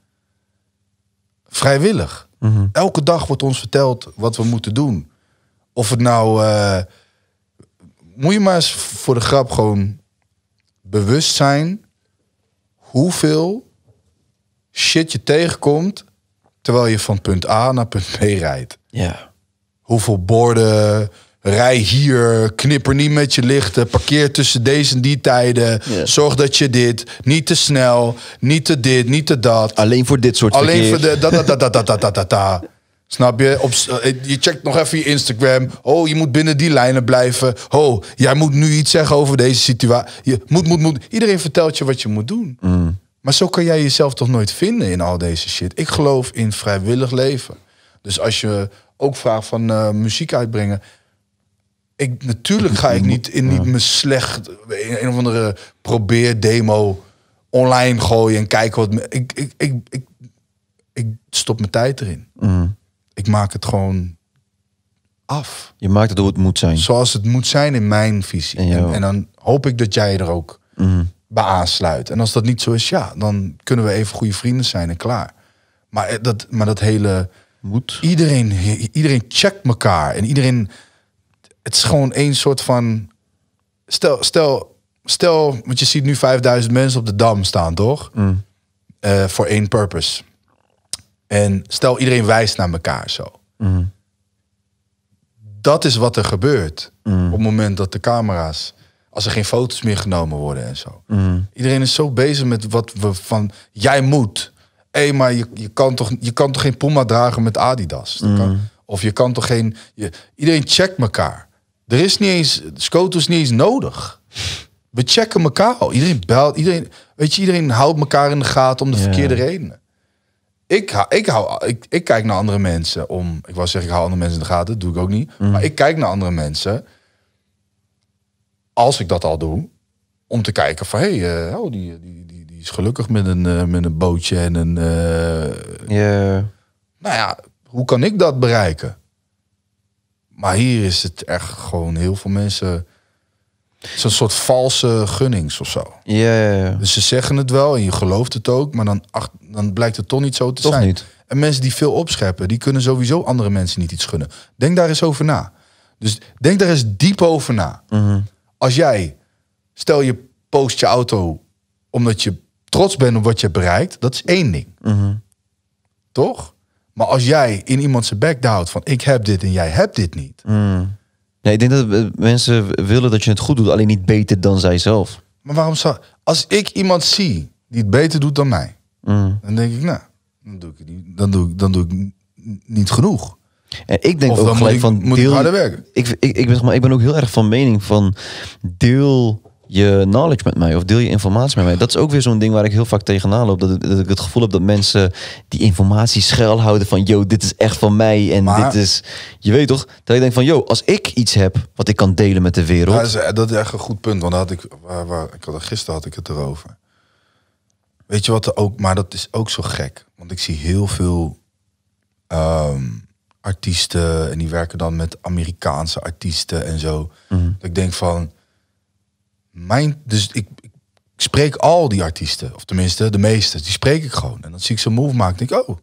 Vrijwillig. Mhm. Elke dag wordt ons verteld wat we moeten doen. Of het nou. Uh, moet je maar eens voor de grap gewoon bewust zijn hoeveel shit je tegenkomt terwijl je van punt A naar punt B rijdt. Ja. Hoeveel borden, rij hier, knipper niet met je lichten, parkeer tussen deze en die tijden. Zorg dat je dit, niet te snel, niet te dit, niet te dat. Alleen voor dit soort Alleen voor de da da da da da Snap je? Eh, je checkt nog even je Instagram. Oh, je moet binnen die lijnen blijven. Oh, jij moet nu iets zeggen over deze situatie. Je moet, moet, moet. Iedereen vertelt je wat je moet doen. Mm. Maar zo kan jij jezelf toch nooit vinden in al deze shit. Ik geloof in vrijwillig leven. Dus als je ook vraagt van eh, muziek uitbrengen ik, natuurlijk ga ik niet in niet me slecht een, of andere probeer demo online gooien en kijken wat ik, ik, ik, ik, ik stop mijn tijd erin. Mm. Ik maak het gewoon af. Je maakt het hoe het moet zijn. Zoals het moet zijn in mijn visie. En, dan hoop ik dat jij er ook mm. bij aansluit. En als dat niet zo is, ja, dan kunnen we even goede vrienden zijn en klaar. Maar eh, dat, maar dat hele. Moet. Iedereen, iedereen checkt elkaar en iedereen het is gewoon één soort van. Stel, stel, stel, want je ziet nu 5000 mensen op de dam staan, toch? Mm. Eh, voor één purpose. En stel, iedereen wijst naar elkaar zo. Mm. Dat is wat er gebeurt mm. op het moment dat de camera's als er geen foto's meer genomen worden en zo. Iedereen is zo bezig met wat we van jij moet. Hé, hey, maar je, je, kan toch, je kan toch geen Puma dragen met Adidas? of je kan toch geen. Je, iedereen checkt elkaar. Er is niet eens, SCOTUS niet eens nodig. We checken elkaar al. Iedereen belt, iedereen, weet je, iedereen houdt elkaar in de gaten om de verkeerde redenen. Ik, ik, hou, ik, ik kijk naar andere mensen om, ik was zeggen, ik hou andere mensen in de gaten, dat doe ik ook niet. Mhm. Maar ik kijk naar andere mensen, als ik dat al doe, om te kijken van, hé, hey, eh, oh, die, die, die, die, is gelukkig met een, eh, met een bootje en een... Uh, Nou ja, hoe kan ik dat bereiken? Maar hier is het echt gewoon heel veel mensen. zo'n een soort valse gunnings of zo. Ja, ja, ja. Dus ze zeggen het wel en je gelooft het ook, maar dan, dan blijkt het toch niet zo te toch zijn. Niet. En mensen die veel opscheppen, die kunnen sowieso andere mensen niet iets gunnen. Denk daar eens over na. Dus denk daar eens diep over na. Mhm. Als jij, stel je post je auto omdat je trots bent op wat je hebt bereikt, dat is één ding. Mhm. Toch? Maar als jij in iemand zijn bek duwt van ik heb dit en jij hebt dit niet. Nee, hmm. ik denk dat eh, mensen willen dat je het goed doet, alleen niet beter dan zijzelf. Maar waarom zou... Als ik iemand zie die het beter doet dan mij, hmm. dan denk ik, nou, dan doe ik, niet, dan doe ik, dan doe ik niet genoeg. En ik denk ook gelijk van... deel, ik Ik, ik, ik, ben, ik ben ook heel erg van mening van deel je knowledge met mij of deel je informatie met mij. Dat is ook weer zo'n ding waar ik heel vaak tegenaan loop. Dat, ik het gevoel heb dat mensen die informatie schuilhouden van, yo, dit is echt van mij en dit is, je weet toch, dat ik denk van, yo, als ik iets heb wat ik kan delen met de wereld. Nou, dat, is, eh, dat is echt een goed punt, want daar had ik, waar, ik had, gisteren had ik het erover. Weet je wat er ook, maar dat is ook zo gek, want ik zie heel veel ehm, artiesten en die werken dan met Amerikaanse artiesten en zo. Mhm. dat ik denk van, mijn, dus ik, ik spreek al die artiesten, of tenminste de meeste, die spreek ik gewoon. En dan zie ik ze move maken, ik, oh.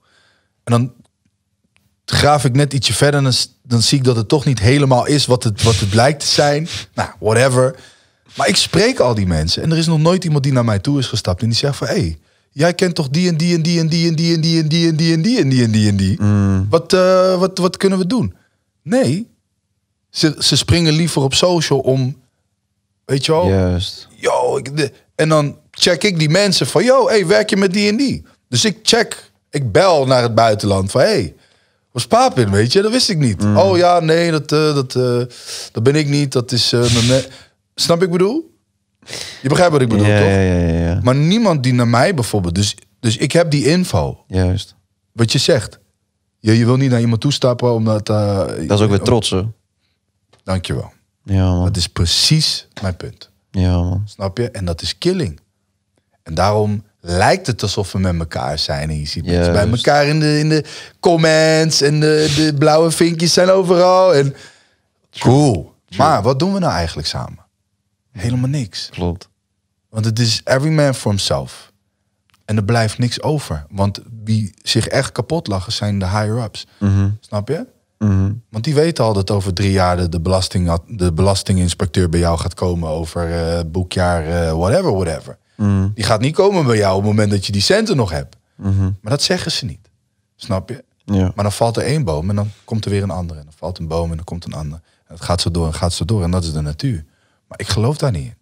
En dan graaf ik net ietsje verder en dan, dan zie ik dat het toch niet helemaal is wat het, wat het blijkt te zijn. Nou, whatever. Maar ik spreek al die mensen en er is nog nooit iemand die naar mij toe is gestapt en die zegt van, hé, hey, jij kent toch die en die en die en die en die en die en die en die en die en die en die en die. Wat, wat, wat kunnen we doen? Nee, ze, ze springen liever op social om Weet je wel? Juist. Yo, en dan check ik die mensen van, yo, hey, werk je met die en die? Dus ik check, ik bel naar het buitenland van, hey, was Papin, weet je? Dat wist ik niet. Mm. Oh ja, nee, dat, eh, dat, eh, dat ben ik niet. Dat is... Uh, [LAUGHS] Snap ik bedoel? Je begrijpt wat ik bedoel, toch? Ja, ja, maar niemand die naar mij bijvoorbeeld... Dus, dus ik heb die info. Juist. Wat je zegt. Je, je wil niet naar iemand toestappen omdat... dat is ook weer trots, hè? Dankjewel. Ja, man. Dat is precies mijn punt. Ja, man. Snap je? En dat is killing. En daarom lijkt het alsof we met elkaar zijn. En je ziet bij elkaar in de, in de comments. En de, de blauwe vinkjes zijn overal. En... Cool. Maar wat doen we nou eigenlijk samen? Helemaal niks. Klopt. Want het is every man for himself. En er blijft niks over. Want wie zich echt kapot lachen zijn de higher-ups. Mhm. Snap je? Mhm. Want die weten al dat over drie jaar de, belasting, de belastinginspecteur bij jou gaat komen over eh, boekjaar, eh, whatever, whatever. Mhm. Die gaat niet komen bij jou op het moment dat je die centen nog hebt. Mhm. Maar dat zeggen ze niet. Snap je? Ja. Maar dan valt er één boom en dan komt er weer een andere. En dan valt een boom en dan komt een ander. En het gaat zo door en gaat zo door. En dat is de natuur. Maar ik geloof daar niet in.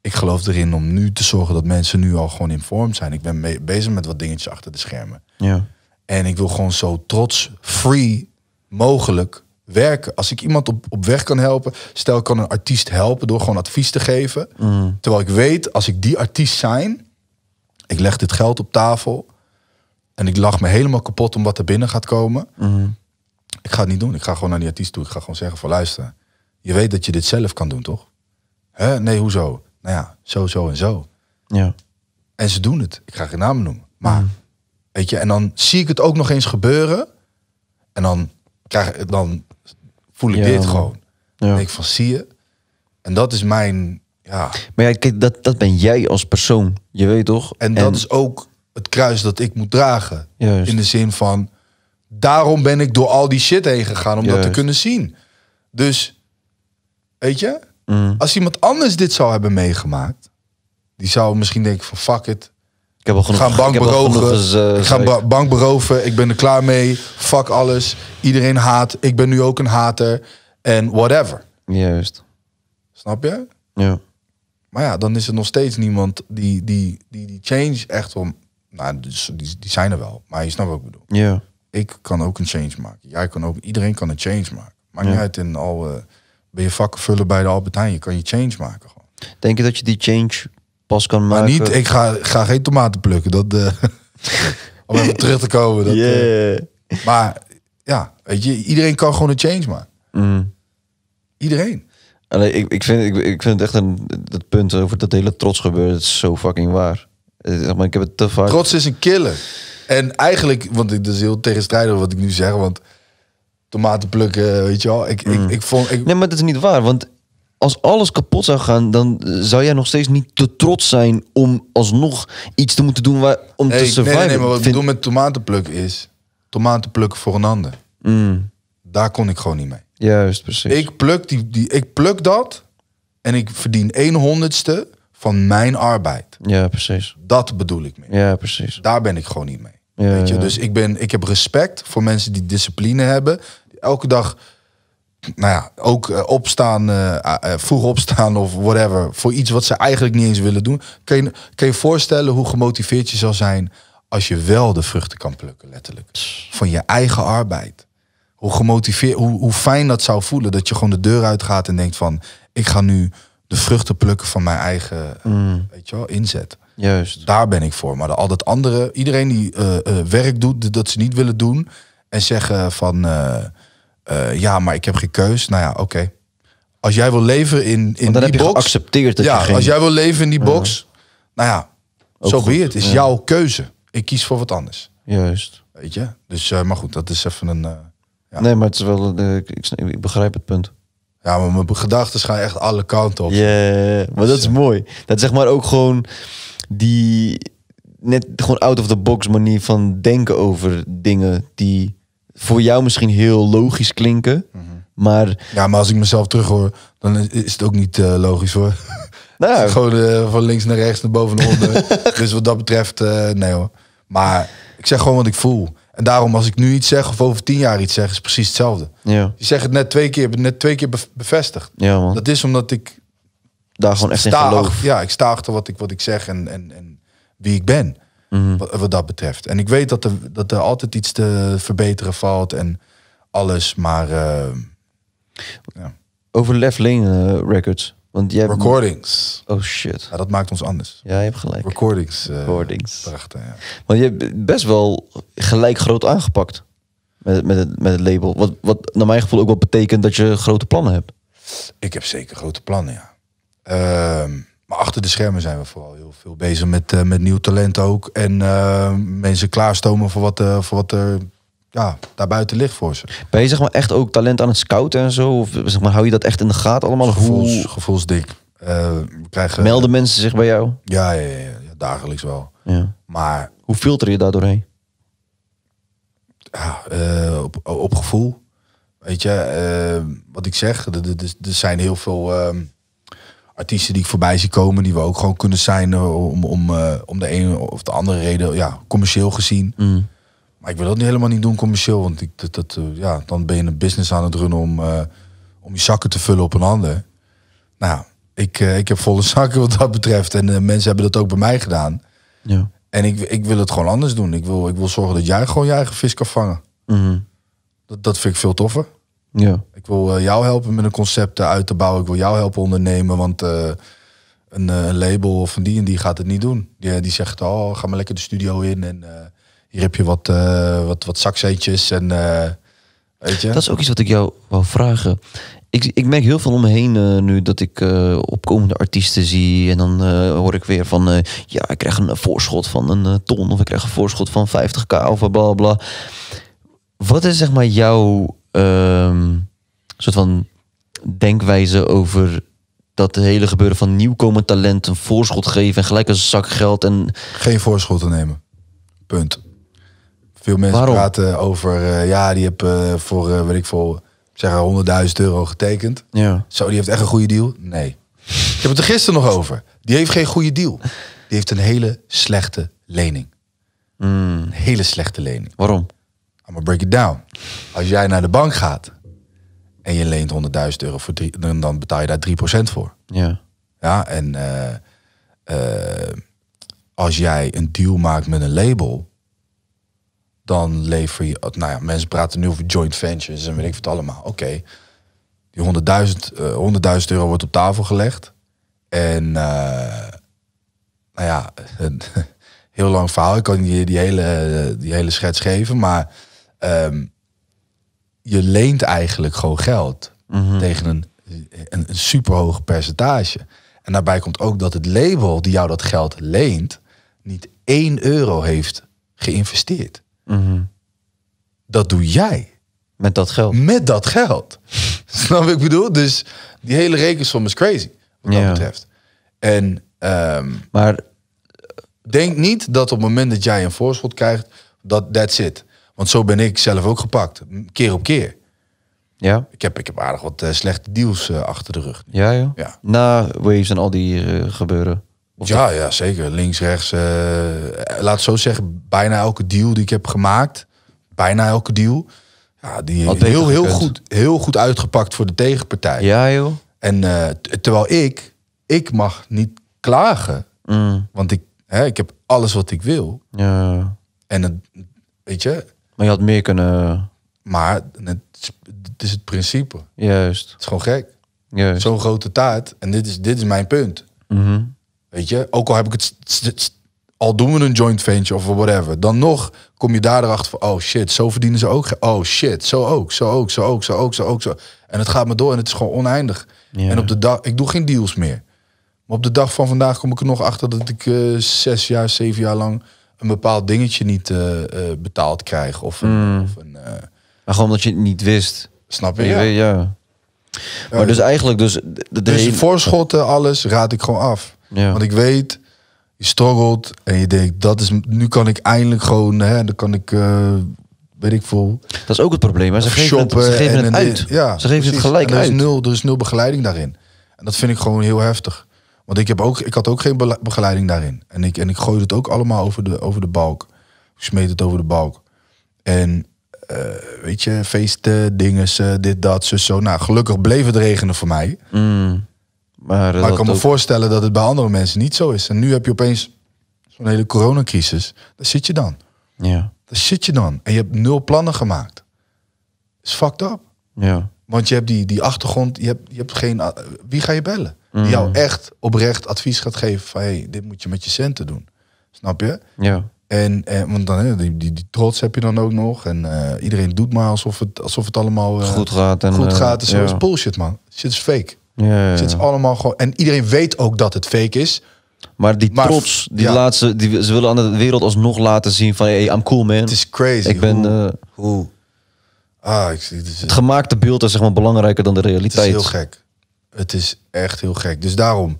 Ik geloof erin om nu te zorgen dat mensen nu al gewoon vorm zijn. Ik ben bezig met wat dingetjes achter de schermen. Ja. En ik wil gewoon zo trots, free mogelijk werken. Als ik iemand op, op weg kan helpen, stel ik kan een artiest helpen door gewoon advies te geven. Mm. Terwijl ik weet, als ik die artiest zijn, ik leg dit geld op tafel en ik lach me helemaal kapot om wat er binnen gaat komen. Mm. Ik ga het niet doen. Ik ga gewoon naar die artiest toe. Ik ga gewoon zeggen van luisteren je weet dat je dit zelf kan doen, toch? Hè? Nee, hoezo? Nou ja, zo, zo en zo. Ja. En ze doen het. Ik ga geen namen noemen. Maar, mm. weet je, en dan zie ik het ook nog eens gebeuren. En dan krijg, dan voel ik dit gewoon. Ja. denk ik van, zie je? En dat is mijn, ja. Maar ja, kijk, dat, dat ben jij als persoon. Je weet toch? En, dat is ook het kruis dat ik moet dragen. Juist. In de zin van, daarom ben ik door al die shit heen gegaan om dat te kunnen zien. Dus, weet je? Mm. Als iemand anders dit zou hebben meegemaakt, die zou misschien denken van, fuck it heb al genoeg. Gaan bank ik beroven. Eh, ik ga bank beroven. Ik ben er klaar mee. Fuck alles. Iedereen haat. Ik ben nu ook een hater. En whatever. Juist. Snap je? Ja. Maar ja, dan is er nog steeds niemand die die, die, die change echt om. Nou, dus die, die zijn er wel. Maar je snapt wat ik bedoel. Ja. Ik kan ook een change maken. Jij kan ook. Iedereen kan een change maken. Maakt ja. uit in al. Uh, ben je vakken vullen bij de Albertijn? Je kan je change maken gewoon. Denk je dat je die change pas kan maar maken. niet, ik ga, ga geen tomaten plukken. Dat, uh, [LAUGHS] om even terug te komen. Dat, eh, maar ja, weet je, iedereen kan gewoon een change maken. Mm. Iedereen. Allee, ik, ik, vind, ik, ik vind het echt een, dat punt over dat hele trots gebeurt, is zo fucking waar. Eh, maar ik heb het te vaak... Trots is een killer. En eigenlijk, want ik is heel tegenstrijdig wat ik nu zeg, want tomaten plukken, weet je wel. Ik, ik, mm. ik vond, ik... Nee, maar dat is niet waar, want als alles kapot zou gaan, dan eh, zou jij nog steeds niet te trots zijn om alsnog iets te moeten doen waar, om te surviven. Nee, nee, nee, maar wat ik bedoel met tomatenpluk is, tomaten plukken voor een ander. Mm. Daar kon ik gewoon niet mee. Juist, precies. Ik pluk, die, die, ik pluk dat en ik verdien een honderdste van mijn arbeid. Ja, precies. Dat bedoel ik mee. Ja, precies. Daar ben ik gewoon niet mee. weet je? Dus ik, ben, ik heb respect voor mensen die discipline hebben. Elke dag nou ja, ook eh, opstaan, uh, vroeg opstaan of whatever, voor iets wat ze eigenlijk niet eens willen doen. Kun je kun je voorstellen hoe gemotiveerd je zal zijn als je wel de vruchten kan plukken, letterlijk. Van je eigen arbeid. Hoe gemotiveerd, hoe, hoe fijn dat zou voelen dat je gewoon de deur uitgaat en denkt van, ik ga nu de vruchten plukken van mijn eigen, mm. weet je wel, inzet. Juist. Daar ben ik voor. Maar al dat andere, iedereen die werk doet dat ze niet willen doen en zeggen van eh, ja, maar ik heb geen keus. Nou ja, oké. Als jij wil leven in, in dan die heb je dat ja, als jij wil leven in die box. Nou ja, zo so Het is jouw keuze. Ik kies voor wat anders. Juist. Weet je? Dus, eh, maar goed, dat is even een. Eh, ja. Nee, maar het is wel. Ik, ik, begrijp het punt. Ja, maar mijn gedachten gaan echt alle kanten op. Ja, maar dat is mooi. Dat zeg maar ook gewoon die net gewoon out of the box manier van denken over dingen die voor jou misschien heel logisch klinken. Mhm. Maar... Ja, maar als ik mezelf terughoor, dan is, het ook niet eh, logisch hoor. [LAUGHS] Nou. gewoon eh, van links naar rechts, naar boven naar onder. [LAUGHS] dus wat dat betreft, eh, nee hoor. Maar ik zeg gewoon wat ik voel. En daarom, als ik nu iets zeg of over tien jaar iets zeg, is precies hetzelfde. Ja. Je zegt het net twee keer, net twee keer bevestigd. Ja, man. Dat is omdat ik daar gewoon echt sta in geloof. Achter, ja, ik sta achter wat ik, wat ik zeg en, en, en wie ik ben. Mhm. Wat, dat betreft. En ik weet dat er, dat er altijd iets te verbeteren valt en alles, maar. Uh, ja. Over Leveling eh, Records. Want jij Recordings. Oh shit. dat maakt ons anders. Ja, je hebt gelijk. Recordings. Eh, Recordings. Prachtig, ja. Want je hebt best wel gelijk groot aangepakt met, met, het, met het label. Wat, wat naar mijn gevoel ook wel betekent dat je grote plannen hebt. Ik heb zeker grote plannen, ja. Ehm maar achter de schermen zijn we vooral heel veel bezig met, eh, met nieuw talent ook. En eh, mensen klaarstomen voor wat, eh, voor wat er ja, daarbuiten ligt voor ze. Ben je zeg maar echt ook talent aan het scouten en zo? Of zeg maar, hou je dat echt in de gaten allemaal? Gevoels, Gevoelsdik. krijgen, Melden mensen zich bij jou? Ja, ja, ja, ja dagelijks wel. Ja. Maar... Hoe filter je daar doorheen? Ja, op, op gevoel. Weet je, wat ik zeg, er zijn heel veel... Ehm, artiesten die ik voorbij zie komen, die we ook gewoon kunnen zijn eh, om, om, eh, om de ene of de andere reden, ja, commercieel gezien. Mm. Maar ik wil dat nu helemaal niet doen commercieel, want ik, dat, dat, eh, ja, dan ben je een business aan het runnen om, om je zakken te vullen op een ander. Nou, ik, ik heb volle [LAUGHS] zakken wat dat betreft en mensen hebben dat ook bij mij gedaan. Ja. En ik, ik wil het gewoon anders doen. Ik wil, ik wil zorgen dat jij gewoon je eigen vis kan vangen. Mm-hmm. Dat, dat vind ik veel toffer. Ja. Ik wil eh, jou helpen met een concept uit te bouwen. Ik wil jou helpen ondernemen, want eh, een uh, label van die en die gaat het niet doen. Die, die zegt, oh, ga maar lekker de studio in en hier heb je wat, wat, wat zakzetjes en weet je. Dat is ook iets wat ik jou wou vragen. Ik, ik merk heel veel om me heen nu dat ik opkomende artiesten zie. En dan hoor ik weer van, ja, ik krijg een voorschot van een ton. Of ik krijg een voorschot van 50k of bla bla. Wat is zeg maar jouw um, soort van denkwijze over dat de hele gebeuren van nieuwkomend talent een voorschot geven en gelijk een zak geld en geen te nemen. Punt. Veel mensen praten over eh, ja, die heb eh, voor eh, weet ik veel zeggen 100.000 euro getekend. Ja. Zo, die heeft echt een goede deal. Nee. Ik heb het er gisteren nog over. Die heeft geen goede deal. Die heeft een hele slechte lening. Mm. hele slechte lening. Waarom? gonna break it down. Als jij naar de bank gaat en je leent 100.000 euro voor drie, dan betaal je daar 3% voor. Ja. Ja, en eh, eh, als jij een deal maakt met een label, dan lever je. Oh, nou ja, mensen praten nu over joint ventures en weet ik wat allemaal. Oké, die 100.000 eh, euro wordt op tafel gelegd. En nou ja, [LAUGHS] een heel lang verhaal. Ik kan je die hele, die hele schets geven. Maar Ehm, je leent eigenlijk gewoon geld mhm. tegen een, een, een superhoog percentage. En daarbij komt ook dat het label die jou dat geld leent, niet één euro heeft geïnvesteerd. Mhm. Dat doe jij. Met dat geld. Met dat geld. [LAUGHS] Snap ik bedoel? Dus die hele rekensom is crazy. Wat dat betreft. En. Ehm, maar. Denk niet dat op het moment dat jij een voorschot krijgt, dat that's it. Want zo ben ik zelf ook gepakt, keer op keer. Ja. Ik heb, ik heb aardig wat eh, slechte deals eh, achter de rug. Ja, joh. ja. Na Waves en al die eh, gebeuren. ja, ja, zeker. Links, rechts. laat het zo zeggen, bijna elke deal die ik heb gemaakt. Bijna elke deal. Ja, die heel, heel, heel, goed, heel goed uitgepakt voor de tegenpartij. Ja, joh. En terwijl ik, ik mag niet klagen. Mm. Want ik, hè, ik heb alles wat ik wil. Ja. En het, weet je, maar je had meer kunnen... Maar het is, het is het principe. Juist. Het is gewoon gek. Zo'n grote taart. En dit is, dit is mijn punt. Mhm. Weet je? Ook al heb ik het... Al doen we een joint venture of whatever. Dan nog kom je daar erachter van... Oh shit, zo verdienen ze ook. Oh shit, zo ook, zo ook, zo ook, zo ook, zo ook. Zo. En het gaat me door en het is gewoon oneindig. En op de dag... Ik doe geen deals meer. Maar op de dag van vandaag kom ik er nog achter dat ik eh, zes jaar, zeven jaar lang een bepaald dingetje niet eh, eh, betaald krijg. Of een, hmm. of een eh, maar gewoon omdat je het niet wist. Snap je? Ja. ja. Maar dus, dus eigenlijk dus... De, dus voorschotten, alles, raad ik gewoon af. Ja. Want ik weet, je struggelt en je denkt, dat is, nu kan ik eindelijk gewoon, hè, dan kan ik, weet ik veel. Dat is ook het probleem, Ze geven shoppen, het, ze uit. Ja, ze geven het gelijk er is uit. Nul, er is nul begeleiding daarin. En dat vind ik gewoon heel heftig. Want ik, heb ook, ik had ook geen begeleiding daarin. En ik, en ik gooide het ook allemaal over de, over de balk. Ik smeet het over de balk. En eh, weet je, feesten, dingen, dit, dat, zo, zo. Nou, gelukkig bleef het regenen voor mij. Mm. maar, ik kan me voorstellen dat het bij andere mensen niet zo is. En nu heb je opeens zo'n hele coronacrisis. Daar zit je dan. Ja. Daar zit je dan. En je hebt nul plannen gemaakt. Is fucked up. Ja. Want je hebt die, die achtergrond, je hebt, je hebt geen... Wie ga je bellen? Die jou mm. echt oprecht advies gaat geven van hey, dit moet je met je centen doen. Snap je? Ja. En, eh, want dan, die, die, die, trots heb je dan ook nog. En eh, iedereen doet maar alsof het, alsof het allemaal eh, goed gaat. En, goed gaat. En zo is bullshit, man. Shit is fake. Ja, ja, Shit is allemaal gewoon. En iedereen weet ook dat het fake is. Maar die trots, die laatste, die, ze willen aan de wereld alsnog laten zien van hey, I'm cool man. Het is crazy. Ik ben. Hoe? Ah, ik zie, het, het gemaakte beeld is zeg maar belangrijker dan de realiteit. Het is heel gek. Het is echt heel gek. Dus daarom,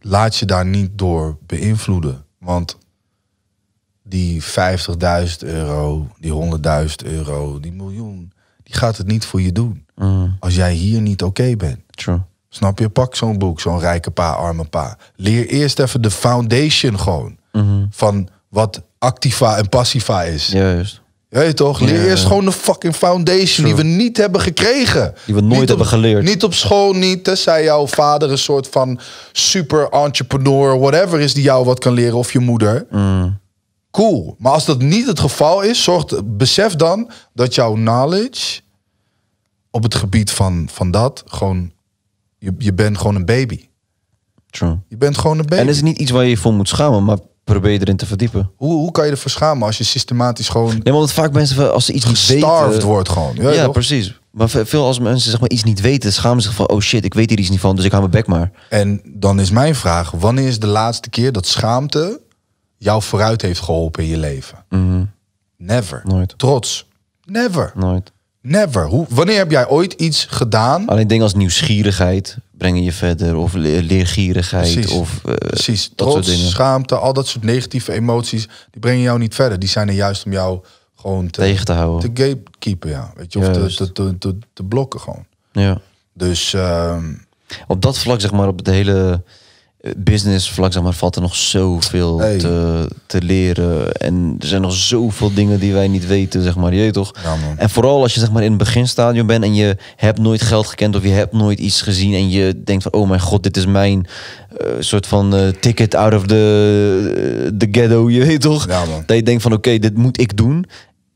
laat je daar niet door beïnvloeden. Want die 50.000 euro, die 100.000 euro, die miljoen, die gaat het niet voor je doen. Mm. Als jij hier niet oké bent. True. Snap je? Pak zo'n boek, zo'n rijke pa, arme pa. Leer eerst even de foundation gewoon. Mhm. Van wat activa en passiva is. Juist. Weet toch? Leer eerst gewoon de fucking foundation die we niet hebben gekregen. Die we nooit hebben geleerd. Niet op school, niet. Tenzij jouw vader een soort van super entrepreneur, whatever is, die jou wat kan leren. Of je moeder. Mm. Cool. Maar als dat niet het geval is, zorg besef dan dat jouw knowledge op het gebied van, van dat gewoon... Je, je bent gewoon een baby. True. Je bent gewoon een baby. En dat is niet iets waar je voor moet schamen, maar probeer je erin te verdiepen. Hoe, hoe kan je ervoor schamen als je systematisch gewoon... Nee, want vaak mensen, als ze iets gestarved weten... wordt gewoon. Ja, precies. Maar veel als mensen zeg maar, iets niet weten, schamen zich van... oh shit, ik weet hier iets niet van, dus ik hou mijn bek maar. En dan is mijn vraag, wanneer is de laatste keer dat schaamte... jou vooruit heeft geholpen in je leven? Mhm. Never. Nooit. Trots. Never. Nooit. Never. Hoe, wanneer heb jij ooit iets gedaan? Alleen dingen als nieuwsgierigheid, brengen je verder. Of leergierigheid. Of eh, Precies. Dat soort dingen. schaamte, al dat soort negatieve emoties. Die brengen jou niet verder. Die zijn er juist om jou gewoon te, tegen te houden. Te gatekeeper, ja. Weet je, of te, te, te, te, blokken gewoon. Ja. Dus... Ehm, op dat vlak, zeg maar, op het hele business vlak zeg maar, valt er nog zoveel te, te leren. En er zijn nog zoveel dingen die wij niet weten, zeg maar. Je weet toch? en vooral als je zeg maar, in het beginstadium bent en je hebt nooit geld gekend of je hebt nooit iets gezien. En je denkt van, oh mijn god, dit is mijn eh, soort van eh, ticket out of the, the ghetto, je weet toch? Dat je denkt van, oké, dit moet ik doen.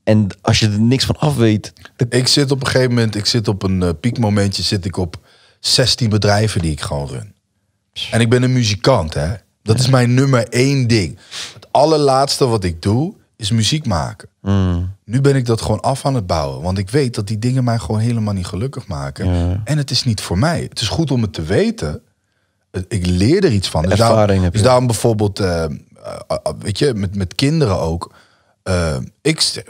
En als je er niks van af weet... Ik zit op een gegeven moment, ik zit op een eh, piekmomentje, zit ik op 16 bedrijven die ik gewoon run. En ik ben een muzikant, hè. Dat is mijn nummer één ding. Het allerlaatste wat ik doe, is muziek maken. Mm. Nu ben ik dat gewoon af aan het bouwen. Want ik weet dat die dingen mij gewoon helemaal niet gelukkig maken. En het is niet voor mij. Het is goed om het te weten. Ik leer er iets van. Dus, daarom, dus bijvoorbeeld, eh, eh, eh, weet je, met, met kinderen ook. ik,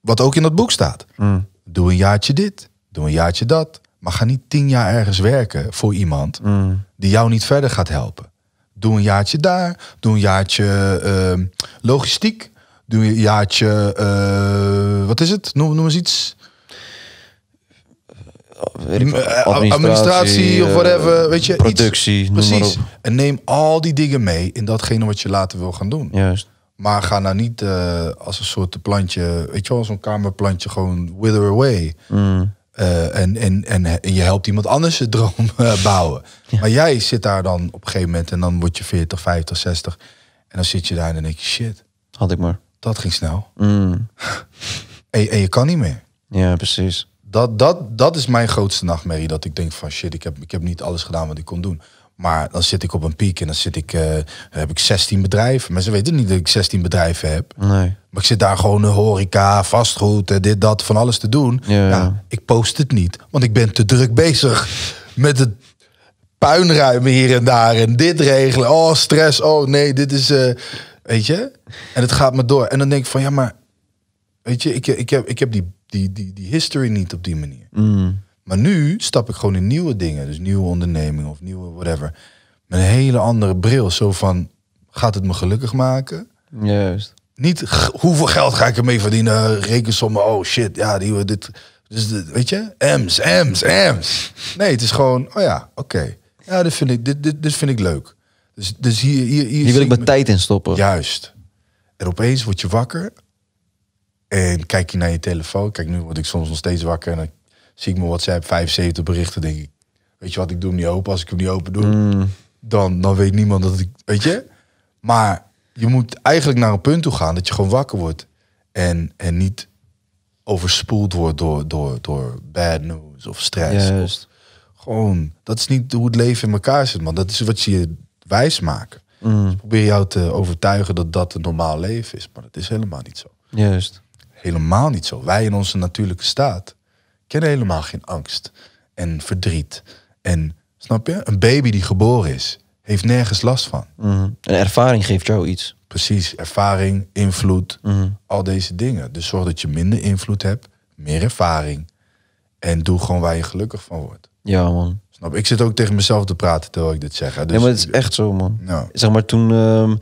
wat ook in dat boek staat. Mm. Doe een jaartje dit, doe een jaartje dat. Maar ga niet tien jaar ergens werken voor iemand mm. die jou niet verder gaat helpen. Doe een jaartje daar, doe een jaartje ehm, logistiek, doe een jaartje, eh, wat is het? Noem, eens iets. Eh, administratie, administratie, of eh, whatever. Weet je, productie. Precies. En neem al die dingen mee in datgene wat je later wil gaan doen. Juist. Maar ga nou niet als een soort plantje, weet je wel, zo'n kamerplantje gewoon wither away. Mm. Eh, en, en, en, je helpt iemand anders zijn droom eh, bouwen. [LAUGHS] Maar jij zit daar dan op een gegeven moment en dan word je 40, 50, 60. En dan zit je daar en dan denk je, shit. Had ik maar. Dat ging snel. Mm. [LAUGHS] en, en, je kan niet meer. Ja, precies. Dat, dat, dat is mijn grootste nachtmerrie. Dat ik denk van shit, ik heb, ik heb niet alles gedaan wat ik kon doen. Maar dan zit ik op een piek en dan zit ik, eh, heb ik 16 bedrijven. Maar ze weten niet dat ik 16 bedrijven heb. Nee. Maar ik zit daar gewoon een horeca, vastgoed, eh, dit, dat, van alles te doen. Ja. ik post het niet, want ik ben te druk bezig met het puinruimen hier en daar. En dit regelen, oh stress, oh nee, dit is, eh, weet je. En het gaat me door. En dan denk ik van, ja maar, weet je, ik, ik, heb, ik heb die, die, die, history niet op die manier. Mm. Maar nu stap ik gewoon in nieuwe dingen. Dus nieuwe ondernemingen of nieuwe whatever. Met een hele andere bril. Zo van, gaat het me gelukkig maken? Juist. Niet hoeveel geld ga ik ermee verdienen? Rekensommen, oh shit, ja, die, dit, dus weet je, M's, M's, M's. Nee, het is gewoon, oh ja, oké. Ja, dit vind ik, dit, dit, dit vind ik leuk. Dus, dus hier, hier, hier, wil ik mijn tijd in stoppen. Juist. En opeens word je wakker en kijk je naar je telefoon. Kijk, nu word ik soms nog steeds wakker en zie ik mijn WhatsApp 75 berichten, denk ik. Weet je wat, ik doe hem niet open. Als ik hem niet open doe, dan, dan weet niemand dat ik... Weet je? Maar je moet eigenlijk naar een punt toe gaan dat je gewoon wakker wordt. En, en niet overspoeld wordt door, door, door bad news of stress. Juist. Gewoon, dat is niet hoe het leven in elkaar zit, man. Dat is wat ze je wijs maken. Mm. probeer jou te overtuigen dat dat een normaal leven is. Maar dat is helemaal niet zo. Juist. Helemaal niet zo. Wij in onze natuurlijke staat kennen helemaal geen angst en verdriet. En snap je? Een baby die geboren is, heeft nergens last van. Mm En ervaring geeft jou iets. Precies, ervaring, invloed, mhm. al deze dingen. Dus zorg dat je minder invloed hebt, meer ervaring. En doe gewoon waar je gelukkig van wordt. Ja, man. Snap? Ik zit ook tegen mezelf te praten terwijl ik dit zeg. Dus... Nee, maar dus het is echt zo, man. Zeg maar, toen ehm,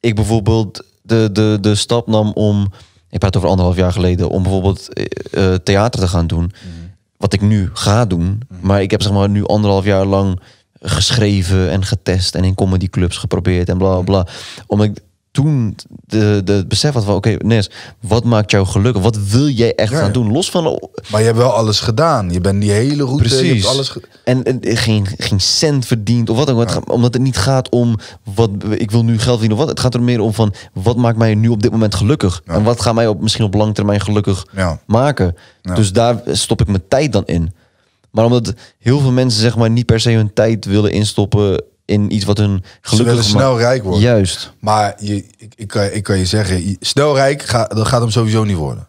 ik bijvoorbeeld de, de, de stap nam om ik praat over anderhalf jaar geleden, om bijvoorbeeld eh, eh, theater te gaan doen. Mhm. Wat ik nu ga doen. Mhm. Maar ik heb zeg maar nu anderhalf jaar lang geschreven en getest en in comedyclubs geprobeerd en bla bla. om ik toen de, de, besef had van... oké, Nes, wat maakt jou gelukkig? Wat wil jij echt gaan doen? Los van... maar je hebt wel alles gedaan. Je bent die hele route... Precies. alles en, geen, geen cent verdiend of wat dan ook. Ja. Omdat het niet gaat om... wat ik wil nu geld verdienen of wat. Het gaat er meer om van... wat maakt mij nu op dit moment gelukkig? En wat gaat mij op, misschien op lang termijn gelukkig maken? Dus daar stop ik mijn tijd dan in. Maar omdat heel veel mensen zeg maar niet per se hun tijd willen instoppen in iets wat hun gelukkig maakt. snel rijk worden. Juist. Maar je, ik, ik, kan, ik kan je zeggen, snel rijk gaat, dat gaat hem sowieso niet worden.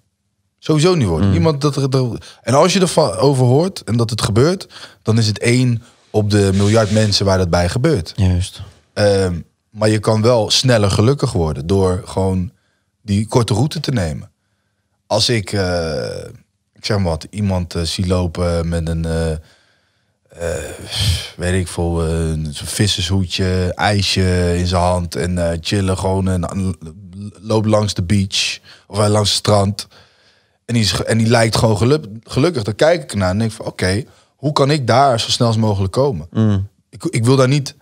Sowieso niet worden. Mm. Iemand dat, er en als je over hoort en dat het gebeurt, dan is het één op de miljard mensen waar dat bij gebeurt. Juist. Ehm, maar je kan wel sneller gelukkig worden door gewoon die korte route te nemen. Als ik, eh, ik zeg maar wat, iemand uh, zie lopen met een... Eh, eh, weet ik veel, een vissershoedje, ijsje in zijn hand en eh, chillen gewoon en eh, loopt langs de beach of langs het strand. En die, is, en die lijkt gewoon geluk, gelukkig. Daar kijk ik naar en denk van oké, hoe kan ik daar zo snel als mogelijk komen? Mm. Ik, ik wil daar niet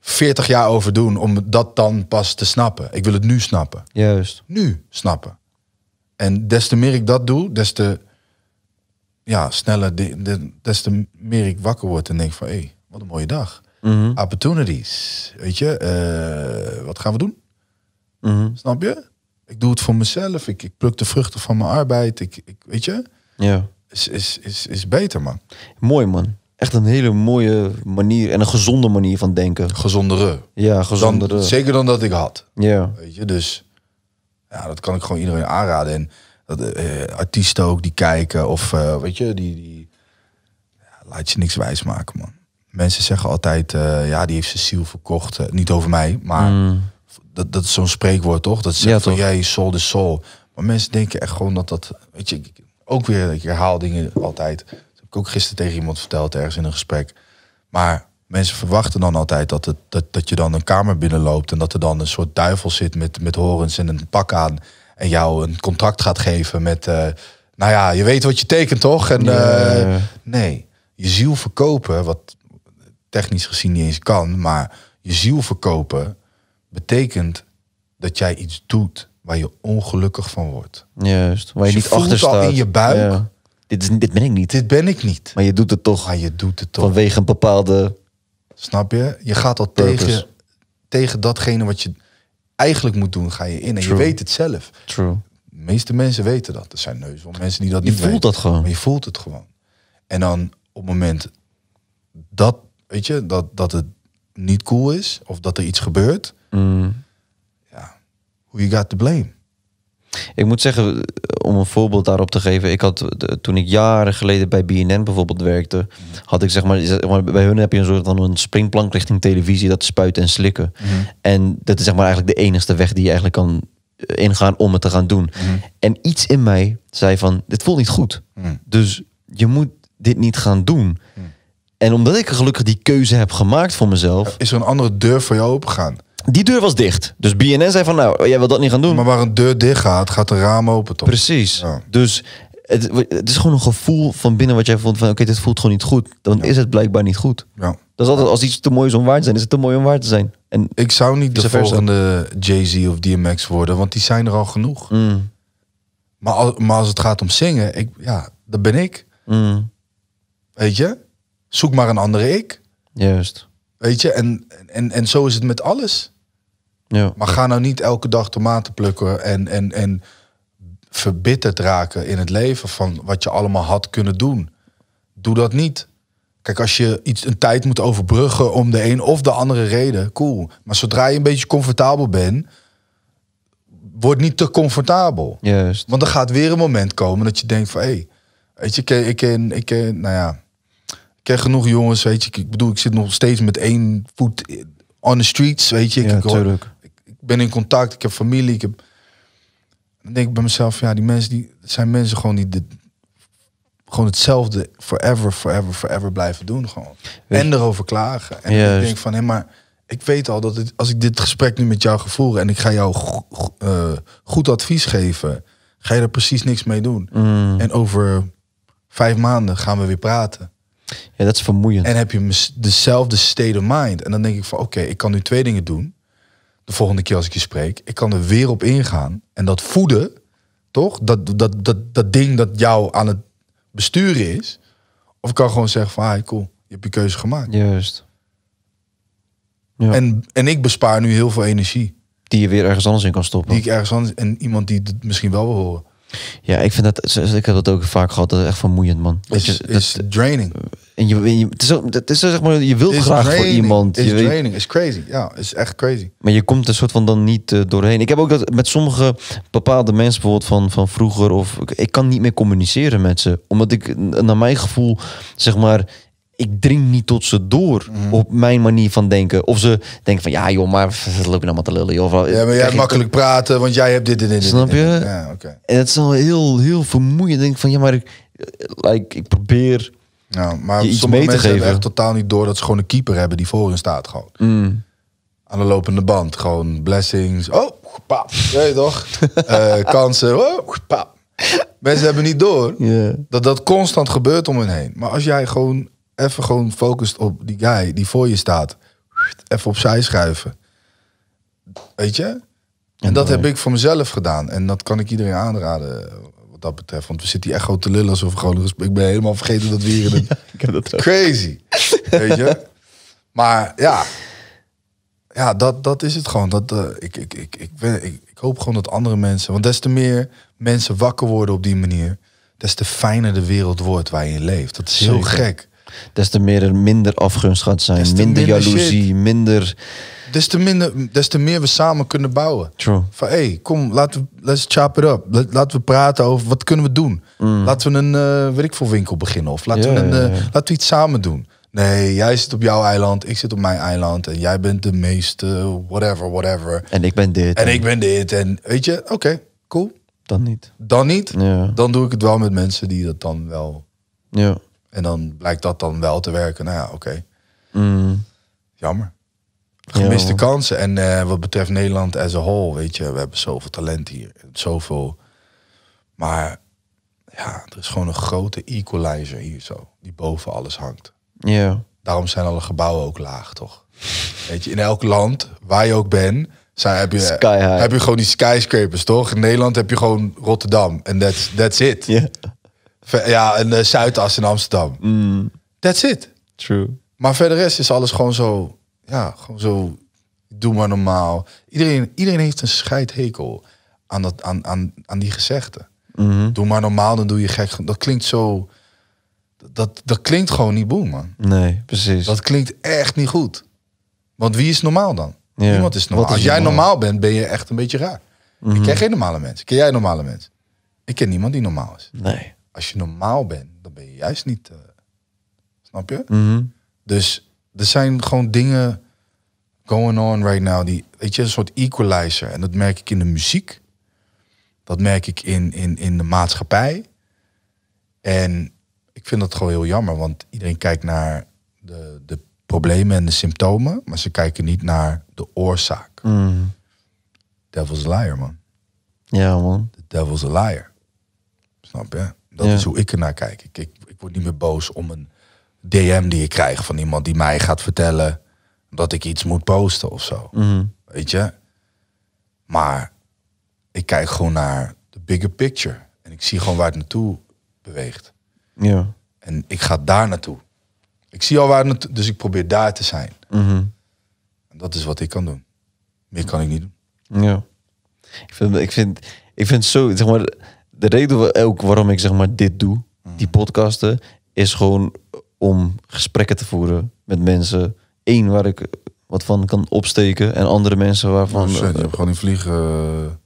40 jaar over doen om dat dan pas te snappen. Ik wil het nu snappen. Juist. Nu snappen. En des te meer ik dat doe, des te ja, sneller, de, de, des te meer ik wakker word en denk van hé, wat een mooie dag. Mhm. Opportunities, weet je, eh, wat gaan we doen? Mhm. Snap je? Ik doe het voor mezelf, ik, ik pluk de vruchten van mijn arbeid, ik, ik weet je? Ja. Is, is, is, is beter, man. Mooi, man. Echt een hele mooie manier en een gezonde manier van denken. Gezondere. Ja, gezondere. Dan, zeker dan dat ik had. Ja. Weet je, dus ja, dat kan ik gewoon iedereen aanraden. En uh, artiesten ook die kijken of eh, weet je, die, die ja, laat je niks wijs maken, man. Mensen zeggen altijd, eh, ja, die heeft zijn ziel verkocht. niet over mij, maar mm. dat, dat is zo'n spreekwoord, toch? Dat zegt ja, van, jij, soul de soul. Maar mensen denken echt gewoon dat dat, weet je, ook weer, ik herhaal dingen altijd. Dat heb ik ook gisteren tegen iemand verteld, ergens in een gesprek. Maar mensen verwachten dan altijd dat, het, dat, dat je dan een kamer binnenloopt en dat er dan een soort duivel zit met, met horens en een pak aan en jou een contract gaat geven met, eh, nou ja, je weet wat je tekent toch? En eh, nee, je ziel verkopen, wat technisch gezien niet eens kan, maar je ziel verkopen betekent dat jij iets doet waar je ongelukkig van wordt. Juist, waar je, dus je niet achter staat. in je buik. Dit, is, dit ben ik niet. Dit ben ik niet. Maar je doet het toch. Maar je doet het toch. Vanwege een bepaalde. Snap je? Je gaat al tegen, tegen datgene wat je eigenlijk moet doen, ga je in. En je weet het zelf. True. De meeste mensen weten dat. Er zijn neus van mensen die dat niet Je voelt dat gewoon. Maar je voelt het gewoon. En dan op het moment dat, weet je, dat, dat het niet cool is of dat er iets gebeurt, mm. ja, hoe je gaat te blame. Ik moet zeggen, om een voorbeeld daarop te geven. Ik had, toen ik jaren geleden bij BNN bijvoorbeeld werkte, had ik zeg maar, bij hun heb je een soort van een springplank richting televisie, dat spuiten en slikken. Mhm. En dat is zeg maar eigenlijk de enigste weg die je eigenlijk kan eh, ingaan om het te gaan doen. Mhm. En iets in mij zei van, dit voelt niet goed. Mhm. Dus je moet dit niet gaan doen. En omdat ik gelukkig die keuze heb gemaakt voor mezelf. Is er een andere deur voor jou opengegaan? Die deur was dicht. Dus BNN zei van, nou, jij wil dat niet gaan doen. Maar waar een deur dicht gaat, gaat een raam open toch? Precies. Dus het, het, is gewoon een gevoel van binnen wat jij vond van, oké, dit voelt gewoon niet goed. Dan is het blijkbaar niet goed. Ja. Dat is altijd, als iets te mooi is om waar te zijn, is het te mooi om waar te zijn. En ik zou niet de volgende Jay-Z of DMX worden, want die zijn er al genoeg. Mm. Maar, als, maar als het gaat om zingen, ik, ja, dat ben ik. Mm. Weet je? Zoek maar een andere ik. Juist. Weet je? En, en, en zo is het met alles. Ja. Maar ga nou niet elke dag tomaten plukken en, en, en verbitterd raken in het leven van wat je allemaal had kunnen doen. Doe dat niet. Kijk, als je iets een tijd moet overbruggen om de een of de andere reden, cool. Maar zodra je een beetje comfortabel bent, word niet te comfortabel. Juist. Want er gaat weer een moment komen dat je denkt van, hé, hey, weet je, ik ken, ik ik nou ja, ik ken genoeg jongens, weet je. Ik bedoel, ik zit nog steeds met één voet on the streets, weet je. ja, natuurlijk ben in contact, ik heb familie. Ik heb... Dan denk ik bij mezelf, ja, die mensen die, zijn mensen gewoon die gewoon hetzelfde forever, forever, forever blijven doen. Gewoon. En erover klagen. En denk ik denk van, hé, maar ik weet al dat als ik dit gesprek nu met jou ga voeren en ik ga jou eh, goed advies geven, ga je er precies niks mee doen. Mm. En over vijf maanden gaan we weer praten. Ja, dat is vermoeiend. En heb je dezelfde state of mind. En dan denk ik van, oké, ik kan nu twee dingen doen de volgende keer als ik je spreek. Ik kan er weer op ingaan. En dat voeden, toch? Dat, dat, dat, dat ding dat jou aan het besturen is. Of ik kan gewoon zeggen van, ah, cool, je hebt je keuze gemaakt. Juist. Ja. En, en ik bespaar nu heel veel energie. Die je weer ergens anders in kan stoppen. Die ik ergens anders... En iemand die het misschien wel wil horen. Ja, ik vind dat... Ik heb dat ook vaak gehad. Dat is echt vermoeiend, man. Is, dat is draining. En je, je het is, is zeg maar, je wilt graag voor iemand. Is je training, is crazy. Ja, is echt crazy. Maar je komt er soort van dan niet eh, doorheen. Ik heb ook dat met sommige bepaalde mensen bijvoorbeeld van, van vroeger. Of ik, kan niet meer communiceren met ze. Omdat ik, naar mijn gevoel, zeg maar, ik dring niet tot ze door mhm. op mijn manier van denken. Of ze denken van ja joh, maar loop je nou maar te lullen joh. Ja, maar jij makkelijk praten, want jij hebt dit en dit. Snap je? Ja, okay. En het is al heel, heel vermoeiend. Denk van ja, maar ik, eh, like, ik probeer ja, maar je mensen mee echt totaal niet door dat ze gewoon een keeper hebben die voor hen staat. Gewoon. Mm. Aan de lopende band. Gewoon blessings. Oh, pap. Weet toch? [LAUGHS] Eh, kansen. Oh, pap. Mensen hebben niet door dat dat constant gebeurt om hen heen. Maar als jij gewoon even gewoon focust op die guy die voor je staat. Even opzij schuiven. Weet je? En dat heb ik voor mezelf gedaan. En dat kan ik iedereen aanraden dat betreft. Want we zitten hier echt gewoon te lullen alsof we gewoon... Ik ben helemaal vergeten dat we hier in [LAUGHS] een... ik heb dat Crazy. Weet je? [LAUGHS] Maar ja, ja dat, dat is het gewoon. Dat, eh, ik, ik, ik, ik, ben, ik, hoop gewoon dat andere mensen... Want des te meer mensen wakker worden op die manier... des te fijner de wereld wordt waar je in leeft. Dat is heel gek. Des te meer er minder afgunst gaat zijn. Minder, minder, jaloezie, minder... Des te, minder, des te meer we samen kunnen bouwen. True. Van hey, kom, laten we let's chop it up. laten we praten over wat kunnen we doen. Mm. Laten we een, uh, weet ik veel, winkel beginnen. Of laten, we een, eh, laten we iets samen doen. Nee, jij zit op jouw eiland, ik zit op mijn eiland. En jij bent de meeste, whatever, whatever. En ik ben dit. En, ik ben dit. En weet je, oké, cool. Dan niet. Dan niet? Dan doe ik het wel met mensen die dat dan wel... Ja en dan blijkt dat dan wel te werken. Nou ja, oké. Mm. Jammer. Gemiste kansen. En eh, wat betreft Nederland as a whole, weet je, we hebben zoveel talent hier. Zoveel. Maar ja, er is gewoon een grote equalizer hier zo, die boven alles hangt. Ja. Daarom zijn alle gebouwen ook laag, toch? Weet je, in elk land, waar je ook bent, zijn, heb, je, heb je gewoon die skyscrapers, toch? In Nederland heb je gewoon Rotterdam en that's, that's it. Ja. Ja, een eh, Zuidas in Amsterdam. That's it. True. Maar verder is is alles gewoon zo... Ja, gewoon zo... Doe maar normaal. Iedereen, iedereen heeft een scheidhekel aan, dat, aan, aan, aan die gezegden. Mhm. Doe maar normaal, dan doe je gek. Dat klinkt zo... Dat, dat klinkt gewoon niet boem, man. Nee, precies. Dat klinkt echt niet goed. Want wie is normaal dan? Niemand is normaal. Als jij normaal? bent, ben je echt een beetje raar. Ik mhm. ken geen normale mensen. Ken jij normale mensen? Ik ken niemand die normaal is. Nee als je normaal bent, dan ben je juist niet. Eh, snap je? Mhm. Dus er zijn gewoon dingen going on right now. Die, weet je, een soort equalizer. En dat merk ik in de muziek. Dat merk ik in, in, in de maatschappij. En ik vind dat gewoon heel jammer. Want iedereen kijkt naar de, de problemen en de symptomen. Maar ze kijken niet naar de oorzaak. Mhm. Devil's a liar, man. Ja, man. The devil's a liar. Snap je? Dat is hoe ik ernaar kijk. Ik, ik, word niet meer boos om een DM die ik krijg van iemand die mij gaat vertellen dat ik iets moet posten of zo. Mhm. Weet je? Maar ik kijk gewoon naar de bigger picture. En ik zie gewoon waar het naartoe beweegt. Ja. En ik ga daar naartoe. Ik zie al waar het naartoe, dus ik probeer daar te zijn. Mhm. En dat is wat ik kan doen. Meer kan ik niet doen. Ja. Ik vind, ik vind, ik vind zo, zeg maar, de reden ook waarom ik zeg maar dit doe, mhm. die podcasten, is gewoon om gesprekken te voeren met mensen. Eén waar ik wat van kan opsteken en andere mensen waarvan. Oh, je eh, hebt gewoon eh, een vliegen.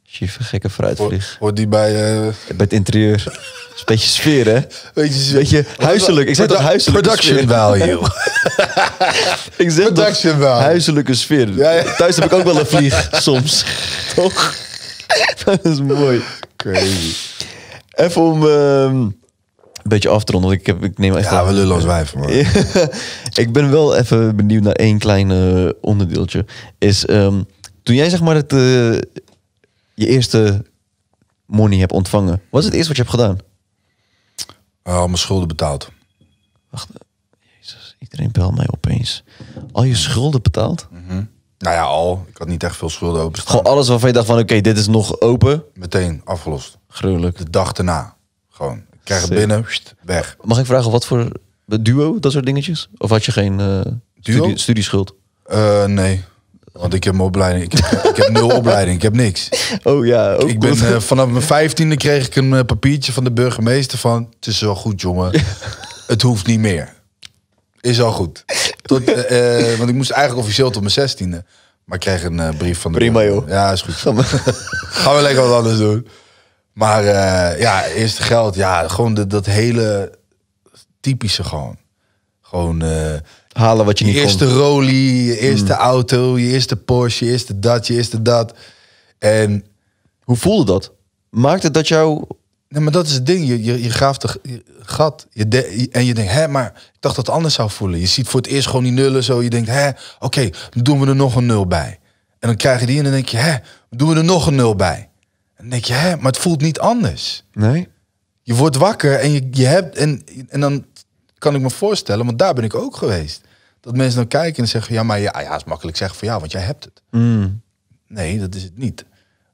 je gekke fruitvlieg. Hoort die bij... Eh, bij het interieur. een [LAUGHS] beetje sfeer, hè? Beetje, beetje huiselijk. Ik zeg dat huiselijk. Production value. [LAUGHS] ik production value. Huiselijke sfeer. Thuis heb ik ook wel een vlieg, [LAUGHS] soms. Toch? [LAUGHS] dat is mooi. Crazy. Even om ehm, een beetje af te ronden, want ik, heb, ik neem echt... Ja, we lullen als wijven, [LAUGHS] ik ben wel even benieuwd naar één klein eh, onderdeeltje. Is, ehm, toen jij zeg maar eh, je eerste money hebt ontvangen, wat is het eerste wat je hebt gedaan? Eh, al mijn schulden betaald. Wacht, jezus, iedereen bel mij opeens. Al je schulden betaald? Mhm. Nou ja, al. Ik had niet echt veel schulden open Gewoon alles waarvan je dacht van, oké, dit is nog open. Meteen afgelost. Gruwelijk. De dag erna Gewoon. Ik krijg het binnen, weg. Mag ik vragen, wat voor duo, dat soort dingetjes? Of had je geen uh, studie, studieschuld? Eh, nee. Want ik heb mijn opleiding. Ik heb, nul opleiding. Ik heb niks. [LAUGHS] Oh ja, ook ik ben, eh, Vanaf mijn vijftiende kreeg ik een papiertje van de burgemeester van... Het is wel goed, jongen. [LAUGHS] Het hoeft niet meer. Is al goed. Tot, eh, eh, want ik moest eigenlijk officieel tot mijn zestiende. Maar ik kreeg een eh, brief van de... Prima joh. Ja, is goed. [LAUGHS] Gaan we lekker wat anders doen. Maar ja, eerst geld. Ja, gewoon de, dat hele typische gewoon. Gewoon... Halen wat je, niet eerste kon. Eerste rolie, je hmm. eerste auto, je eerste Porsche, je eerste dat, je eerste dat. En... Hoe voelde dat? Maakte het dat jou Nee, maar dat is het ding. Je, je, je graaft een gat. Je en je denkt, hè, maar ik dacht dat het anders zou voelen. Je ziet voor het eerst gewoon die nullen zo. Je denkt, hè, oké, dan doen we er nog een nul bij. En dan krijg je die en dan denk je, hè, doen we er nog een nul bij. En dan denk je, hè, maar het voelt niet anders. Nee. Je wordt wakker en je, je hebt... En, en dan kan ik me voorstellen, want daar ben ik ook geweest. Dat mensen dan kijken en zeggen, ja, maar ja, ja is makkelijk zeggen voor jou, want jij hebt het. Mm. Nee, dat is het niet.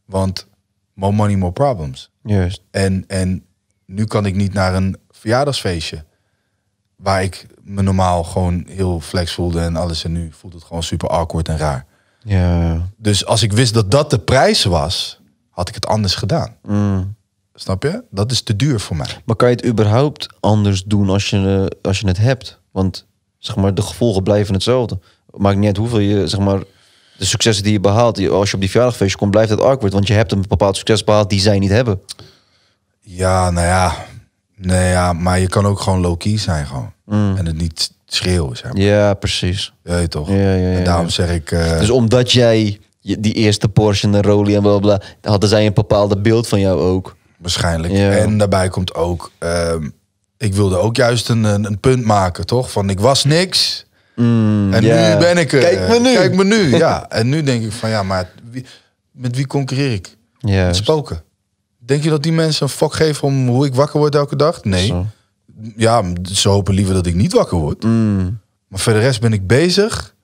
Want more money, more problems. Juist. En, en nu kan ik niet naar een verjaardagsfeestje. Waar ik me normaal gewoon heel flex voelde en alles. En nu voelt het gewoon super awkward en raar. Ja. Dus als ik wist dat dat de prijs was, had ik het anders gedaan. Mm. Snap je? Dat is te duur voor mij. Maar kan je het überhaupt anders doen als je, eh, als je het hebt? Want zeg maar, de gevolgen blijven hetzelfde. Maakt niet uit hoeveel je zeg maar, de successen die je behaalt, die, als je op die verjaardagfeestje komt, blijft het awkward. Want je hebt een bepaald succes behaald die zij niet hebben. Ja, nou ja. Nee, ja, maar je kan ook gewoon low-key zijn gewoon. Mm. En het niet schreeuwen, zeg maar. Ja, precies. Ja, toch? Ja, ja, ja, en daarom zeg ik... Eh, dus omdat jij die eerste Porsche en Roly en blablabla... hadden zij een bepaalde beeld van jou ook. Waarschijnlijk. En daarbij komt ook... Ehm, ik wilde ook juist een, een, punt maken, toch? Van ik was niks... Mm, en nu ben ik er. Eh, kijk me nu. [LAUGHS] ja. En nu denk ik van ja, maar met wie concurreer ik? Met Spoken. Denk je dat die mensen een fuck geven om hoe ik wakker word elke dag? Nee. Ja, ze hopen liever dat ik niet wakker word. Mm. Maar voor de rest ben ik bezig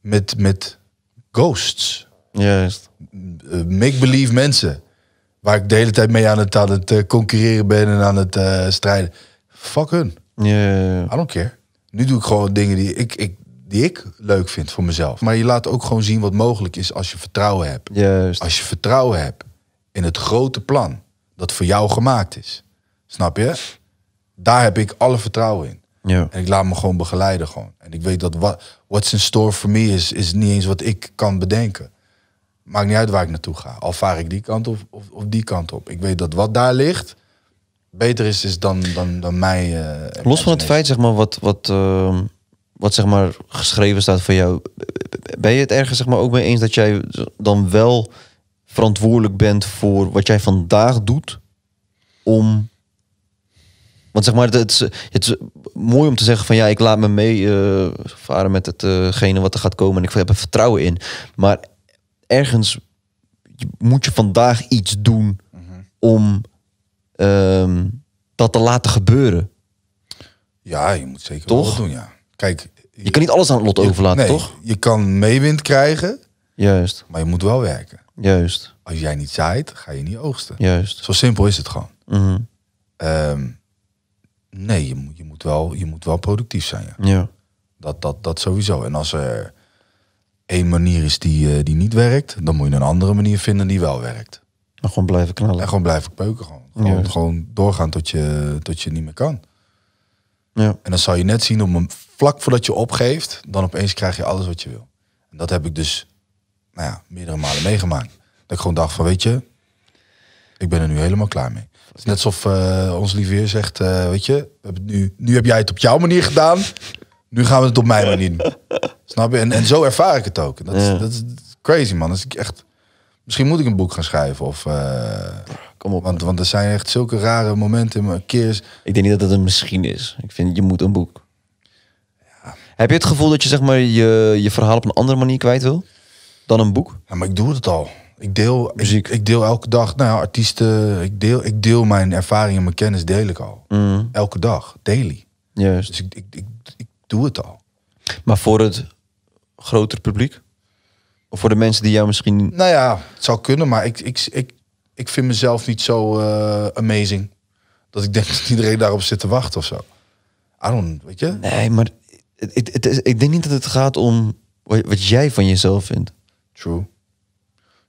met, met ghosts. Eh, make-believe mensen. Waar ik de hele tijd mee aan het, aan het eh, concurreren ben en aan het strijden. Fuck hun. I don't care. Nu doe ik gewoon dingen die ik, ik, die ik leuk vind voor mezelf. Maar je laat ook gewoon zien wat mogelijk is als je vertrouwen hebt. Juist. Als je vertrouwen hebt in het grote plan dat voor jou gemaakt is. Snap je? Daar heb ik alle vertrouwen in. Ja. En ik laat me gewoon begeleiden gewoon. En ik weet dat wat what's in store for me is, is niet eens wat ik kan bedenken. Maakt niet uit waar ik naartoe ga. Al vaar ik die kant op of, of die kant op. Ik weet dat wat daar ligt, beter is, is dan, dan, dan mij. Eh, Los van het feit, zeg maar, wat, wat, ehm, wat zeg maar, geschreven staat voor jou. Ben je het ergens zeg maar, ook mee eens dat jij dan wel verantwoordelijk bent voor wat jij vandaag doet? Om. Want zeg maar, het is, het is mooi om te zeggen van ja, ik laat me mee eh, varen met hetgene eh, wat er gaat komen en ik heb er vertrouwen in. Maar ergens moet je vandaag iets doen mhm. om Ehm, dat te laten gebeuren. Ja, je moet zeker toch? doen, ja. Kijk, je, kan niet alles aan het lot overlaten, toch? Je kan meewind krijgen, Juist. maar je moet wel werken. Juist. Als jij niet zaait, ga je niet oogsten. Juist. Zo simpel is het gewoon. Mhm. Ehm, nee, je moet, wel, je moet wel productief zijn. Ja. ja. Dat, dat, dat sowieso. En als er één manier is die, eh, die niet werkt, dan moet je een andere manier vinden die wel werkt en gewoon blijven knallen. En gewoon blijven peuken. Gewoon, gewoon, gewoon doorgaan tot je, tot je niet meer kan. Ja. En dan zal je net zien, op een, vlak voordat je opgeeft, dan opeens krijg je alles wat je wil. En dat heb ik dus nou ja, meerdere malen meegemaakt. Dat ik gewoon dacht van, weet je, ik ben er nu helemaal klaar mee. Het is net alsof uh, eh, ons lieve heer zegt, eh, weet je, nu, nu heb jij het op jouw manier gedaan. Nu gaan we het op mijn manier doen. Snap je? En, zo ervaar ik het ook. dat, is, dat is crazy, man. Dat is echt Misschien moet ik een boek gaan schrijven. Of, eh, Kom op. Want, want er zijn echt zulke rare momenten. Maar keers. Ik denk niet dat het een misschien is. Ik vind, je moet een boek. Ja. Heb je het gevoel dat je zeg maar, je, je verhaal op een andere manier kwijt wil? Dan een boek? Ja, maar ik doe het al. Ik deel muziek. Ik, deel elke dag. Nou artiesten. Ik deel, ik deel mijn ervaring en mijn kennis deel ik al. Mm. Elke dag. Daily. Juist. Dus ik, ik, ik, doe het al. Maar voor het groter publiek? Of voor de mensen die jou misschien... Nou ja, het zou kunnen, maar ik, ik, ik, ik vind mezelf niet zo eh, amazing. Dat ik denk dat iedereen daarop zit te wachten of zo. I don't, weet je? Nee, maar het, ik denk niet dat het gaat om wat jij van jezelf vindt. True.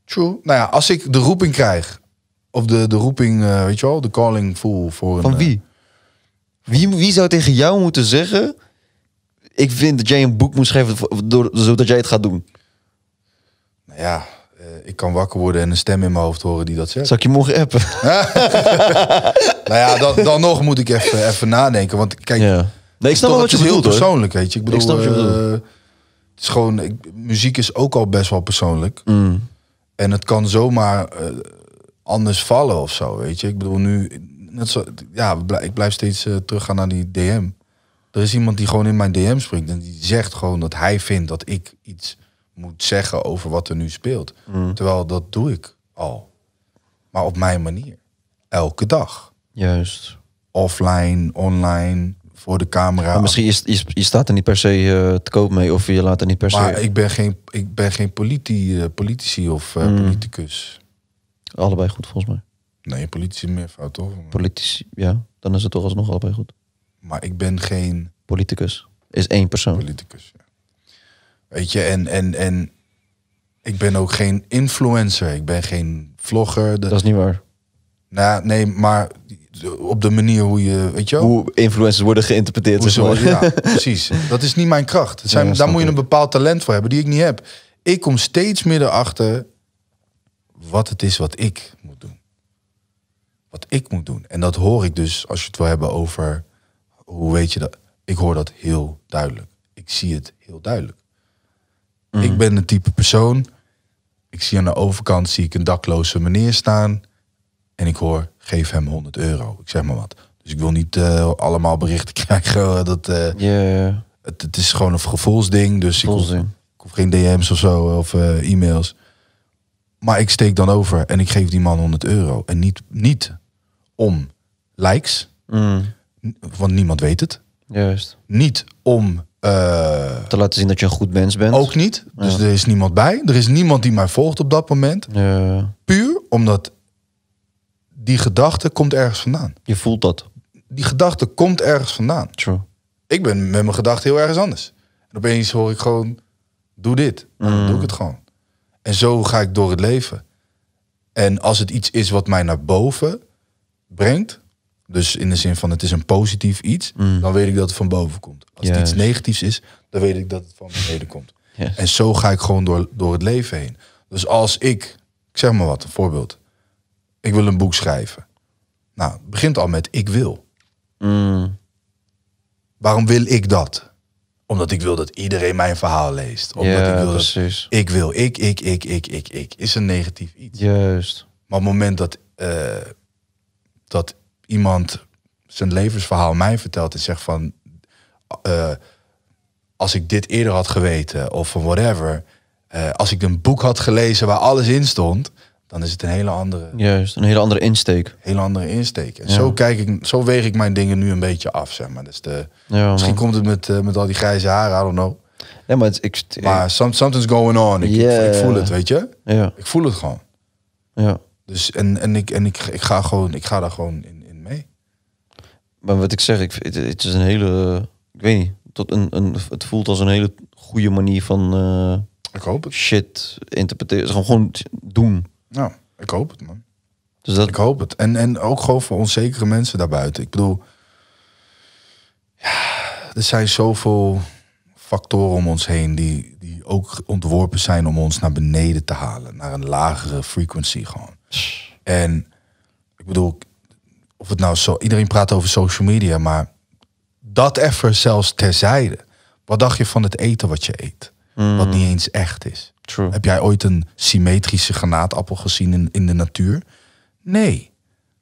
True. Nou ja, als ik de roeping krijg, of de, de roeping, eh, weet je wel, de calling voel voor. Van wie? Eh, wie? Wie zou tegen jou moeten zeggen: Ik vind dat jij een boek moet schrijven, door, zodat jij het gaat doen? ja, eh, ik kan wakker worden en een stem in mijn hoofd horen die dat zegt. Zal ik je morgen appen? [LAUGHS] nou ja, dan, dan, nog moet ik even, even nadenken. Want kijk, ja. nee, ik snap wel wat je bedoelt. heel persoonlijk, weet je. Ik bedoel, eh, het is gewoon, ik, muziek is ook al best wel persoonlijk. Mm. En het kan zomaar eh, anders vallen of zo, weet je. Ik bedoel, nu, net zo, ja, ik blijf steeds teruggaan naar die DM. Er is iemand die gewoon in mijn DM springt en die zegt gewoon dat hij vindt dat ik iets moet zeggen over wat er nu speelt. Mm. Terwijl dat doe ik al. Maar op mijn manier. Elke dag. Juist. Offline, online, voor de camera. Maar misschien is, je staat er niet per se eh, te koop mee of je laat er niet per se. Maar ik ben geen, ik ben geen politi, eh, politici of eh, mm. politicus. Allebei goed volgens mij. Nee, politici meer fout toch? Politici, ja. Dan is het toch alsnog allebei goed. Maar ik ben geen. Politicus is één persoon. Politicus. Ja. Weet je, en, en, en ik ben ook geen influencer. Ik ben geen vlogger. Dat is niet waar. Nou, nee, maar op de manier hoe je, weet je Hoe influencers worden geïnterpreteerd. Zo, ja, [LAUGHS] precies. Dat is niet mijn kracht. Zijn, daar moet je een bepaald talent voor hebben die ik niet heb. Ik kom steeds meer erachter wat het is wat ik moet doen. Wat ik moet doen. En dat hoor ik dus, als je het wil hebben over, hoe weet je dat? Ik hoor dat heel duidelijk. Ik zie het heel duidelijk. Mhm. Ik ben een type persoon. Ik zie aan de overkant zie ik een dakloze meneer staan. En ik hoor, geef hem 100 euro. Ik zeg maar wat. Dus ik wil niet eh, allemaal berichten [LAUGHS] krijgen. Eh, dat, uh, het, het, is gewoon een gevoelsding. Dus Ik, hoef, geen DM's of zo. Of e-mails. Maar ik steek dan over. En ik geef die man 100 euro. En niet, niet om likes. Mm. Want niemand weet het. Juist. Niet om eh, te laten zien dat je een goed mens bent. Ook niet. Dus er is niemand bij. Er is niemand die mij volgt op dat moment. Ja. Puur omdat die gedachte komt ergens vandaan. Je voelt dat. Die gedachte komt ergens vandaan. True. Ik ben met mijn gedachten heel ergens anders. En opeens hoor ik gewoon, doe dit. dan mm. doe ik het gewoon. En zo ga ik door het leven. En als het iets is wat mij naar boven brengt, dus in de zin van het is een positief iets, mm. dan weet ik dat het van boven komt. Als het iets negatiefs is, dan weet ik dat het van beneden komt. En zo ga ik gewoon door, door het leven heen. Dus als ik, ik zeg maar wat, een voorbeeld. Ik wil een boek schrijven. Nou, begint al met ik wil. Mm. Waarom wil ik dat? Omdat ik wil dat iedereen mijn verhaal leest. Omdat ja, ik wil precies. ik wil, ik, ik, ik, ik, ik, ik. Is een negatief iets. Juist. Maar op het moment dat, eh, dat iemand zijn levensverhaal mij vertelt en zegt van, eh, als ik dit eerder had geweten of van whatever, eh, als ik een boek had gelezen waar alles in stond, dan is het een hele andere. Juist, een hele andere insteek. Hele andere insteek. En zo kijk ik, zo weeg ik mijn dingen nu een beetje af, zeg maar. Dus de, ja, misschien komt het met, eh, met al die grijze haren, I don't know. Ja, maar, het, ik, maar something's going on. Ik, ik, voel het, weet je? Ja. Ik voel het gewoon. Ja. Dus en, en, ik, en ik, ik ga gewoon, ik ga daar gewoon in, maar wat ik zeg, het, het is een hele, ik weet niet, tot een, een, het voelt als een hele goede manier van uh, ik hoop het. shit interpreteren. Gewoon, gewoon doen. Nou, ik hoop het, man. Dus dat... Ik hoop het. En, en ook gewoon voor onzekere mensen daarbuiten. Ik bedoel, ja, er zijn zoveel factoren om ons heen die, die ook ontworpen zijn om ons naar beneden te halen. Naar een lagere frequentie gewoon. En ik bedoel, of het nou zo, iedereen praat over social media, maar dat even zelfs terzijde. Wat dacht je van het eten wat je eet? Wat mm. niet eens echt is. True. Heb jij ooit een symmetrische granaatappel gezien in, in de natuur? Nee.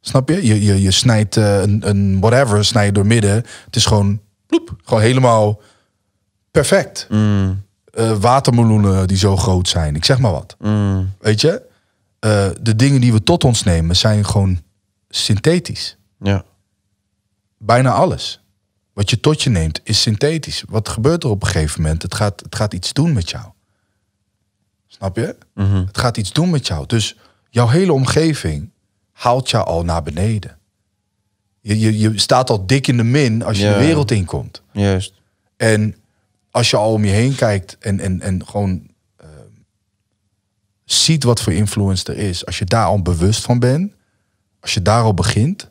Snap je? Je, je, je snijdt eh, een, een whatever, snij je door midden. Het is gewoon, bloep, gewoon helemaal perfect. Mm. Eh, watermeloenen die zo groot zijn, ik zeg maar wat. Mm. Weet je? Eh, de dingen die we tot ons nemen zijn gewoon synthetisch. Ja. Bijna alles. Wat je tot je neemt is synthetisch. Wat gebeurt er op een gegeven moment? Het gaat, het gaat iets doen met jou. Snap je? Mhm. Het gaat iets doen met jou. Dus jouw hele omgeving haalt jou al naar beneden. Je, je, je staat al dik in de min als je de wereld inkomt. Juist. En als je al om je heen kijkt en, en, en gewoon ehm, ziet wat voor influence er is, als je daar al bewust van bent, als je daarop begint,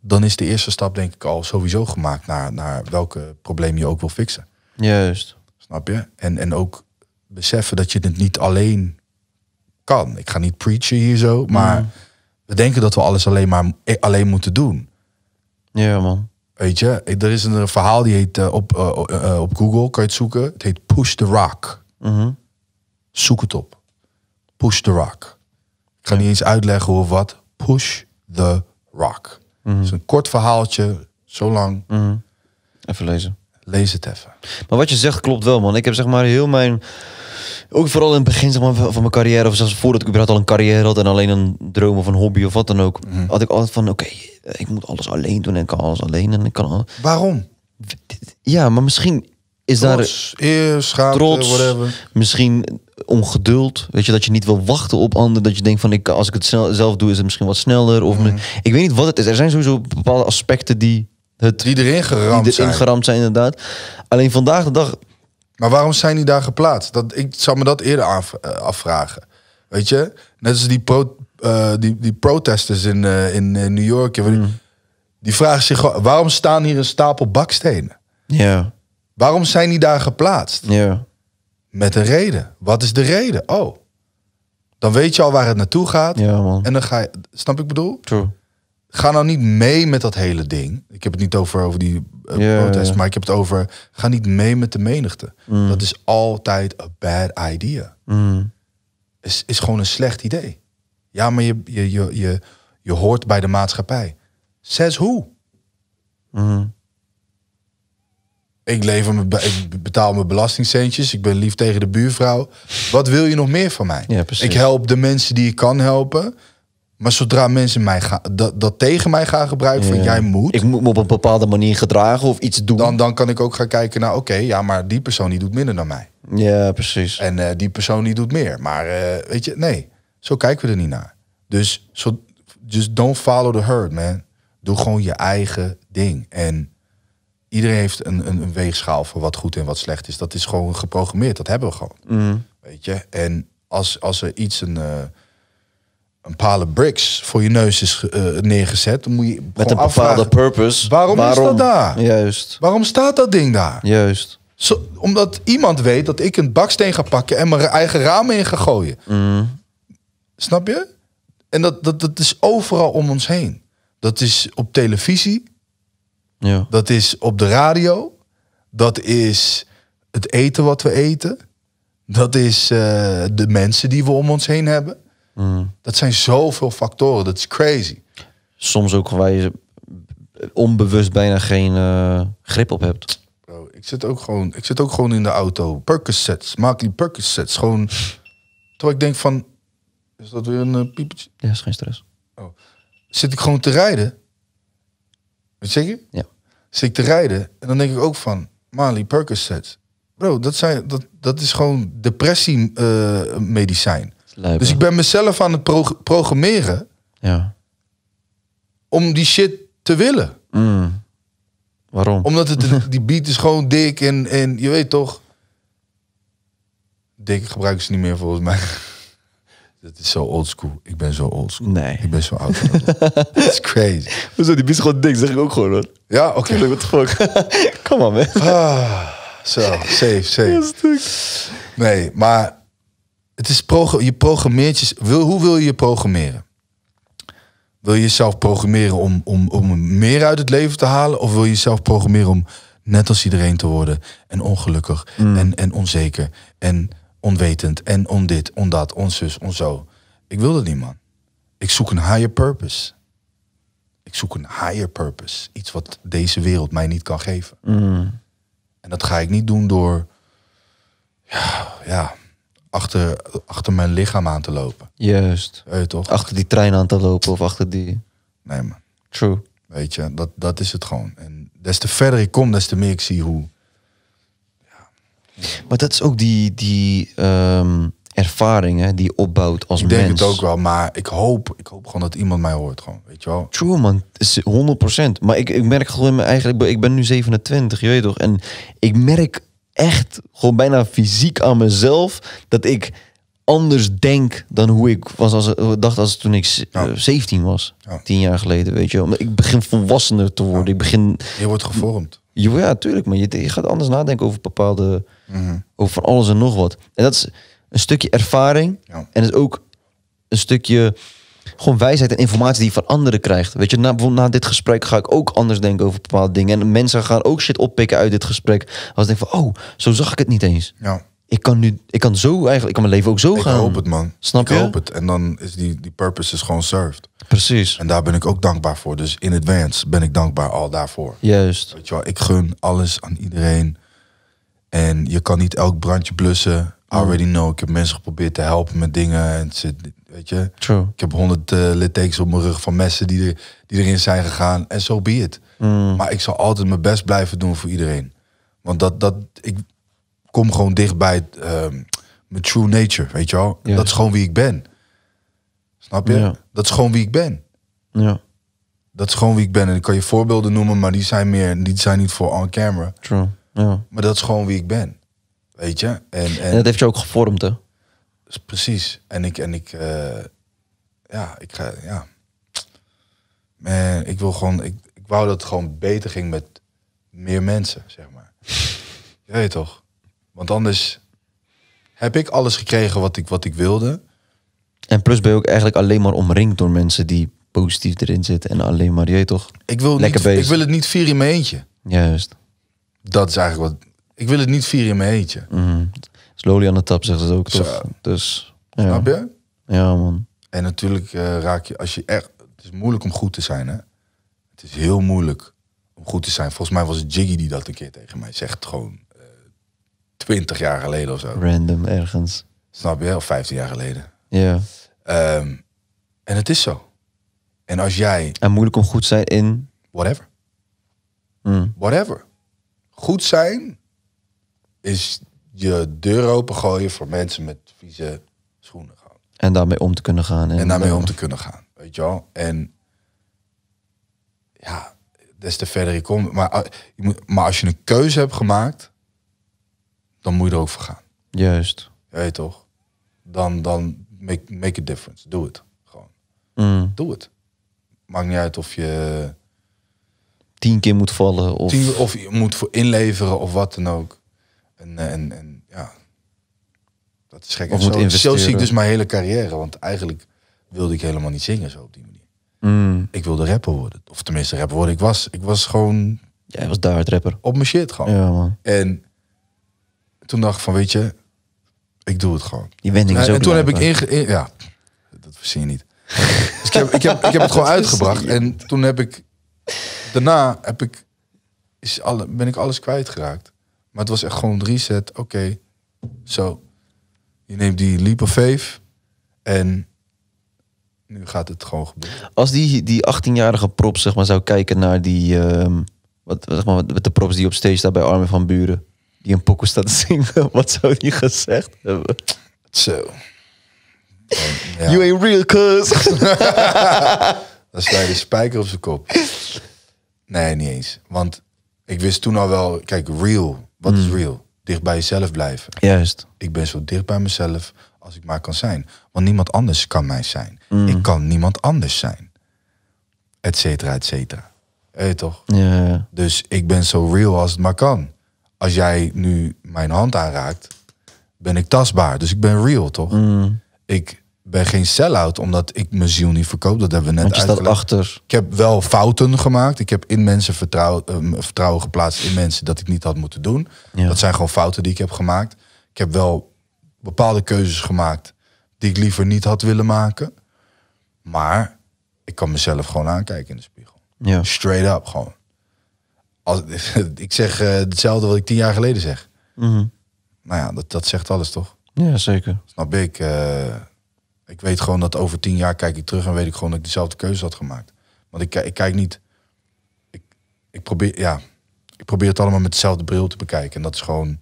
dan is de eerste stap denk ik al sowieso gemaakt naar, naar welke probleem je ook wil fixen. Juist. Snap je? En, en ook beseffen dat je dit niet alleen kan. Ik ga niet preachen hier zo, maar mm. we denken dat we alles alleen maar eh, alleen moeten doen. Ja, man. Weet je, er is een eh, verhaal die heet eh, op, op Google, kan je het zoeken. Het heet Push the Rock. Mhm. Zoek het op. Push the Rock. Ik ga niet eens uitleggen hoe of wat. Push the Rock. Het mhm. is dus een kort verhaaltje, zo lang. Mhm. Even lezen. Lees het even. Maar wat je zegt klopt wel, man. Ik heb zeg maar heel mijn... Ook vooral in het begin zeg maar, van mijn carrière, of zelfs voordat ik überhaupt al een carrière had en alleen een droom of een hobby of wat dan ook, mhm. had ik altijd van, oké, eh, ik moet alles alleen doen en ik kan alles alleen en ik kan alles... Waarom? Ja, maar misschien is trots, daar... eer, schaamte, trots, whatever. Misschien ongeduld. Weet je, dat je niet wil wachten op anderen. Dat je denkt van ik, als ik het zelf doe, is het misschien wat sneller. Of mhm. Ik weet niet wat het is. Er zijn sowieso bepaalde aspecten die het. Die erin geramd die erin zijn. zijn, inderdaad. Alleen vandaag de dag. Maar waarom zijn die daar geplaatst? Dat, ik zou me dat eerder eh, afvragen. Weet je, net als die, pro, eh, die, die protesters in, eh, in, New York. Mm. Die vragen zich waarom staan hier een stapel bakstenen? Ja. Waarom zijn die daar geplaatst? Ja. Met een reden. Wat is de reden? Oh. Dan weet je al waar het naartoe gaat. Ja, man. En dan ga je... Snap ik bedoel? True. Ga nou niet mee met dat hele ding. Ik heb het niet over, over die eh, protest, maar ik heb het over... Ga niet mee met de menigte. Mm. Dat is altijd a bad idea. Mm. Is, is gewoon een slecht idee. Ja, maar je, je, je, je, je hoort bij de maatschappij. Zes hoe? Mm. Ik, lever ik betaal mijn belastingcentjes. Ik ben lief tegen de buurvrouw. Wat wil je nog meer van mij? ik help de mensen die ik kan helpen. Maar zodra mensen mij dat, dat tegen mij gaan gebruiken, ja. van jij moet. Ik moet me op een bepaalde manier gedragen of iets doen. Dan, dan kan ik ook gaan kijken naar, oké, ja, maar die persoon die doet minder dan mij. Ja, precies. En eh, die persoon die doet meer. Maar eh, weet je, nee, zo kijken we er niet naar. Dus just don't follow the herd, man. Doe gewoon je eigen ding. En iedereen heeft een, een, een, weegschaal voor wat goed en wat slecht is. Dat is gewoon geprogrammeerd. Dat hebben we gewoon. Mhm. Weet je? En als, als er iets een. Uh, een palen bricks voor je neus is eh, neergezet, dan moet je met een bepaalde purpose. Waarom, is dat daar? Juist. Waarom staat dat ding daar? Juist. Zo, omdat iemand weet dat ik een baksteen ga pakken en mijn eigen raam in ga gooien. Mhm. Snap je? En dat, dat, dat is overal om ons heen. Dat is op televisie, ja. Dat is op de radio. Dat is het eten wat we eten. Dat is eh, de mensen die we om ons heen hebben. Mm. Dat zijn zoveel factoren. Dat is crazy. Soms ook waar je onbewust bijna geen eh, grip op hebt. Bro, ik, zit ook gewoon, ik zit ook gewoon in de auto. sets Maak die sets Gewoon. Terwijl ik denk van... Is dat weer een uh, Ja, is geen stress. Oh. Zit ik gewoon te rijden. Wat zeg je? Ja. Zit te rijden en dan denk ik ook van, Mali, sets Bro, dat, zijn, dat, dat is gewoon depressiemedicijn. Eh, medicijn. dus ik ben mezelf aan het pro programmeren. Ja. Om die shit te willen. Mm. Waarom? Omdat het, [LAUGHS] die beat is gewoon dik en, en je weet toch. Dik gebruiken ze niet meer volgens mij. Het is zo oldschool. Ik ben zo oldschool. Nee. Ik ben zo oud. It's [LAUGHS] crazy. Hoezo, die bies gewoon dik, zeg ik ook gewoon. Hoor. Ja, oké. Okay. What fuck? Kom [LAUGHS] maar, man. Ah, zo, safe, safe. Nee, maar het is pro je programmeert je... Wil, hoe wil je je programmeren? Wil je jezelf programmeren om, om, om meer uit het leven te halen? Of wil je jezelf programmeren om net als iedereen te worden? En ongelukkig mm. en, en onzeker en onwetend en on dit, on dat, on zus, on zo. Ik wil dat niet, man. Ik zoek een higher purpose. Ik zoek een higher purpose. Iets wat deze wereld mij niet kan geven. Mm. En dat ga ik niet doen door ja, ja achter, achter mijn lichaam aan te lopen. Juist. Weet toch? Achter die trein aan te lopen of achter die. Nee, man. True. Weet je, dat, dat is het gewoon. En des te verder ik kom, des te meer ik zie hoe maar dat is ook die, die um, ervaring die opbouwt als ik mens. Ik denk het ook wel, maar ik hoop, ik hoop gewoon dat iemand mij hoort. Gewoon, weet je wel. True man, 100%. Maar ik, ik merk gewoon eigenlijk, ik ben nu 27, je weet toch. En ik merk echt gewoon bijna fysiek aan mezelf dat ik anders denk dan hoe ik was als, dacht als toen ik 17 eh, was. Ja. Tien jaar geleden, weet je. Omdat ik begin volwassener te worden. Ik begin, je wordt gevormd. Ja, tuurlijk. Maar je, je, gaat anders nadenken over bepaalde -hmm. Over alles en nog wat. En dat is een stukje ervaring. En het is ook een stukje gewoon wijsheid en informatie die je van anderen krijgt. Weet je, na, na dit gesprek ga ik ook anders denken over bepaalde dingen. En mensen gaan ook shit oppikken uit dit gesprek. Als ik denk van, oh, zo zag ik het niet eens. Ja. Ik kan nu, ik kan zo eigenlijk, ik kan mijn leven ook zo gaan. Ik hoop het, man. Snap je? Ik hoop het. En dan is die, die purpose is gewoon served. Precies. En daar ben ik ook dankbaar voor. Dus in advance ben ik dankbaar al daarvoor. Juist. Weet je ik gun alles aan iedereen. En je kan niet elk brandje blussen. Oh. Already know. Ik heb mensen geprobeerd te helpen met dingen. En zit, weet je. True. Ik heb honderd eh, littekens op mijn rug van messen die, er, die erin zijn gegaan. En zo so be it. Mm. Maar ik zal altijd mijn best blijven doen voor iedereen. Want dat, dat, ik kom gewoon dicht bij ehm, mijn true nature, weet je wel. Dat is gewoon wie ik ben. Snap je? Dat is gewoon wie ik ben. Ja. Dat is gewoon wie ik ben. En ik kan je voorbeelden noemen, maar die zijn meer, die zijn niet voor on camera. True. Ja. Maar dat is gewoon wie ik ben. Weet je? En, en, dat heeft je ook gevormd, hè? Precies. En ik, en ik, eh, ja, ik ga, ja. Man, ik wil gewoon, ik, ik wou dat het gewoon beter ging met meer mensen, zeg maar. je toch? Want anders heb ik alles gekregen wat ik, wat ik wilde. En plus ben je ook eigenlijk alleen maar omringd door mensen die positief erin zitten en alleen maar, je toch? Ik wil, niet, ik wil het niet vier in mijn eentje. Juist dat is eigenlijk wat. Ik wil het niet vieren in mijn eentje. Mhm. Slowly aan de tap zegt het ook toch? Dus, ja. Snap je? Ja, man. En natuurlijk eh, raak je, als je echt. Het is moeilijk om goed te zijn, hè? Het is heel moeilijk om goed te zijn. Volgens mij was het Jiggy die dat een keer tegen mij zegt. Gewoon eh, twintig jaar geleden of zo. Random ergens. Snap je? Of 15 jaar geleden. Ja. Ehm, en het is zo. En als jij. En moeilijk om goed te zijn in. Whatever. Mm. Whatever goed zijn is je deur open gooien voor mensen met vieze schoenen. Gaan. En daarmee om te kunnen gaan. En, daarmee om te kunnen gaan, weet je wel. En ja, des te verder je komt. Maar, ah, maar als je een keuze hebt gemaakt, dan moet je er ook voor gaan. Juist. Je weet toch? Dan, dan make, make a difference. Doe het gewoon. Mm. Doe het. Maakt niet uit of je tien keer moet vallen. Of, of je moet voor inleveren of wat dan ook. En, eh, en, en ja, dat is gek. Of moet zo, zie ik dus mijn hele carrière. Want eigenlijk wilde ik helemaal niet zingen zo op die manier. Mm. Ik wilde rapper worden. Of tenminste rapper worden. Ik was, ik was gewoon... Jij was daar het rapper. Op mijn shit gewoon. Ja, man. En toen dacht ik van, weet je, ik doe het gewoon. Die wending is ook En toen heb ik inge... ja, dat verzin je niet. [LAUGHS] dus ik, heb, ik, heb, ik heb het [LAUGHS] gewoon uitgebracht. En toen heb ik daarna heb ik, is alle, ben ik alles kwijtgeraakt. Maar het was echt gewoon reset. Oké, zo. Je neemt die leap of faith en nu gaat het gewoon gebeuren. Als die, die 18-jarige prop zeg maar, zou kijken naar die... Ehm, wat, zeg maar, de props die op stage staat bij Armin van Buren... die een pokoe staat te zingen, [LAUGHS] wat zou die gezegd hebben? Zo. So. You ain't real, cuz. [LAUGHS] Dan sta je de spijker op zijn kop. [LAUGHS] Nee, niet eens. Want ik wist toen al wel, kijk, real. Wat is hmm. real? Dicht bij jezelf blijven. Juist. Ik ben zo dicht bij mezelf als ik maar kan zijn. Want niemand anders kan mij zijn. Hmm. Ik kan niemand anders zijn. Etcetera, etcetera. Hé, toch? Ja, ja. Dus ik ben zo real als het maar kan. Als jij nu mijn hand aanraakt, ben ik tastbaar. Dus ik ben real, toch? Hmm. Ik ben geen sell-out, omdat ik mijn ziel niet verkoop. Dat hebben we net uitgelegd. je staat achter. Ik heb wel fouten gemaakt. Ik heb in mensen vertrouwen, eh, vertrouwen geplaatst in mensen dat ik niet had moeten doen. Dat zijn gewoon fouten die ik heb gemaakt. Ik heb wel bepaalde keuzes gemaakt die ik liever niet had willen maken. Maar ik kan mezelf gewoon aankijken in de spiegel. Straight up gewoon. Als, [LAUGHS] ik zeg eh, hetzelfde wat ik tien jaar geleden zeg. Mhm. Nou ja, dat, dat zegt alles toch? Ja, zeker. Snap ik. Eh, ik weet gewoon dat over tien jaar kijk ik terug en weet ik gewoon dat ik dezelfde keuze had gemaakt. Want ik, ik kijk niet. Ik, ik, probeer, ja, ik probeer het allemaal met dezelfde bril te bekijken. En dat is gewoon.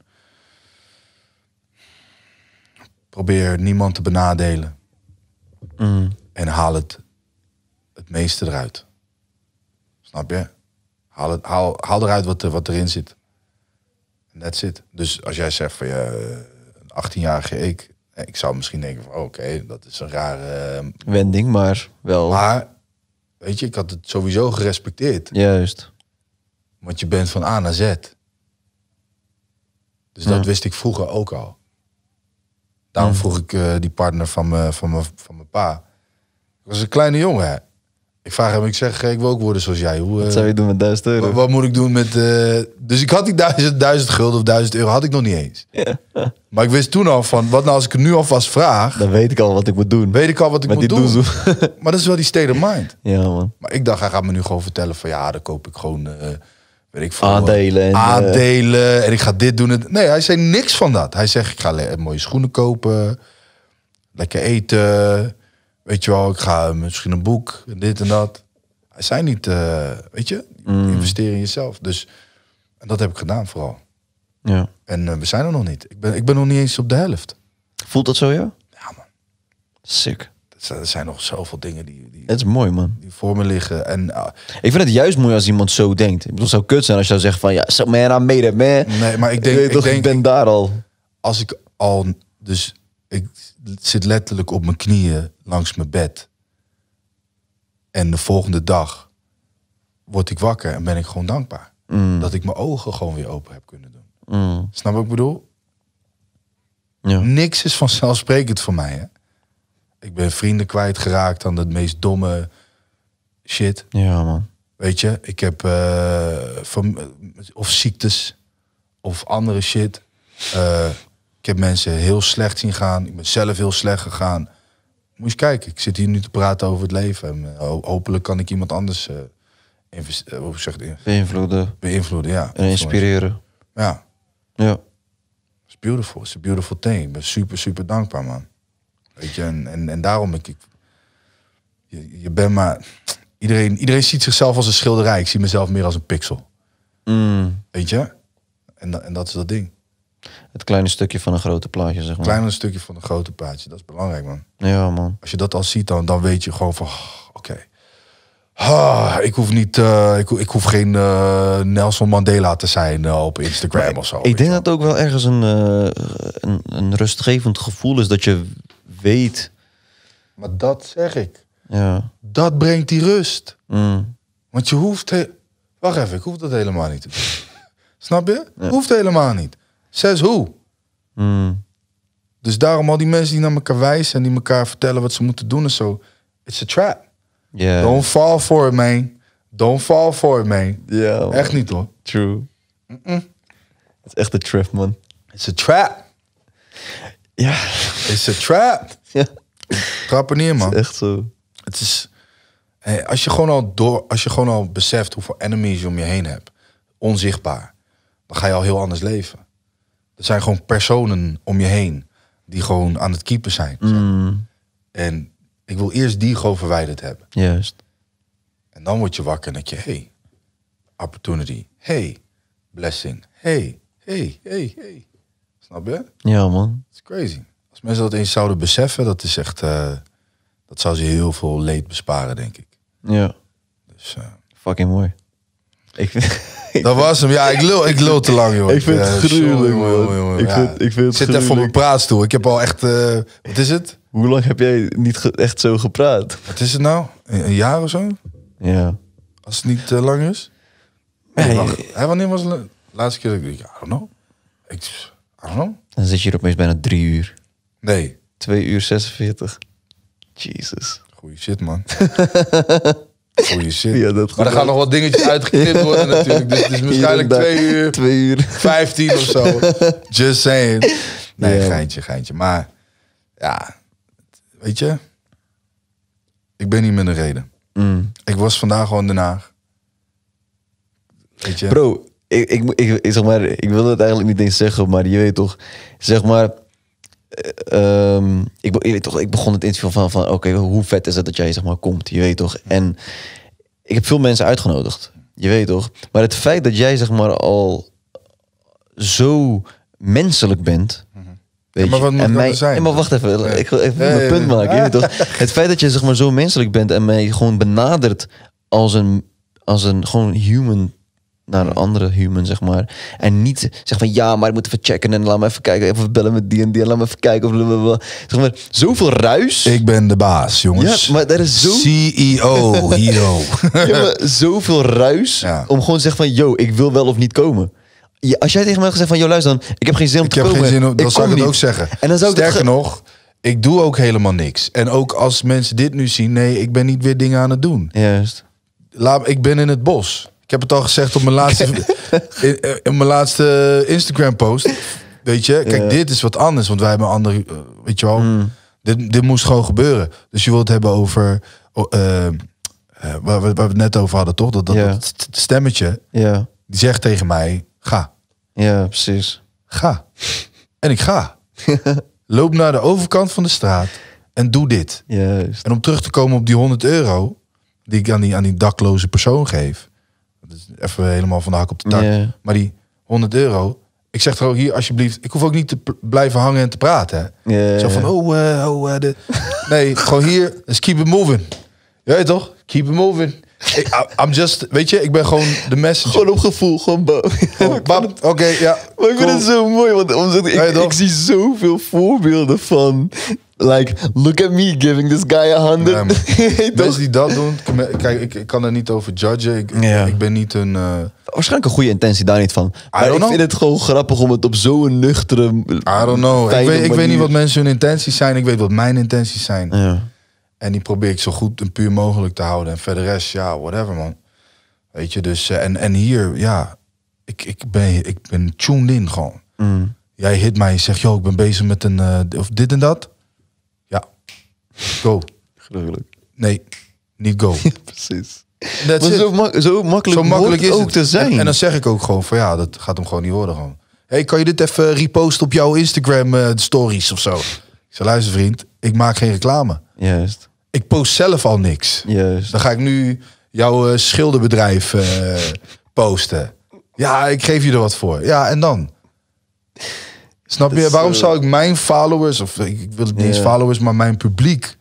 Probeer niemand te benadelen. Mm. En haal het, het meeste eruit. Snap je? Haal, het, haal, haal eruit wat, wat erin zit. net zit. Dus als jij zegt van je eh, 18-jarige ik ik zou misschien denken van oh, oké, dat is een rare... Ehm, Wending, maar wel... Maar, weet je, ik had het sowieso gerespecteerd. Juist. Want je bent van A naar Z. Dus dat wist ik vroeger ook al. Daarom vroeg ik eh, die partner van mijn van van pa. Ik was een kleine jongen. Ik vraag hem, ik zeg, ik wil ook worden zoals jij. Hoe, wat eh, zou je doen met 1000 euro? Wat, moet ik doen met... Eh, dus ik had die 1000, 1000 gulden of 1000 euro, had ik nog niet eens. Ja. Maar ik wist toen al van, wat nou als ik het nu alvast vraag... Dan weet ik al wat ik moet doen. Weet ik al wat ik moet doen. [LAUGHS] maar dat is wel die state of mind. Ja, man. Maar ik dacht, hij gaat me nu gewoon vertellen van, ja, dan koop ik gewoon... Eh, weet ik veel, aandelen. En, aandelen en ik ga dit doen. Nee, hij zei niks van dat. Hij zegt, ik ga mooie schoenen kopen, lekker eten Weet je wel, ik ga misschien een boek, dit en dat. Hij zei niet, eh, weet je, mm. investeer in jezelf. Dus en dat heb ik gedaan vooral. Ja. En eh, we zijn er nog niet. Ik ben, ik ben nog niet eens op de helft. Voelt dat zo, ja? Ja, man. Sick. Er zijn nog zoveel dingen die, Het is mooi, man. die voor me liggen. En, ah. ik vind het juist mooi als iemand zo denkt. Ik bedoel, zou kut zijn als je zou zeggen van... Ja, so man, I made it, man. Nee, maar ik denk... ik, denk, ik ben daar al. Als ik al... Dus ik zit letterlijk op mijn knieën langs mijn bed. En de volgende dag word ik wakker en ben ik gewoon dankbaar. Mm. Dat ik mijn ogen gewoon weer open heb kunnen doen. Mm. Snap wat ik bedoel? Ja. Niks is vanzelfsprekend voor mij. Hè? Ik ben vrienden kwijtgeraakt aan het meest domme shit. Ja, man. Weet je, ik heb uh, of ziektes of andere shit. Eh, ik heb mensen heel slecht zien gaan. Ik ben zelf heel slecht gegaan moet je kijken, ik zit hier nu te praten over het leven. Eh, hopelijk kan ik iemand anders eh, eh, beïnvloeden. Beïnvloeden, ja. En inspireren. Ja. Ja. It's beautiful. It's a beautiful thing. Ik ben super, super dankbaar, man. Weet je, en, en, en daarom ik... ik je, je bent maar... Iedereen, iedereen ziet zichzelf als een schilderij. Ik zie mezelf meer als een pixel. Mm. Weet je? En, en dat is dat ding. Het kleine stukje van een grote plaatje, zeg maar. Kleine stukje van een grote plaatje, dat is belangrijk, man. Ja, man. Als je dat al ziet, dan, dan weet je gewoon van, oh, oké. Ah, ik hoef niet, eh, ik, ik, hoef geen eh, Nelson Mandela te zijn eh, op Instagram of zo. Ik denk dat het ook wel ergens een, een, een, rustgevend gevoel is dat je weet. Maar dat zeg ik. Ja. Dat brengt die rust. Mm. Want je hoeft. Wacht even, ik hoef dat helemaal niet te doen. [LAUGHS] Snap je? Ja. Hoeft helemaal niet. Says who? Hmm. Dus daarom al die mensen die naar elkaar wijzen en die elkaar vertellen wat ze moeten doen en zo. It's a trap. Yeah. Don't fall for it, man. Don't fall for it, man. Yeah, Echt niet hoor. True. Het is echt een trap, man. It's a trap. Ja. It's a trap. [LAUGHS] ja. Trap er man. Het is echt zo. Het is... Hey, als, je gewoon al door, als je gewoon al beseft hoeveel enemies je om je heen hebt, onzichtbaar, dan ga je al heel anders leven. Er zijn gewoon personen om je heen die gewoon aan het keeper zijn. Mm. En ik wil eerst die gewoon verwijderd hebben. Juist. En dan word je wakker en denk je, hey, opportunity. Hey, blessing. Hey, hey, hey, hey. Snap je? Ja, man. It's crazy. Als mensen dat eens zouden beseffen, dat is echt... Eh, dat zou ze heel veel leed besparen, denk ik. Ja. Dus... Eh, Fucking mooi. Ik vind, [LAUGHS] dat was hem. Ja, ik lul, ik lul te lang, joh. Ik vind het gruwelijk, man. Ik, vind, ik vind het Zit even op mijn praatstoel. Ik heb al echt... Uh, wat is het? Hoe lang heb jij niet echt zo gepraat? Wat is het nou? Een, jaar of zo? Ja. Als het niet te eh, lang is? Nee. wanneer was laatste keer dat ik... I don't know. Ik, I don't know. Dan zit je hier opeens bijna drie uur. Nee. Twee uur 46. Jesus. Goeie shit, man. [LAUGHS] Goeie shit. Ja, dat maar er gaan nog wat dingetjes uitgeknipt [LAUGHS] worden natuurlijk. Dus het waarschijnlijk twee uur, vijftien uur of zo. [LAUGHS] Just saying. Nee, geintje, geintje. Maar ja, weet je, ik ben niet met een reden. Mm. Ik was vandaag gewoon Den Weet je? Bro, ik, ik, ik, zeg maar, ik wil het eigenlijk niet eens zeggen, maar je weet toch, zeg maar um, ik, je weet toch, ik begon het interview van, van oké, hoe vet is het dat jij zeg maar komt? Je weet toch? En ik heb veel mensen uitgenodigd. Je weet toch? Maar het feit dat jij zeg maar al zo menselijk bent. Mhm. Weet ja, wat moet en mij, zijn? maar wacht even, ik wil even mijn punt maken. Je toch? [LAUGHS] Het feit dat je zeg maar, zo menselijk bent en mij gewoon benadert als een, als een gewoon human naar een andere human, zeg maar. En niet zeg van ja, maar ik moet even checken en laat me even kijken. Even bellen met die en die en laat me even kijken. Of Zeg maar, zoveel ruis. Ik ben de baas, jongens. Ja, maar dat is zo... CEO, [LAUGHS] hero. zoveel ruis om gewoon te zeggen van yo, ik wil wel of niet komen. als jij tegen mij gezegd van yo, luister dan, ik heb geen zin om te komen. Ik heb geen zin om, dan zou ik het ook zeggen. En dan zou Sterker nog, ik doe ook helemaal niks. En ook als mensen dit nu zien, nee, ik ben niet weer dingen aan het doen. Juist. Laat, ik ben in het bos. Ik heb het al gezegd op mijn laatste, [LAUGHS] eh, in, mijn laatste Instagram post. Weet je, kijk, dit is wat anders, want wij hebben een andere, eh, weet je wel. Hmm. Dit, dit moest gewoon gebeuren. Dus je wilt het hebben over, oh, eh, waar, we, het net over hadden, toch? Dat, dat, stemmetje, ja. die zegt tegen mij, ga. Ja, precies. Ga. En ik ga. [LAUGHS] Loop naar de overkant van de straat en doe dit. Juist. En om terug te komen op die 100 euro die ik aan die, aan die dakloze persoon geef is even helemaal van de hak op de tak. Maar die 100 euro, ik zeg toch ook hier alsjeblieft, ik hoef ook niet te blijven hangen en te praten. Zo van, oh, uh, oh eh, de... [LAUGHS] nee, gewoon hier, let's dus keep it moving. Je toch? Keep it moving. Ik, I'm just, weet je, ik ben gewoon de messenger. Gewoon op gevoel, gewoon [LAUGHS] Oké, ja. Maar ik vind het zo mooi, want omdat ik zie zoveel voorbeelden van Like, look at me giving this guy a hundred. Als [LAUGHS] die dat doen, kijk, ik, ik kan er niet over judgen. Ik, ben niet een. Eh, Waarschijnlijk een goede intentie daar niet van. Maar ik vind het gewoon grappig om het op zo'n nuchtere. I don't know. Ik weet, ik weet niet wat mensen hun intenties zijn. Ik weet wat mijn intenties zijn. Ja. En die probeer ik zo goed en puur mogelijk te houden. En verder rest, ja, whatever man. Weet je, dus eh, en, en hier, ja, ik, ik, ben, ik ben tuned in gewoon. Mm. Jij hit mij en zegt, joh, ik ben bezig met een, eh, of dit en dat. Go. Gruwelijk. Nee, niet go. [LAUGHS] precies. zo, zo, makkelijk, is het ook te zijn. En, dan zeg ik ook gewoon van ja, dat gaat hem gewoon niet worden. Hé, Hey, kan je dit even reposten op jouw Instagram eh, stories of zo? Ik zei, luister vriend, ik maak geen reclame. Juist. Ik post zelf al niks. Juist. Dan ga ik nu jouw eh, schilderbedrijf eh, posten. Ja, ik geef je er wat voor. Ja, en dan? Snap je? Waarom zou ik mijn followers, of ik, wil niet eens followers, maar mijn publiek.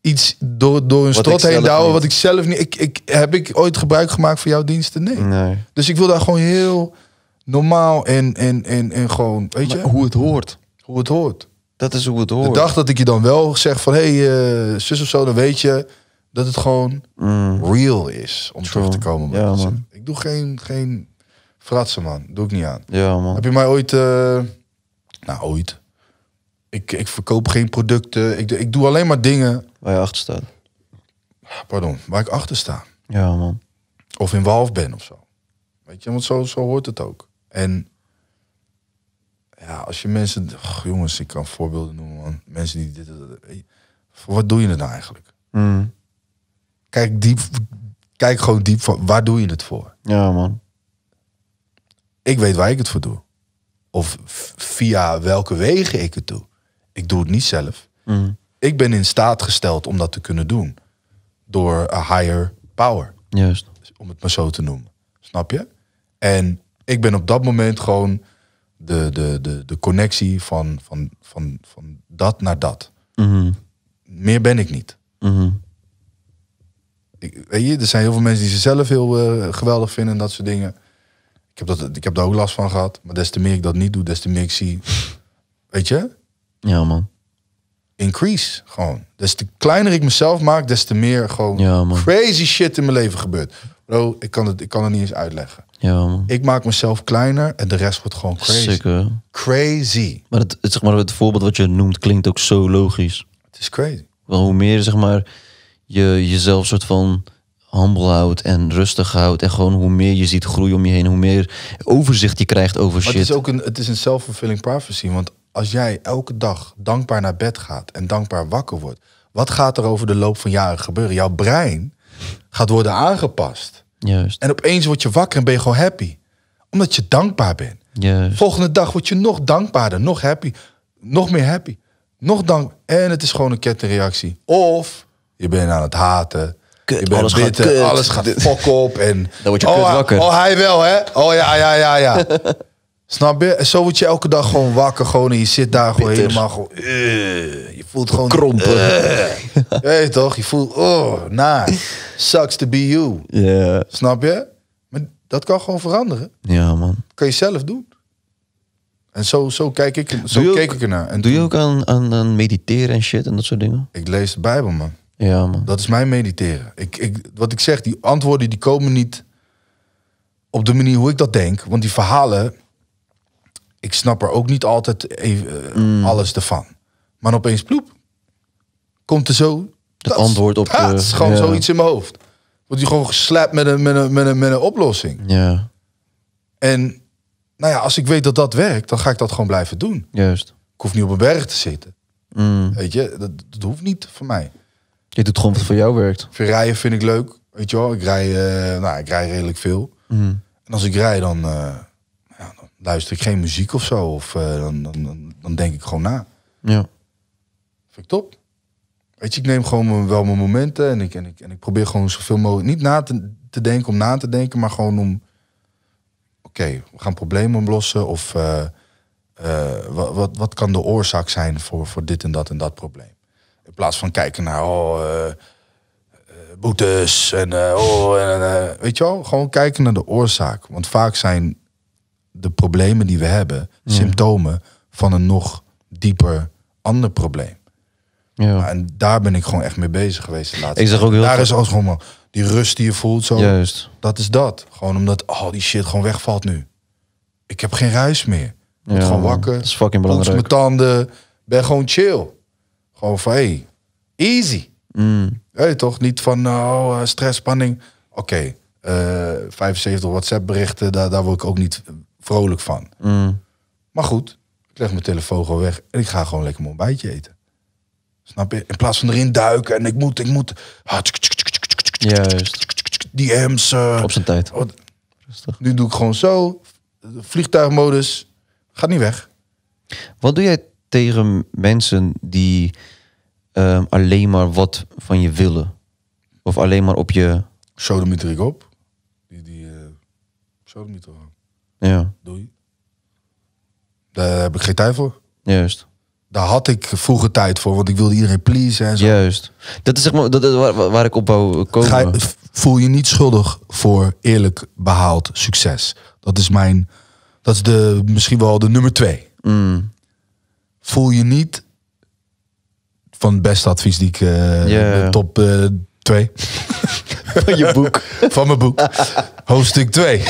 Iets door, door een strot heen douwen wat ik zelf niet. Ik, ik, heb ik ooit gebruik gemaakt van jouw diensten? Nee. nee. Dus ik wil daar gewoon heel normaal en, en, en, en gewoon, weet je? Hoe het hoort. Hoe het hoort. Dat is hoe het hoort. De dag dat ik je dan wel zeg van, hé, hey, eh, zus of zo, dan weet je dat het gewoon mm. real is om terug te komen. Ja, Ik doe geen, geen fratsen, man. Doe ik niet aan. Ja, man. Heb je mij ooit... Uh... Nou, ooit. Ik, ik verkoop geen producten. Ik, ik doe alleen maar dingen... Waar je achter staat. Pardon, waar ik achter sta. Ja, man. Of in Walf ben of zo. Weet je, want zo, zo hoort het ook. En ja, als je mensen... jongens, ik kan voorbeelden noemen, man. Mensen die dit... Eh, voor wat doe je het nou eigenlijk? Mm. Kijk diep... Kijk gewoon diep van, waar doe je het voor? Ja, man. Ik weet waar ik het voor doe. Of via welke wegen ik het doe. Ik doe het niet zelf. Mm. Ik ben in staat gesteld om dat te kunnen doen. Door a higher power. Juist. Om het maar zo te noemen. Snap je? En ik ben op dat moment gewoon de, de, de, de connectie van, van, van, van dat naar dat. Mm-hmm. Meer ben ik niet. Mm-hmm. ik, weet je, er zijn heel veel mensen die zichzelf heel eh, geweldig vinden en dat soort dingen. Ik heb, dat, ik heb daar ook last van gehad. Maar des te meer ik dat niet doe, des te meer ik zie. Weet je? Ja, man. Increase gewoon. Des te kleiner ik mezelf maak, des te meer gewoon crazy shit in mijn leven gebeurt. Bro, ik kan het, ik kan het niet eens uitleggen. Ja, man. Ik maak mezelf kleiner en de rest wordt gewoon crazy. crazy. Maar het, het, zeg maar het voorbeeld wat je noemt klinkt ook zo logisch. Het is crazy. Wel, hoe meer zeg maar, je jezelf soort van humble houdt en rustig houdt. En gewoon hoe meer je ziet groeien om je heen, hoe meer overzicht je krijgt over shit. Het is ook een, het is een self-fulfilling prophecy. Want als jij elke dag dankbaar naar bed gaat en dankbaar wakker wordt, wat gaat er over de loop van jaren gebeuren? Jouw brein gaat worden aangepast. Juist. En opeens word je wakker en ben je gewoon happy. Omdat je dankbaar bent. Juist. Volgende dag word je nog dankbaarder, nog happy, nog meer happy. Nog dank. En het is gewoon een kettenreactie. Of je bent aan het haten alles bitter, gaat Alles gaat fok op. En, Dan word je oh, ah, wakker. Oh, hij wel, hè? Oh, ja, ja, ja, ja. [LAUGHS] Snap je? Zo word je elke dag gewoon wakker. Gewoon, en je zit daar gewoon helemaal gewoon... Eh, je voelt gewoon... Krompen. Uh, weet toch? Je voelt... Oh, na. Sucks to be you. Snap je? Maar dat kan gewoon veranderen. Ja, man. Dat kan je zelf doen. En zo, zo kijk ik, zo keek ik ernaar. En doe je ook aan, aan, aan mediteren en shit en dat soort dingen? Ik lees de Bijbel, man. Ja, man. Dat is mijn mediteren. Ik, ik, wat ik zeg, die antwoorden die komen niet op de manier hoe ik dat denk. Want die verhalen, ik snap er ook niet altijd even, eh, mm. alles ervan. Maar opeens, ploep, komt er zo... Het antwoord op [LAUGHS] dat, gewoon zoiets in mijn hoofd. Wordt je gewoon geslapt met een, met, een, met, een, met een oplossing. Ja. En nou ja, als ik weet dat dat werkt, dan ga ik dat gewoon blijven doen. Juist. Ik hoef niet op een berg te zitten. Mm. Weet je, dat, dat hoeft niet voor mij. Je doet gewoon wat voor jou werkt. Voor rijden vind ik leuk. Weet je wel, ik rij, eh, nou, ik rij redelijk veel. Mhm. En als ik rij, eh, dan, luister ik geen muziek of zo. Of eh, dan, dan, dan, denk ik gewoon na. Ja. Vind ik top. Weet je, ik neem gewoon wel mijn momenten. En ik, en, ik, en ik probeer gewoon zoveel mogelijk... Niet na te, te denken om na te denken, maar gewoon om... Oké, we gaan problemen oplossen. Of wat, wat, wat kan de oorzaak zijn voor, voor dit en dat en dat probleem? In plaats van kijken naar oh, eh, eh, boetes en eh, oh, en, weet je wel, gewoon kijken naar de oorzaak. Want vaak zijn de problemen die we hebben symptomen van een nog dieper ander probleem. Ja. Maar, en daar ben ik gewoon echt mee bezig geweest laatste ik zeg ook heel Daar is als gewoon die rust die je voelt zo. Juist. Dat is dat. Gewoon omdat al oh, die shit gewoon wegvalt nu. Ik heb geen ruis meer. Ik word gewoon wakker. Dat is fucking belangrijk. mijn tanden. Ben gewoon chill. Gewoon van, hey, easy. Mm. Hey, toch? Niet van, nou, oh, stress, spanning. Oké, okay, eh, 75 WhatsApp berichten, daar, daar word ik ook niet vrolijk van. Mm. Maar goed, ik leg mijn telefoon gewoon weg en ik ga gewoon lekker mijn ontbijtje eten. Snap je? In plaats van erin duiken en ik moet, ik moet. Ah, Juist. DM's. Eh, Op zijn tijd. Rustig. Nu doe ik gewoon zo. Vliegtuigmodus. Gaat niet weg. Wat doe jij tegen mensen die ehm, alleen maar wat van je willen. Of alleen maar op je... meter ik op. Die, die uh, Ja. Doei. Daar heb ik geen tijd voor. Juist. Daar had ik vroeger tijd voor, want ik wilde iedereen pleasen en zo. Juist. Dat is zeg maar dat is waar, ik op wou komen. voel je niet schuldig voor eerlijk behaald succes. Dat is mijn... Dat is de, misschien wel de nummer twee. Mm voel je niet van het beste advies die ik eh, top 2 eh, [LAUGHS] van je boek van mijn boek hoofdstuk 2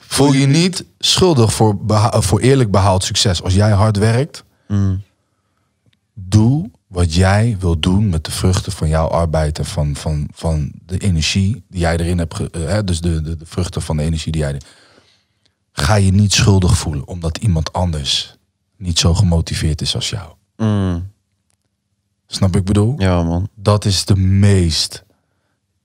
voel je niet schuldig voor, voor eerlijk behaald succes als jij hard werkt mm. doe wat jij wil doen met de vruchten van jouw arbeid en van, van, van de energie die jij erin hebt. Eh, hè, dus de, de, de, vruchten van de energie die jij. Ga je niet schuldig voelen omdat iemand anders niet zo gemotiveerd is als jou. Mm. Snap ik bedoel? Ja, man. Dat is de meest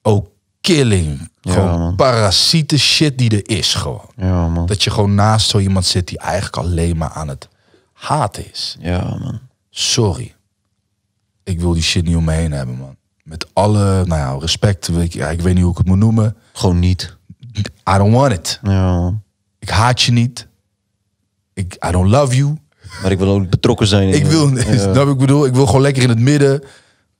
ook killing. gewoon man. shit die er is gewoon. Ja, man. Dat je gewoon naast zo iemand zit die eigenlijk alleen maar aan het haten is. Ja, man. Sorry. Ik wil die shit niet om me heen hebben, man. Met alle, nou ja, respect. Ik, ja, ik weet niet hoe ik het moet noemen. Gewoon niet. I don't want it. Ja, Ik haat je niet. Ik, I don't love you. Maar ik wil ook betrokken zijn. In, ik wil, Dat eh, nou, ik bedoel, ik wil gewoon lekker in het midden.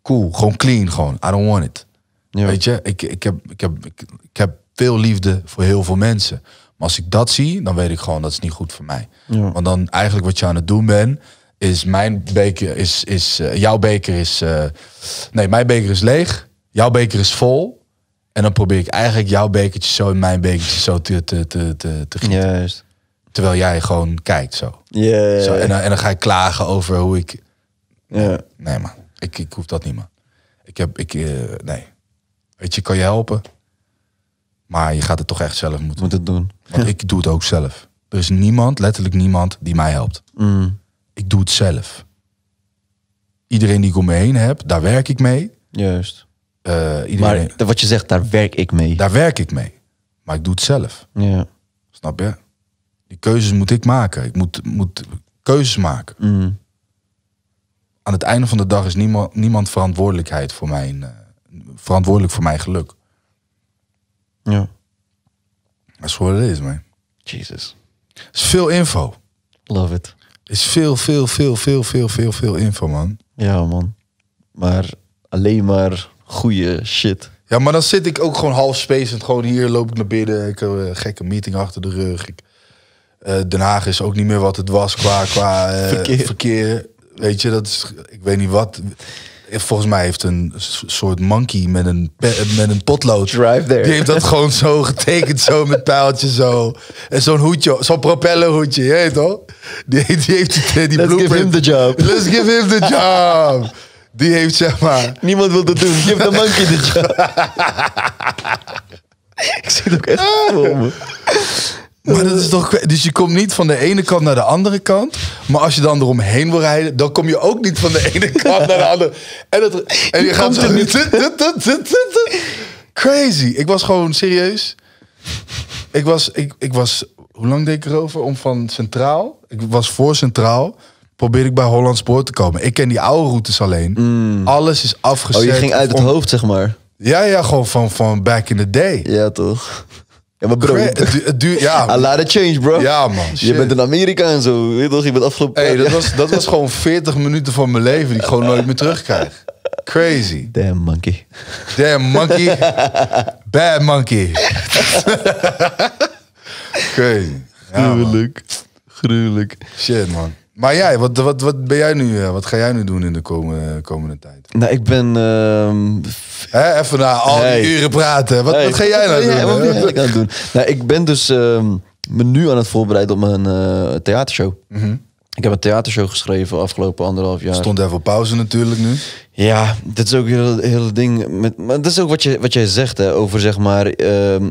Cool, gewoon clean, gewoon. I don't want it. Weet je, ik, ik, heb, ik, heb, ik, heb veel liefde voor heel veel mensen. Maar als ik dat zie, dan weet ik gewoon dat is niet goed voor mij. Want dan eigenlijk wat je aan het doen bent, is mijn beker is, is eh, jouw beker is, eh, nee, mijn beker is leeg, jouw beker is vol. En dan probeer ik eigenlijk jouw bekertje zo in mijn bekertje zo te, te, te, te, te gieten. Juist. Terwijl jij gewoon kijkt zo. Yeah, zo en, en, dan ga ik klagen over hoe ik. Yeah. Nee, man. Ik, ik hoef dat niet, man. Ik heb. Ik, eh, nee. Weet je, kan je helpen. Maar je gaat het toch echt zelf moeten Moet het doen. Want [LAUGHS] ik doe het ook zelf. Er is niemand, letterlijk niemand, die mij helpt. Mm. Ik doe het zelf. Iedereen die ik om me heen heb, daar werk ik mee. Juist. Eh, iedereen... Maar wat je zegt, daar werk ik mee. Daar werk ik mee. Maar ik doe het zelf. Ja. Snap je? Die keuzes moet ik maken. Ik moet, moet keuzes maken. Mm. Aan het einde van de dag is niemand, niemand verantwoordelijkheid voor mijn, eh, verantwoordelijk voor mijn geluk. Ja. Dat is voor het is, man. Jesus. Het is veel info. Love it. is veel, veel, veel, veel, veel, veel, veel info, man. Ja, man. Maar alleen maar goede shit. Ja, maar dan zit ik ook gewoon half spacend. Gewoon hier loop ik naar binnen. Ik heb een gekke meeting achter de rug. Ik eh, Den Haag is ook niet meer wat het was qua, qua [LAUGHS] eh, verkeer. verkeer. Weet je, dat is, ik weet niet wat. Volgens mij heeft een soort monkey met een, met een potlood. Drive there. Die heeft dat gewoon zo getekend, zo met pijltjes zo. En zo'n hoedje, zo'n propellerhoedje, je weet toch? Die, die heeft die, die Let's give him the job. Let's give him the job. Die heeft zeg maar... Niemand wil dat doen. Give the monkey the job. [LAUGHS] Ik zit ook echt voor maar dat is toch. Dus je komt niet van de ene kant naar de andere kant. Maar als je dan eromheen wil rijden, dan kom je ook niet van de ene kant naar de [LAUGHS] andere. En, dat, en je, gaat zo niet. [LAUGHS] Crazy. Ik was gewoon serieus. Ik was. Ik, ik was hoe lang deed ik erover? Om van Centraal. Ik was voor Centraal probeer ik bij Holland Spoor te komen. Ik ken die oude routes alleen. Mm. Alles is afgezet. Oh, je ging uit het hoofd, zeg maar. Ja, ja, gewoon van, van back in the day. Ja, toch? Ja, maar bro. Het, het duurt, ja. I lot of change, bro. Ja, man. Je bent in Amerika en zo. Weet je toch? Je bent afgelopen... Hey, dat, was, dat was gewoon 40 minuten van mijn leven die ik gewoon nooit meer terugkrijg. Crazy. Damn monkey. Damn monkey. Bad monkey. [LAUGHS] Crazy. Ja, Gruwelijk. Gruwelijk. Shit, man. Maar jij, wat, wat, wat ben jij nu? Eh, wat ga jij nu doen in de komende, komende tijd? Nou, ik ben. Ehm, hè, even na al die uren praten. Wat, wat ga jij nou doen? wat ik nou doen? Nou, ik ben dus ehm, me nu aan het voorbereiden op mijn eh, theatershow. Mhm. Ik heb een theatershow geschreven afgelopen anderhalf jaar. Stond even op pauze natuurlijk nu. Ja, dat is ook heel hele ding. Met, maar dat is ook wat, je, wat jij zegt hè, over zeg maar ehm,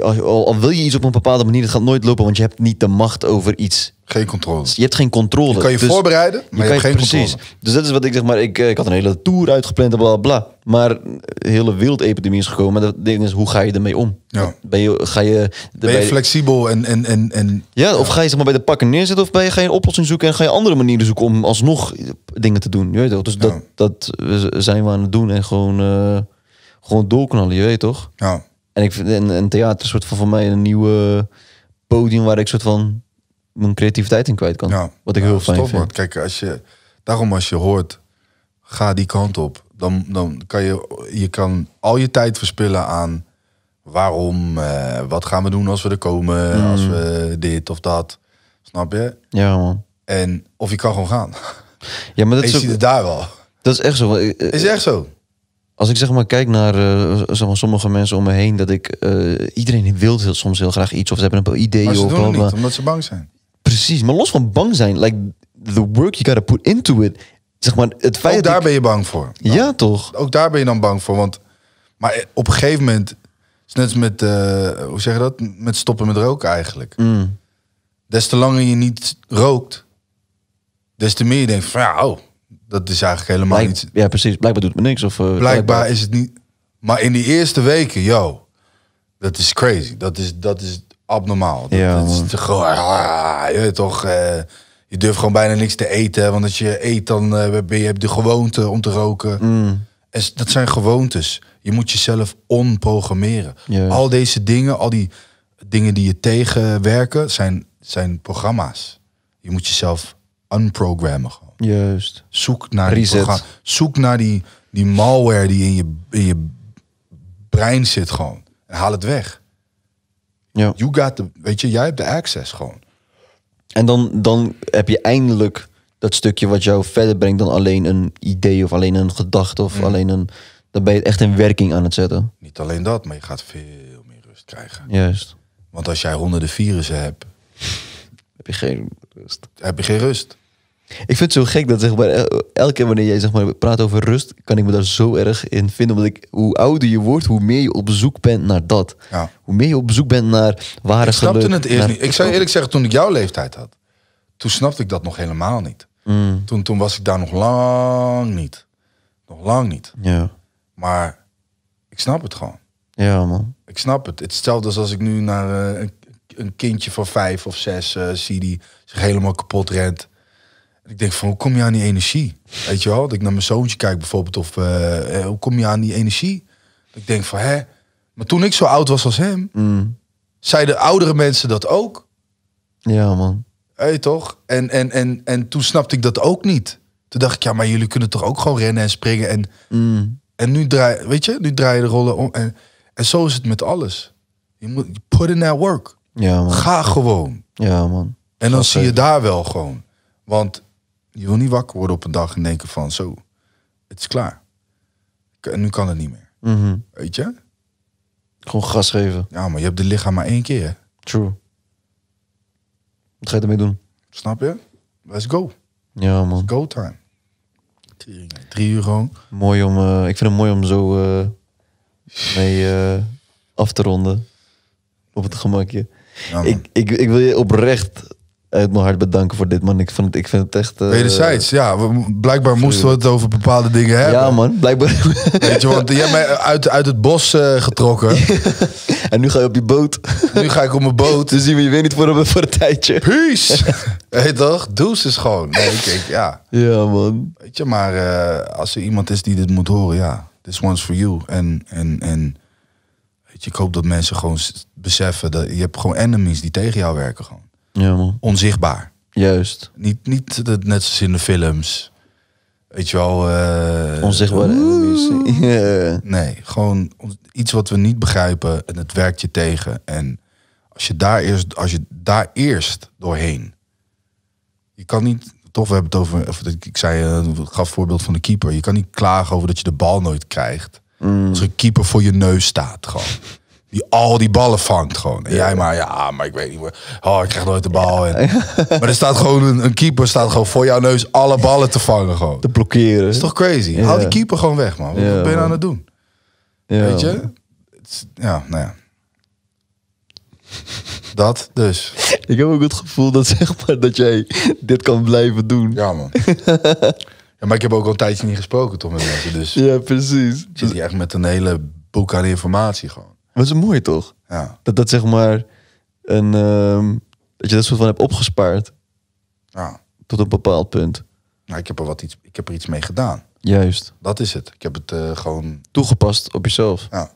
al, wil je iets op een bepaalde manier, het gaat nooit lopen, want je hebt niet de macht over iets. Geen controle. Je hebt geen controle. Je kan je dus voorbereiden, maar je, hebt geen precies. controle. Dus dat is wat ik zeg, maar ik, eh, ik had een hele tour uitgepland en bla bla. Maar de hele wereldepidemie is gekomen. En dat ding is, hoe ga je ermee om? Ben je, ga je, ben je flexibel en... en, en, en ja, of ga je zeg maar bij de pakken neerzetten of ben je, ga je een oplossing zoeken en ga je andere manieren zoeken om alsnog dingen te doen. Je weet Dus dat, dat zijn we aan het doen en gewoon, eh, gewoon doorknallen, je weet toch? Ja. En ik vind een, een theater soort van voor mij een nieuwe podium waar ik soort van mijn creativiteit in kwijt kan. Ja. Wat ik heel fijn stop, vind. Kijk, als je, daarom als je hoort, ga die kant op. Dan, dan kan je, je kan al je tijd verspillen aan waarom, eh, wat gaan we doen als we er komen, mm. als we dit of dat. Snap je? Ja, man. En of je kan gewoon gaan. Ja, maar dat is ook, je het daar wel. Dat is echt zo. Is echt zo als ik zeg maar kijk naar eh, zeg maar, sommige mensen om me heen, dat ik eh, iedereen wil soms heel graag iets of ze hebben een idee maar ze doen niet, omdat ze bang zijn. Precies, maar los van bang zijn, like the work you gotta put into it. Zeg maar, het feit ook daar ben je bang voor. ja, toch? Ook daar ben je dan bang voor, want maar op een gegeven moment is net als met eh, hoe zeg je dat? Met stoppen met roken eigenlijk. Mm. Des te langer je niet rookt, des te meer je denkt van oh, dat is eigenlijk helemaal niet... Ja, precies. Blijkbaar doet me niks. Of, eh, blijkbaar, is het niet... Maar in die eerste weken, yo, dat is crazy. Dat is, dat is abnormaal. Dat, ja, dat is te gewoon, ah, je toch, eh, je durft gewoon bijna niks te eten. Want als je eet, dan eh, ben je, heb de gewoonte om te roken. Mm. En dat zijn gewoontes. Je moet jezelf onprogrammeren. Al deze dingen, al die dingen die je tegenwerken, zijn, zijn programma's. Je moet jezelf unprogrammen. Gewoon. Juist. Zoek naar, die, zoek naar die, die malware die in je, in je brein zit gewoon. En haal het weg. Ja. You got the, weet je, jij hebt de access gewoon. En dan, dan heb je eindelijk dat stukje wat jou verder brengt dan alleen een idee of alleen een gedachte of mm. alleen een. Dan ben je echt in werking aan het zetten. Niet alleen dat, maar je gaat veel meer rust krijgen. Juist. Want als jij honderden virussen hebt. heb je geen rust. Heb je geen rust. Ik vind het zo gek dat zeg maar, elke keer wanneer jij zeg maar, praat over rust, kan ik me daar zo erg in vinden. Omdat ik, hoe ouder je wordt, hoe meer je op zoek bent naar dat. Hoe meer je op zoek bent naar ware ik snapte het eerst niet. Ik zou eerlijk zeggen, toen ik jouw leeftijd had, toen snapte ik dat nog helemaal niet. Mm. Toen, toen was ik daar nog lang niet. Nog lang niet. Ja. Maar ik snap het gewoon. Ja, man. Ik snap het. Hetzelfde als als ik nu naar eh, een, een, kindje van vijf of zes eh, zie die zich helemaal kapot rent ik denk van, hoe kom je aan die energie? Weet je wel, dat ik naar mijn zoontje kijk bijvoorbeeld. Of eh, eh, hoe kom je aan die energie? Ik denk van, hè? Maar toen ik zo oud was als hem, mm. zeiden oudere mensen dat ook. Ja, man. Hé, hey, toch? En, en, en, en toen snapte ik dat ook niet. Toen dacht ik, ja, maar jullie kunnen toch ook gewoon rennen en springen. En, mm. en nu draai weet je, nu draai je de rollen om. En, en zo is het met alles. Je moet put in that work. Ja, man. Ga gewoon. Ja, man. En dan zie je daar wel gewoon. Want je wil niet wakker worden op een dag en denken van zo, het is klaar. En nu kan het niet meer. Mm Weet je? Gewoon gas geven. Ja, maar je hebt de lichaam maar één keer. True. Wat ga je ermee doen? Snap je? Let's go. Ja, man. go time. Drie uur gewoon. Mooi om, eh, ik vind het mooi om zo eh, mee eh, af te ronden. Op het gemakje. ik, ik, ik wil je oprecht uit mijn hart bedanken voor dit, man. Ik, vind het, ik vind het echt... Uh, Wederzijds, ja. blijkbaar moesten we het over bepaalde dingen hebben. Ja, man. Blijkbaar. [LAUGHS] Weet je, want jij hebt mij uit, uit het bos eh, getrokken. [LAUGHS] en nu ga je op je boot. [LAUGHS] nu ga ik op mijn boot. Dus zien we je weer niet voor een, voor een tijdje. Peace! Weet je toch? Does is gewoon. Nee, ja. Ja, man. Weet je, maar eh, als er iemand is die dit moet horen, ja. This one's for you. En, en, en weet je, ik hoop dat mensen gewoon beseffen dat je hebt gewoon enemies die tegen jou werken gewoon. Ja, Onzichtbaar. Juist. Niet, niet net zoals in de films. Weet je wel. Uh, [LAUGHS] Nee, gewoon iets wat we niet begrijpen en het werkt je tegen. En als je daar eerst, als je daar eerst doorheen. Je kan niet. Toch, we hebben het over. Of, ik zei, ik eh, gaf voorbeeld van de keeper. Je kan niet klagen over dat je de bal nooit krijgt. Mm. Als een keeper voor je neus staat, gewoon die al die ballen vangt gewoon. En jij maar, ja, maar ik weet niet meer. Oh, ik krijg nooit de bal. En, maar er staat gewoon een, keeper staat gewoon voor jouw neus alle ballen te vangen gewoon. Te blokkeren. Dat is toch crazy? Haal die keeper gewoon weg, man. Wat ben je nou aan het doen? Weet je? Ja, nou ja. Dat dus. Ik heb ook het gevoel dat zeg maar dat jij dit kan blijven doen. Ja man. ja, maar ik heb ook al een tijdje niet gesproken toch met mensen. Dus ja, precies. zit hier echt met een hele boek aan informatie gewoon. Maar dat is mooi toch? Ja. Dat dat zeg maar een ehm, dat je dat soort van hebt opgespaard. Tot een bepaald punt. Nou, ik heb er wat iets, ik heb er iets mee gedaan. Juist. Dat is het. Ik heb het eh, gewoon toegepast op jezelf. Ja.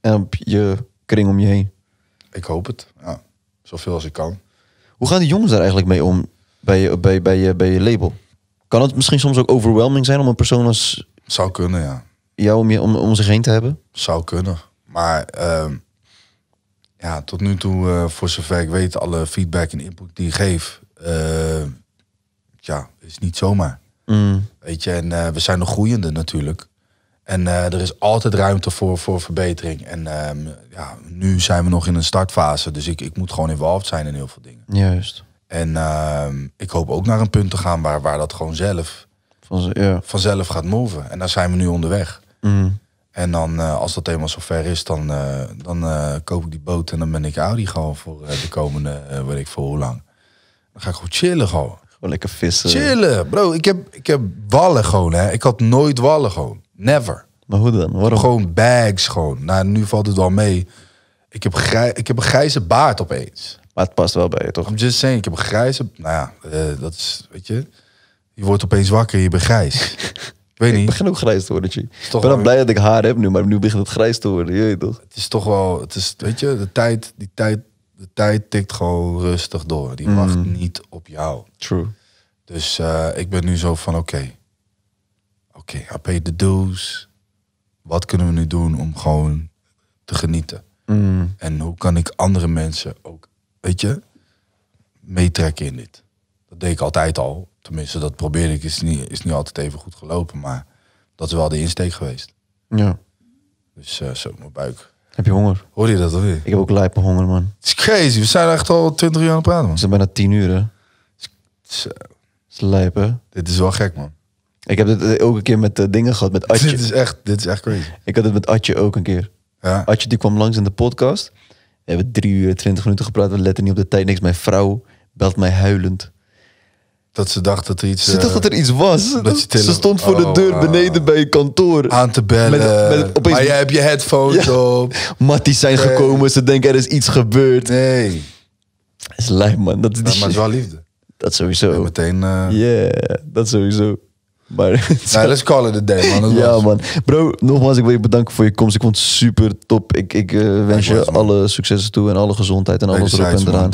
En op je kring om je heen. Ik hoop het. Ja. Zoveel als ik kan. Hoe gaan die jongens daar eigenlijk mee om bij je, bij, bij, je, bij je label? Kan het misschien soms ook overwhelming zijn om een persoon als. Zou kunnen, ja. Jou om, je, om, om zich heen te hebben? Zou kunnen. Maar ehm, ja, tot nu toe, eh, voor zover ik weet, alle feedback en input die ik geef, eh, ja, is niet zomaar. Mm. Weet je, en eh, we zijn nog groeiende natuurlijk. En er is altijd ruimte voor, voor verbetering. En ehm, ja, nu zijn we nog in een startfase, dus ik, ik moet gewoon involved zijn in heel veel dingen. Juist. En ehm, ik hoop ook naar een punt te gaan waar, waar dat gewoon zelf vanzelf gaat moven. En daar zijn we nu onderweg. Mm. En dan, eh, als dat eenmaal zover is, dan, eh, dan eh, koop ik die boot en dan ben ik Audi gewoon voor de komende, weet ik voor hoe lang. Dan ga ik gewoon chillen gewoon. Gewoon lekker vissen. Chillen, bro. Ik heb, ik heb wallen gewoon, hè. Ik had nooit wallen gewoon. Never. Maar hoe dan? Waarom? Gewoon bags gewoon. Nou, nu valt het wel mee. Ik heb, grij ik heb een grijze baard opeens. Maar het past wel bij je, toch? I'm just saying, ik heb een grijze... Nou ja, dat is, weet je... Je wordt opeens wakker, je bent grijs. [LAUGHS] Weet niet. Ik begin ook grijs te worden, Ik ben wel... blij dat ik haar heb nu, maar nu begint het grijs te worden. Je toch? Het is toch wel, het is, weet je, de tijd, die tijd, de tijd tikt gewoon rustig door. Die mm. wacht niet op jou. True. Dus eh, ik ben nu zo van, oké. Okay. Oké, okay, I paid the dues. Wat kunnen we nu doen om gewoon te genieten? Mm. En hoe kan ik andere mensen ook, weet je, meetrekken in dit? Dat deed ik altijd al. Tenminste, dat probeerde ik. Is niet, is niet altijd even goed gelopen, maar dat is wel de insteek geweest. Ja. Dus uh, zo, mijn buik. Heb je honger? Hoor je dat alweer? Ik heb ook lijpen honger, man. Het is crazy. We zijn echt al 20 uur aan het praten, man. zijn bijna 10 uur, hè? Zo. is eh, Dit is wel gek, man. Ik heb dit ook eh, een keer met dingen gehad, met Adje dit, is echt, dit is echt crazy. Ik had het met Adje ook een keer. Ja. die kwam langs in de podcast. We hebben drie uur 20 twintig minuten gepraat. We letten niet op de tijd, niks. Mijn vrouw belt mij huilend. Dat ze dacht dat er iets... Ze eh, dat er iets was. Ze stond voor de oh, deur beneden bij je kantoor. Aan te bellen. opeens... Maar jij hebt je headphones op. Matties zijn eh. gekomen. Ze denken er is iets gebeurd. Nee. Dat is lijp, man. Dat is ja, maar het is wel liefde. Dat sowieso. meteen... Ja, eh, dat sowieso. Maar, [LAUGHS] nou, [LAUGHS] let's call it a day, man. ja, man. Bro, nogmaals, ik wil je bedanken voor je komst. Ik vond het super top. Ik, ik eh, wens je alle successen toe en alle gezondheid en alles erop en eraan.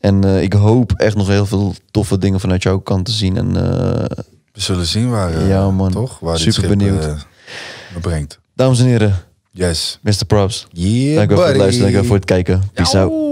En eh, ik hoop echt nog heel veel toffe dingen vanuit jouw kant te zien. En, eh, We zullen zien waar, ja, man. Toch? Waar super benieuwd. me brengt. Dames en heren. Yes. Mr. Props. Yeah, Dank u wel voor het luisteren. Dank je voor het kijken. Peace out.